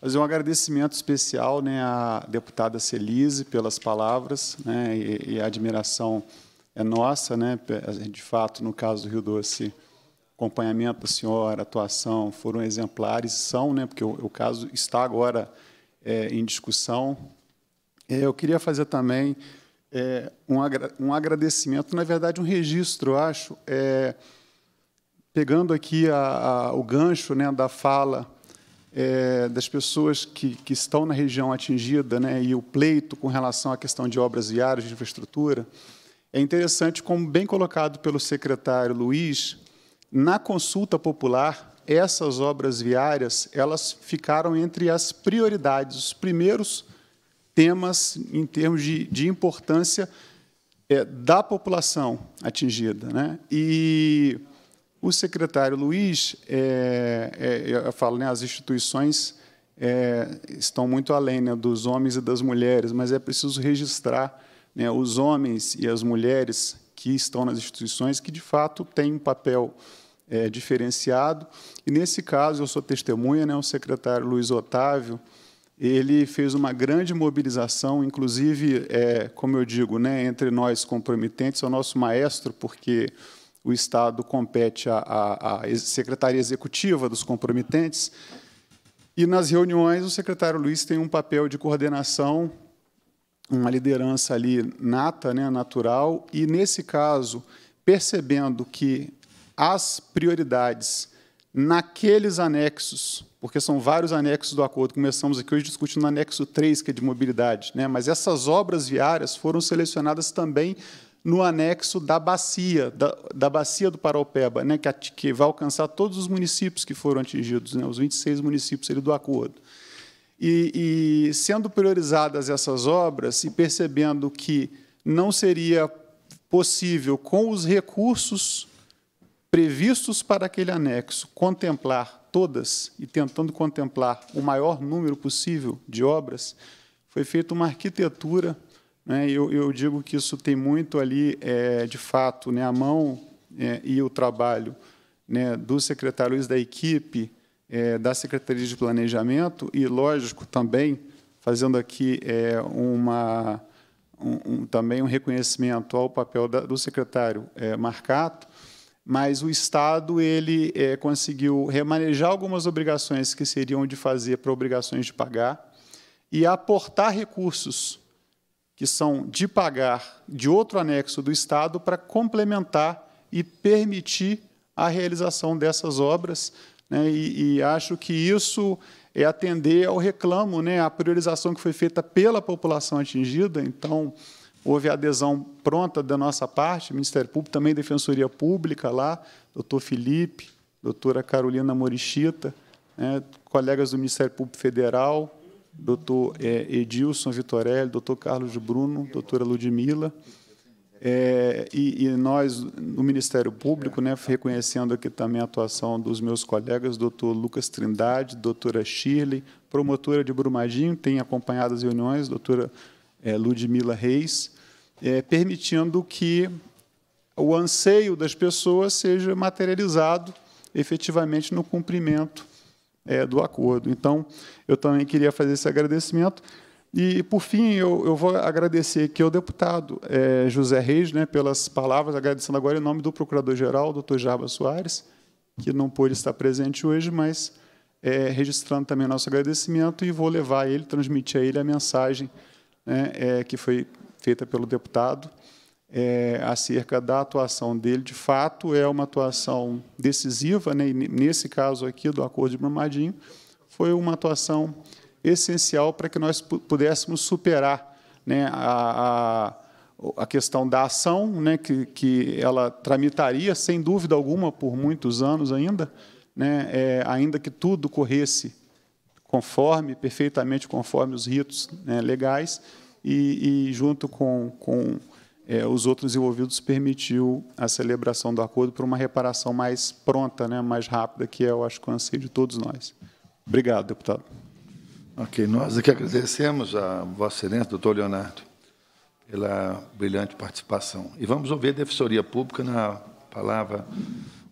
fazer um agradecimento especial né, à deputada Celise pelas palavras, né, e, e a admiração é nossa, né, de fato, no caso do Rio Doce, acompanhamento da senhora, atuação, foram exemplares, são, né, porque o, o caso está agora é, em discussão. É, eu queria fazer também é, um, agra um, agradecimento, na verdade, um registro, eu acho, é, pegando aqui a, a, o gancho né, da fala é, das pessoas que, que, estão na região atingida né, e o pleito com relação à questão de obras viárias, de infraestrutura, é interessante, como bem colocado pelo secretário Luiz, na consulta popular, essas obras viárias elas ficaram entre as prioridades, os primeiros temas em termos de, de importância é, da população atingida. Né? E o secretário Luiz, é, é, eu falo, né, as instituições é, estão muito além né, dos homens e das mulheres, mas é preciso registrar né, os homens e as mulheres que estão nas instituições que, de fato, têm um papel é, diferenciado. E, nesse caso, eu sou testemunha, né, o secretário Luiz Otávio, ele fez uma grande mobilização, inclusive, é, como eu digo, né, entre nós comprometentes, é o nosso maestro, porque o Estado compete à, Secretaria Executiva dos comprometentes, e nas reuniões o secretário Luiz tem um papel de coordenação, uma liderança ali nata, né, natural, e nesse caso, percebendo que as prioridades naqueles anexos, porque são vários anexos do acordo, começamos aqui hoje discutindo o anexo 3, que é de mobilidade, né? mas essas obras viárias foram selecionadas também no anexo da bacia, da, da bacia do Paraupeba, né? que, que, vai alcançar todos os municípios que foram atingidos, né? os 26 municípios ali do acordo. E, e sendo priorizadas essas obras e percebendo que não seria possível, com os recursos previstos para aquele anexo, contemplar todas e tentando contemplar o maior número possível de obras, foi feita uma arquitetura. Né, eu, eu, digo que isso tem muito ali, é, de fato, né, a mão é, e o trabalho né, do secretário da equipe é, da Secretaria de Planejamento e, lógico, também fazendo aqui é, uma, um, um, também um reconhecimento ao papel da, do secretário é, Marcato, mas o Estado ele é, conseguiu remanejar algumas obrigações que seriam de fazer para obrigações de pagar e aportar recursos que são de pagar de outro anexo do Estado para complementar e permitir a realização dessas obras. Né? E, e acho que isso é atender ao reclamo, né? à priorização que foi feita pela população atingida. Então, houve a adesão pronta da nossa parte, Ministério Público, também Defensoria Pública lá, doutor Felipe, doutora Carolina Morichita, né, colegas do Ministério Público Federal, doutor é, Edilson Vitorelli, doutor Carlos Bruno, doutora Ludmila, é, e, e, nós, no Ministério Público, né, reconhecendo aqui também a atuação dos meus colegas, doutor Lucas Trindade, doutora Shirley, promotora de Brumadinho, tem acompanhado as reuniões, doutora é, Ludmila Reis, é, permitindo que o anseio das pessoas seja materializado efetivamente no cumprimento é, do acordo. Então, eu também queria fazer esse agradecimento. E, por fim, eu, eu vou agradecer aqui ao deputado é, José Reis né, pelas palavras, agradecendo agora em nome do procurador-geral, doutor Jarba Soares, que não pôde estar presente hoje, mas é, registrando também nosso agradecimento e vou levar ele, transmitir a ele a mensagem né, é, que foi feita pelo deputado, é, acerca da atuação dele. De fato, é uma atuação decisiva, né, nesse caso aqui do Acordo de Brumadinho, foi uma atuação essencial para que nós pudéssemos superar né, a, a, a, questão da ação, né, que, que ela tramitaria, sem dúvida alguma, por muitos anos ainda, né, é, ainda que tudo corresse conforme, perfeitamente conforme os ritos né, legais, e, e, junto com, com é, os outros envolvidos, permitiu a celebração do acordo por uma reparação mais pronta, né, mais rápida, que é, eu acho que o anseio de todos nós. Obrigado, deputado. Ok, nós aqui agradecemos a Vossa Excelência, doutor Leonardo, pela brilhante participação. E vamos ouvir a Defensoria Pública na palavra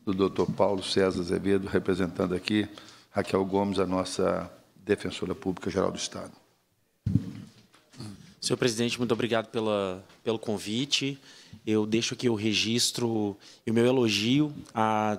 do doutor Paulo César Azevedo, representando aqui Raquel Gomes, a nossa Defensora Pública Geral do Estado. Senhor presidente, muito obrigado pela, pelo convite. Eu deixo aqui o registro e o meu elogio à,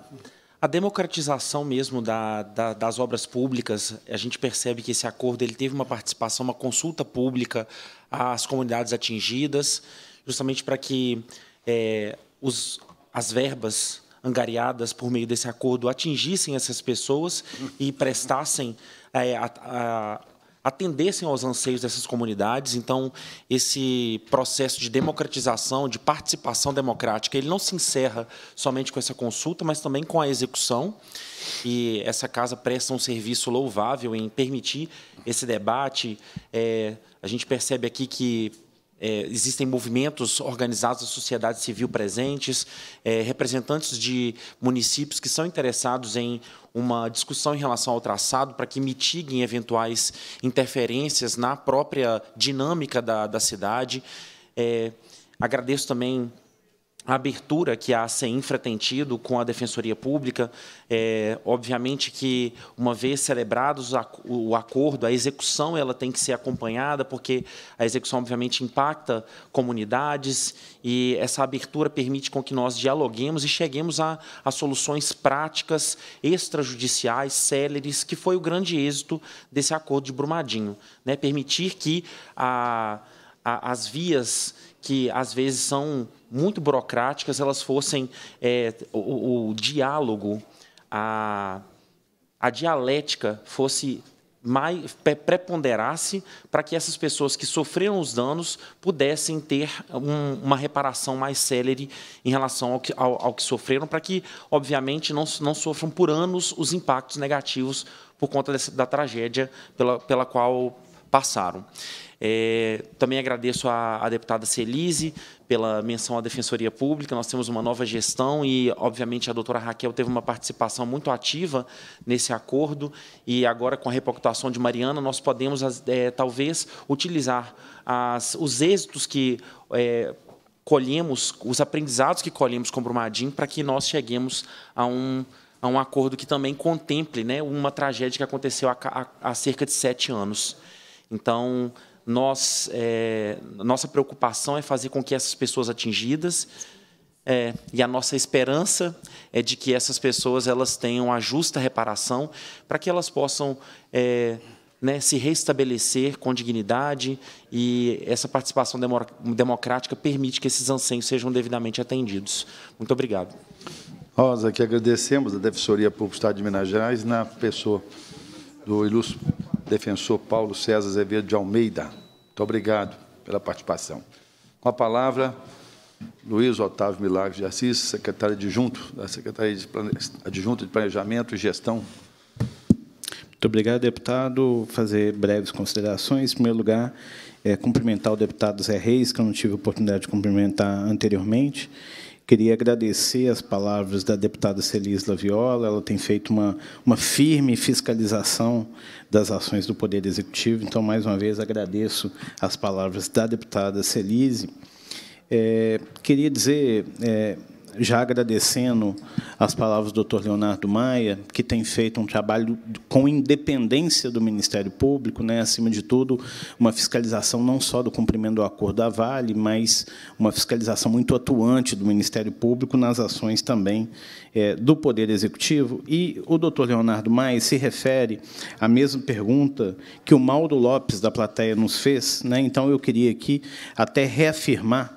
à democratização mesmo da, da, das obras públicas. A gente percebe que esse acordo ele teve uma participação, uma consulta pública às comunidades atingidas, justamente para que é, os, as verbas angariadas por meio desse acordo atingissem essas pessoas e prestassem é, a, a, atendessem aos anseios dessas comunidades. Então, esse processo de democratização, de participação democrática, ele não se encerra somente com essa consulta, mas também com a execução. E essa casa presta um serviço louvável em permitir esse debate. É, a gente percebe aqui que é, existem movimentos organizados da sociedade civil presentes, é, representantes de municípios que são interessados em uma discussão em relação ao traçado para que mitiguem eventuais interferências na própria dinâmica da, da cidade. É, agradeço também a abertura que a CEINFRA tem tido com a Defensoria Pública, é, obviamente que, uma vez celebrados o acordo, a execução ela tem que ser acompanhada, porque a execução, obviamente, impacta comunidades e essa abertura permite com que nós dialoguemos e cheguemos a, a soluções práticas, extrajudiciais, céleres, que foi o grande êxito desse acordo de Brumadinho. Né? Permitir que a, a, as vias que às vezes são muito burocráticas, elas fossem é, o, o, diálogo, a, a dialética fosse mais preponderasse para que essas pessoas que sofreram os danos pudessem ter um, uma reparação mais célere em relação ao que, ao, ao que sofreram, para que, obviamente, não, não sofram por anos os impactos negativos por conta dessa, da tragédia pela, pela qual passaram. É, também agradeço à deputada Celise pela menção à Defensoria Pública. Nós temos uma nova gestão e, obviamente, a doutora Raquel teve uma participação muito ativa nesse acordo. E agora, com a repactuação de Mariana, nós podemos, é, talvez, utilizar as, os êxitos que. É, colhemos, os aprendizados que colhemos com Brumadinho, para que nós cheguemos a um a um acordo que também contemple né, uma tragédia que aconteceu há, há, cerca de sete anos. Então, nós, é, nossa preocupação é fazer com que essas pessoas atingidas é, e a nossa esperança é de que essas pessoas elas tenham a justa reparação para que elas possam é, né, se restabelecer com dignidade e essa participação democrática permite que esses anseios sejam devidamente atendidos. Muito obrigado. Rosa, que agradecemos a Defensoria Pública do Estado de Minas Gerais na pessoa do ilustre defensor Paulo César Azevedo de Almeida. Muito obrigado pela participação. Com a palavra, Luiz Otávio Milagres de Assis, secretário adjunto da Secretaria de Adjunto de Planejamento e Gestão. Muito obrigado, deputado. Fazer breves considerações. Em primeiro lugar, é, cumprimentar o deputado Zé Reis, que eu não tive a oportunidade de cumprimentar anteriormente. Queria agradecer as palavras da deputada Celis Laviola. Ela tem feito uma, uma firme fiscalização das ações do Poder Executivo. Então, mais uma vez, agradeço as palavras da deputada Celise. É, queria dizer... É, já agradecendo as palavras do Dr. Leonardo Maia, que tem feito um trabalho com independência do Ministério Público, né, acima de tudo, uma fiscalização não só do cumprimento do acordo da Vale, mas uma fiscalização muito atuante do Ministério Público nas ações também é, do Poder Executivo. E o Dr. Leonardo Maia se refere à mesma pergunta que o Mauro Lopes da plateia nos fez, né? Então eu queria aqui até reafirmar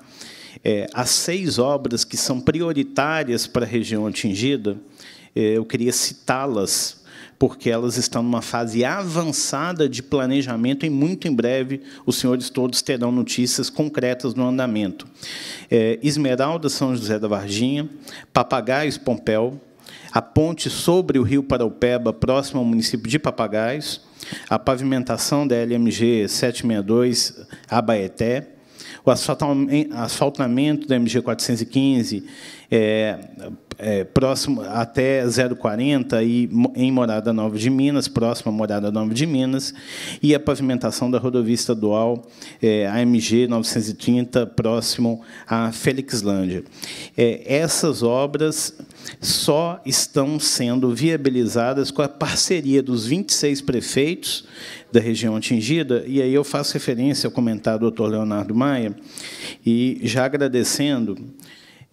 é, as seis obras que são prioritárias para a região atingida, é, eu queria citá-las, porque elas estão numa fase avançada de planejamento e, muito em breve, os senhores todos terão notícias concretas no andamento. É, Esmeralda São José da Varginha, Papagaios Pompéu, a ponte sobre o rio Paraupeba, próximo ao município de Papagaios, a pavimentação da LMG 762 Abaeté, o asfaltamento da MG 415 é, é, próximo até 040 e em Morada Nova de Minas, próxima à Morada Nova de Minas, e a pavimentação da rodovia estadual é, AMG 930, próximo à Felixlândia. É, essas obras só estão sendo viabilizadas com a parceria dos 26 prefeitos da região atingida, e aí eu faço referência ao comentário do doutor Leonardo Maia, e já agradecendo,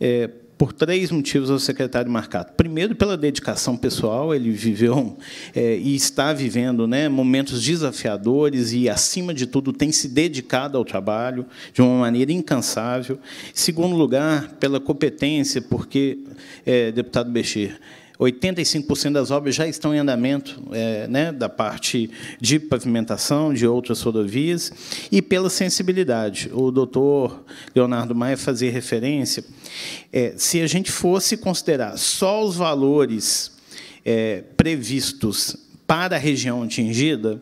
é, por três motivos ao secretário Marcato. Primeiro, pela dedicação pessoal, ele viveu é, e está vivendo né, momentos desafiadores e, acima de tudo, tem se dedicado ao trabalho de uma maneira incansável. Segundo lugar, pela competência, porque, é, deputado Becher, 85% das obras já estão em andamento, é, né, da parte de pavimentação, de outras rodovias, e pela sensibilidade. O doutor Leonardo Maia fazia referência. É, se a gente fosse considerar só os valores é, previstos para a região atingida,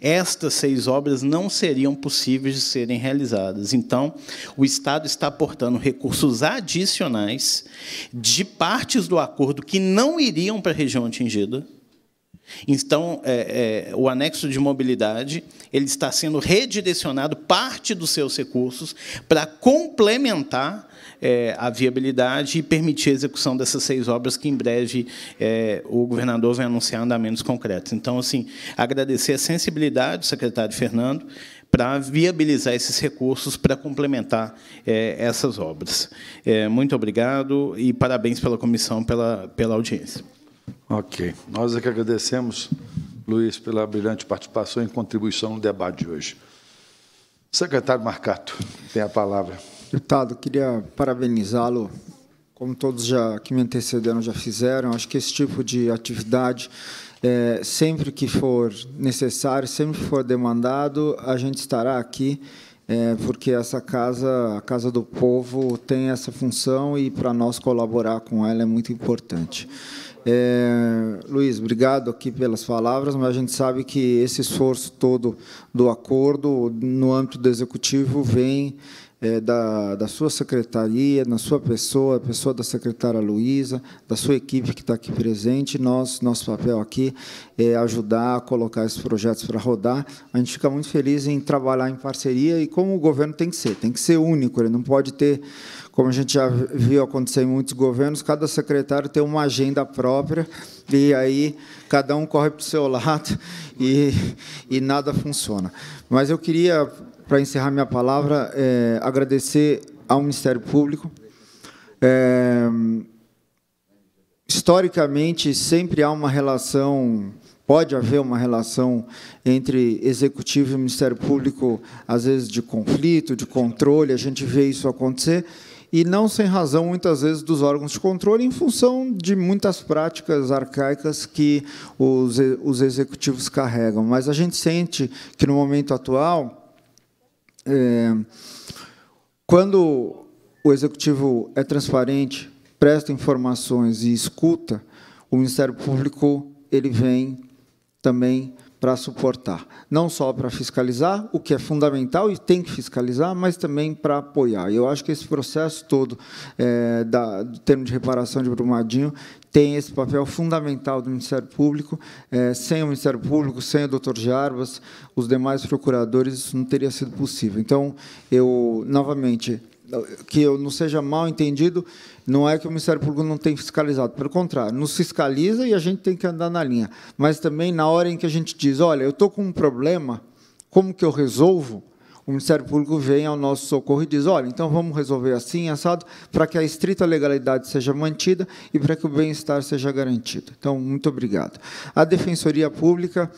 estas seis obras não seriam possíveis de serem realizadas. Então, o Estado está aportando recursos adicionais de partes do acordo que não iriam para a região atingida. Então, é, é, o anexo de mobilidade ele está sendo redirecionado parte dos seus recursos para complementar é, a viabilidade e permitir a execução dessas seis obras que, em breve, é, o governador vem anunciar andamentos concretos. Então, assim, agradecer a sensibilidade do secretário Fernando para viabilizar esses recursos para complementar é, essas obras. É, muito obrigado e parabéns pela comissão, pela, pela audiência. Ok. Nós é que agradecemos, Luiz, pela brilhante participação e contribuição no debate de hoje. Secretário Marcato, tem a palavra. Deputado, queria parabenizá-lo, como todos já que me antecederam já fizeram. Acho que esse tipo de atividade, é, sempre que for necessário, sempre que for demandado, a gente estará aqui, é, porque essa casa, a Casa do Povo, tem essa função e, para nós, colaborar com ela é muito importante. É, Luiz, obrigado aqui pelas palavras, mas a gente sabe que esse esforço todo do acordo, no âmbito do Executivo, vem é, da, da sua secretaria, na sua pessoa, a pessoa da secretária Luísa, da sua equipe que está aqui presente. Nós, nosso papel aqui é ajudar a colocar esses projetos para rodar. A gente fica muito feliz em trabalhar em parceria e como o governo tem que ser, tem que ser único, ele não pode ter como a gente já viu acontecer em muitos governos, cada secretário tem uma agenda própria e aí cada um corre para o seu lado e, e nada funciona. Mas eu queria para encerrar minha palavra, é, agradecer ao Ministério Público. É, historicamente, sempre há uma relação, pode haver uma relação entre Executivo e Ministério Público, às vezes de conflito, de controle, a gente vê isso acontecer, e não sem razão, muitas vezes, dos órgãos de controle, em função de muitas práticas arcaicas que os, os executivos carregam. Mas a gente sente que, no momento atual, é, quando o executivo é transparente, presta informações e escuta, o Ministério Público ele vem também para suportar, não só para fiscalizar, o que é fundamental e tem que fiscalizar, mas também para apoiar. Eu acho que esse processo todo é, da, do termo de reparação de Brumadinho tem esse papel fundamental do Ministério Público. É, sem o Ministério Público, sem o Dr. Jarbas, os demais procuradores, isso não teria sido possível. Então, eu novamente que eu não seja mal entendido, não é que o Ministério Público não tem fiscalizado, pelo contrário, nos fiscaliza e a gente tem que andar na linha. Mas também, na hora em que a gente diz, olha, eu estou com um problema, como que eu resolvo? o Ministério Público vem ao nosso socorro e diz: olha, então vamos resolver assim, assado, para que a estrita legalidade seja mantida e para que o bem-estar seja garantido. Então, muito obrigado. A Defensoria Pública.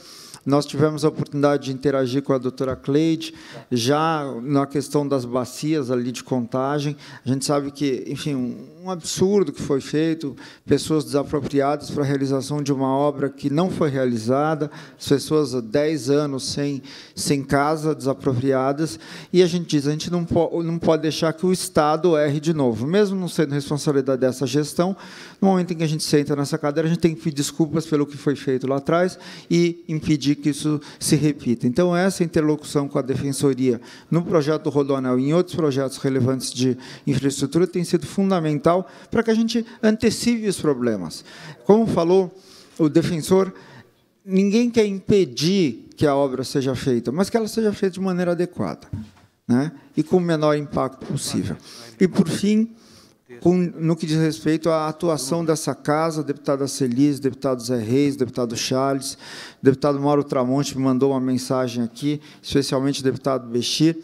Nós tivemos a oportunidade de interagir com a doutora Cleide, já na questão das bacias ali de contagem. A gente sabe que, enfim, um absurdo que foi feito, pessoas desapropriadas para a realização de uma obra que não foi realizada, as pessoas há 10 anos sem, sem casa, desapropriadas, e a gente diz, a gente não, po não pode deixar que o Estado erre de novo. Mesmo não sendo responsabilidade dessa gestão, no momento em que a gente senta nessa cadeira, a gente tem que pedir desculpas pelo que foi feito lá atrás e impedir que isso se repita. Então, essa interlocução com a Defensoria no projeto Rodonel e em outros projetos relevantes de infraestrutura tem sido fundamental para que a gente antecipe os problemas. Como falou o defensor, ninguém quer impedir que a obra seja feita, mas que ela seja feita de maneira adequada né? e com o menor impacto possível. E, por fim, com, no que diz respeito à atuação dessa casa, deputada Celis, deputado Zé Reis, deputado Charles, deputado Mauro Tramonte me mandou uma mensagem aqui, especialmente deputado Bechir.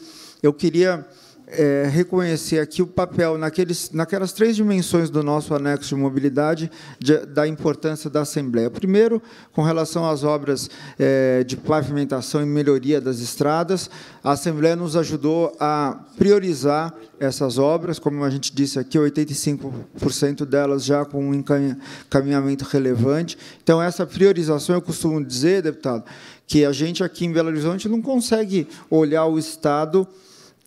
Eu queria é, reconhecer aqui o papel naqueles, naquelas três dimensões do nosso anexo de mobilidade de, da importância da Assembleia. Primeiro, com relação às obras é, de pavimentação e melhoria das estradas, a Assembleia nos ajudou a priorizar essas obras, como a gente disse aqui, 85% delas já com um encaminhamento relevante. Então, essa priorização, eu costumo dizer, deputado, que a gente aqui em Belo Horizonte não consegue olhar o Estado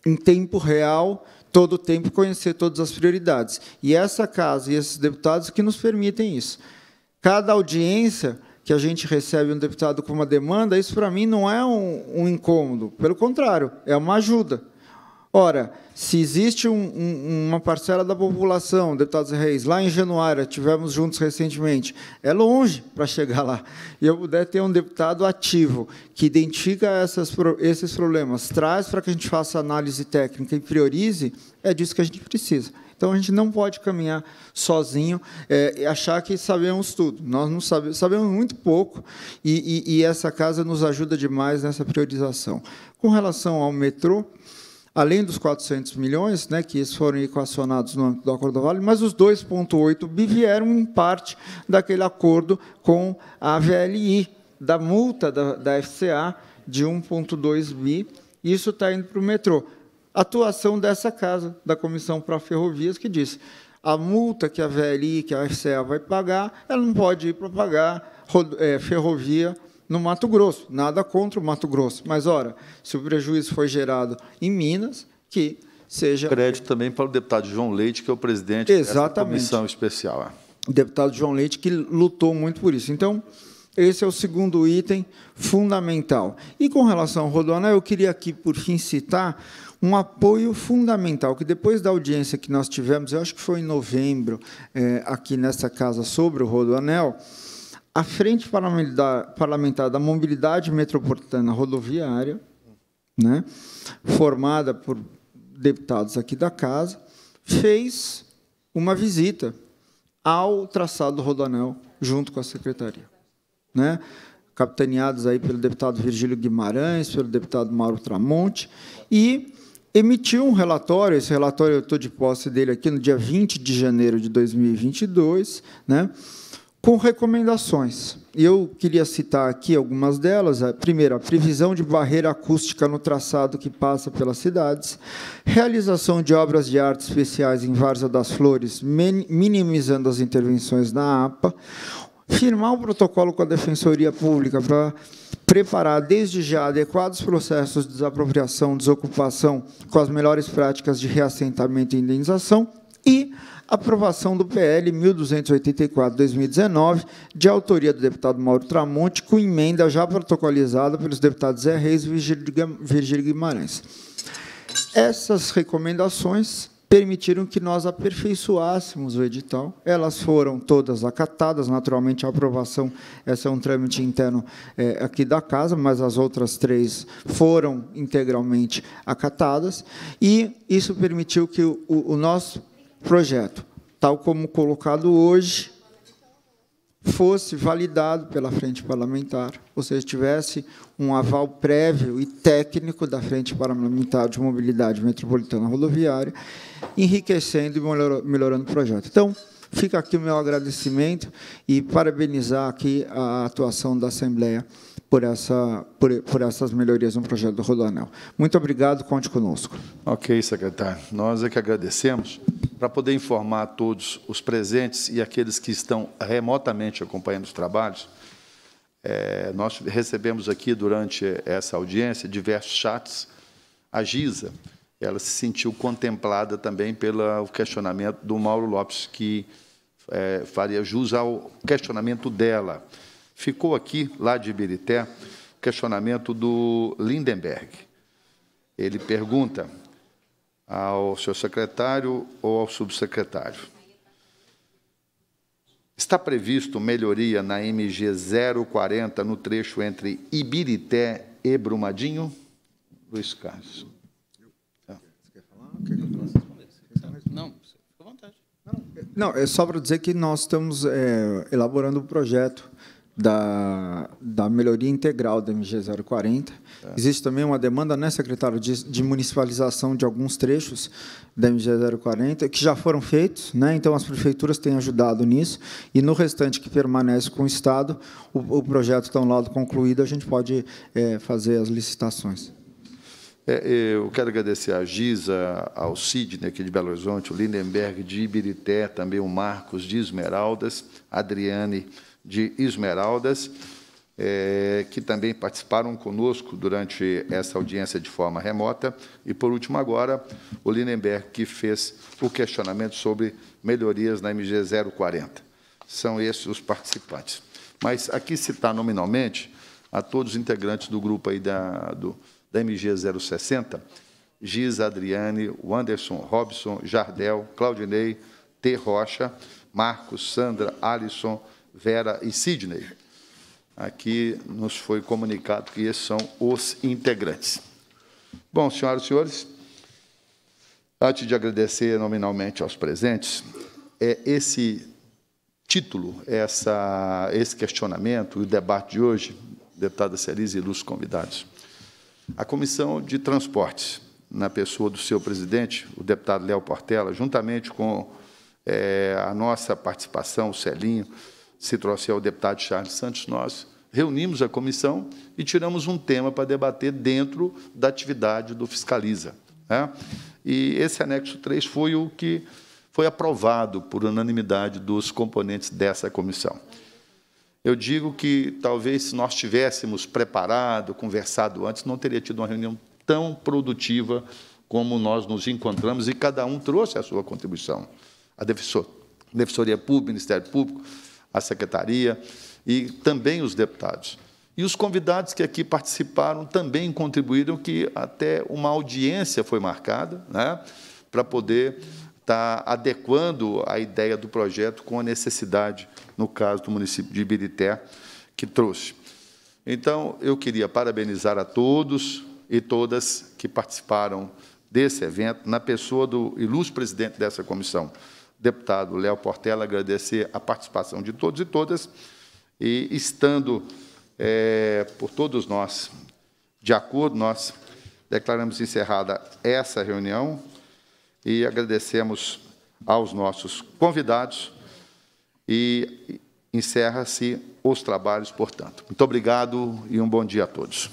em tempo real, todo o tempo, conhecer todas as prioridades. E essa casa e esses deputados que nos permitem isso. Cada audiência que a gente recebe um deputado com uma demanda, isso para mim não é um, um incômodo, pelo contrário, é uma ajuda. Ora, se existe um, um, uma parcela da população, deputados Reis, lá em Januária, tivemos juntos recentemente, é longe para chegar lá. E eu puder ter um deputado ativo que identifica essas, esses problemas, traz para que a gente faça análise técnica e priorize, é disso que a gente precisa. Então a gente não pode caminhar sozinho é, e achar que sabemos tudo. Nós não sabemos, sabemos muito pouco e, e, e essa casa nos ajuda demais nessa priorização. Com relação ao metrô, além dos 400 milhões, né, que foram equacionados no âmbito do Acordo do Vale, mas os 2,8 bi vieram em parte daquele acordo com a VLI, da multa da, da FCA de 1,2 bi, isso está indo para o metrô. Atuação dessa casa, da Comissão para Ferrovias, que disse a multa que a VLI, que a FCA vai pagar, ela não pode ir para pagar é, ferrovia no Mato Grosso. Nada contra o Mato Grosso. Mas, ora, se o prejuízo foi gerado em Minas, que seja. Crédito também para o deputado João Leite, que é o presidente da comissão especial. É. O deputado João Leite, que lutou muito por isso. Então, esse é o segundo item fundamental. E com relação ao Rodoanel, eu queria aqui, por fim, citar um apoio fundamental, que depois da audiência que nós tivemos, eu acho que foi em novembro, é, aqui nessa casa, sobre o Rodoanel a Frente Parlamentar da Mobilidade Metropolitana Rodoviária, né, formada por deputados aqui da casa, fez uma visita ao traçado do Rodanel junto com a secretaria, né? capitaneados aí pelo deputado Virgílio Guimarães, pelo deputado Mauro Tramonte, e emitiu um relatório, esse relatório eu estou de posse dele aqui no dia 20 de janeiro de 2022, né? com recomendações. Eu queria citar aqui algumas delas. A primeira, a previsão de barreira acústica no traçado que passa pelas cidades, realização de obras de arte especiais em Várzea das Flores, minimizando as intervenções na APA, firmar um protocolo com a Defensoria Pública para preparar desde já adequados processos de desapropriação, desocupação, com as melhores práticas de reassentamento e indenização, e aprovação do PL 1284-2019, de autoria do deputado Mauro Tramonte, com emenda já protocolizada pelos deputados Zé Reis e Virgílio Guimarães. Essas recomendações permitiram que nós aperfeiçoássemos o edital. Elas foram todas acatadas, naturalmente, a aprovação, essa é um trâmite interno é, aqui da Casa, mas as outras três foram integralmente acatadas, e isso permitiu que o, o nosso projeto, tal como colocado hoje, fosse validado pela frente parlamentar, ou seja, tivesse um aval prévio e técnico da frente parlamentar de mobilidade metropolitana rodoviária, enriquecendo e melhorando o projeto. Então, fica aqui o meu agradecimento e parabenizar aqui a atuação da Assembleia por, essa, por, por essas melhorias no projeto do Rodoanel. Muito obrigado, conte conosco. Ok, secretário. Nós é que agradecemos para poder informar a todos os presentes e aqueles que estão remotamente acompanhando os trabalhos, é, nós recebemos aqui, durante essa audiência, diversos chats. A Giza, ela se sentiu contemplada também pelo questionamento do Mauro Lopes, que é, faria jus ao questionamento dela. Ficou aqui, lá de Ibirité, questionamento do Lindenberg. Ele pergunta ao seu secretário ou ao subsecretário. Está previsto melhoria na MG 040 no trecho entre Ibirité e Brumadinho? Luiz Carlos. falar? Não, fica à vontade. Não, é, é só para dizer que nós estamos é, elaborando o um projeto da, da melhoria integral da MG 040 é. Existe também uma demanda, né, secretário, de, de municipalização de alguns trechos da MG 040, que já foram feitos, né? então as prefeituras têm ajudado nisso, e no restante que permanece com o Estado, o, o projeto um lado concluído, a gente pode é, fazer as licitações. É, é, eu quero agradecer a Giza, ao Sidney, aqui de Belo Horizonte, o Lindenberg de Ibirité, também o Marcos de Esmeraldas, Adriane de Esmeraldas, é, que também participaram conosco durante essa audiência de forma remota. E, por último, agora, o Lindenberg, que fez o questionamento sobre melhorias na MG 040. São esses os participantes. Mas aqui citar nominalmente a todos os integrantes do grupo aí da, do, da MG 060, Giz, Adriane, Anderson, Robson, Jardel, Claudinei, T. Rocha, Marcos, Sandra, Alisson, Vera e Sidney. Aqui nos foi comunicado que esses são os integrantes. Bom, senhoras e senhores, antes de agradecer nominalmente aos presentes, é esse título, essa, esse questionamento e o debate de hoje, deputada Celise e ilustres convidados. A Comissão de Transportes, na pessoa do seu presidente, o deputado Léo Portela, juntamente com é, a nossa participação, o Celinho, se trouxe ao deputado Charles Santos nós reunimos a comissão e tiramos um tema para debater dentro da atividade do Fiscaliza. Né? E esse anexo 3 foi o que foi aprovado por unanimidade dos componentes dessa comissão. Eu digo que talvez se nós tivéssemos preparado, conversado antes, não teria tido uma reunião tão produtiva como nós nos encontramos e cada um trouxe a sua contribuição. A Defensoria Pública, o Ministério Público, a secretaria e também os deputados. E os convidados que aqui participaram também contribuíram, que até uma audiência foi marcada, né, para poder estar tá adequando a ideia do projeto com a necessidade, no caso do município de Ibirité, que trouxe. Então, eu queria parabenizar a todos e todas que participaram desse evento, na pessoa do ilustre presidente dessa comissão, deputado Léo Portela, agradecer a participação de todos e todas, e estando é, por todos nós de acordo, nós declaramos encerrada essa reunião e agradecemos aos nossos convidados e encerra-se os trabalhos, portanto. Muito obrigado e um bom dia a todos.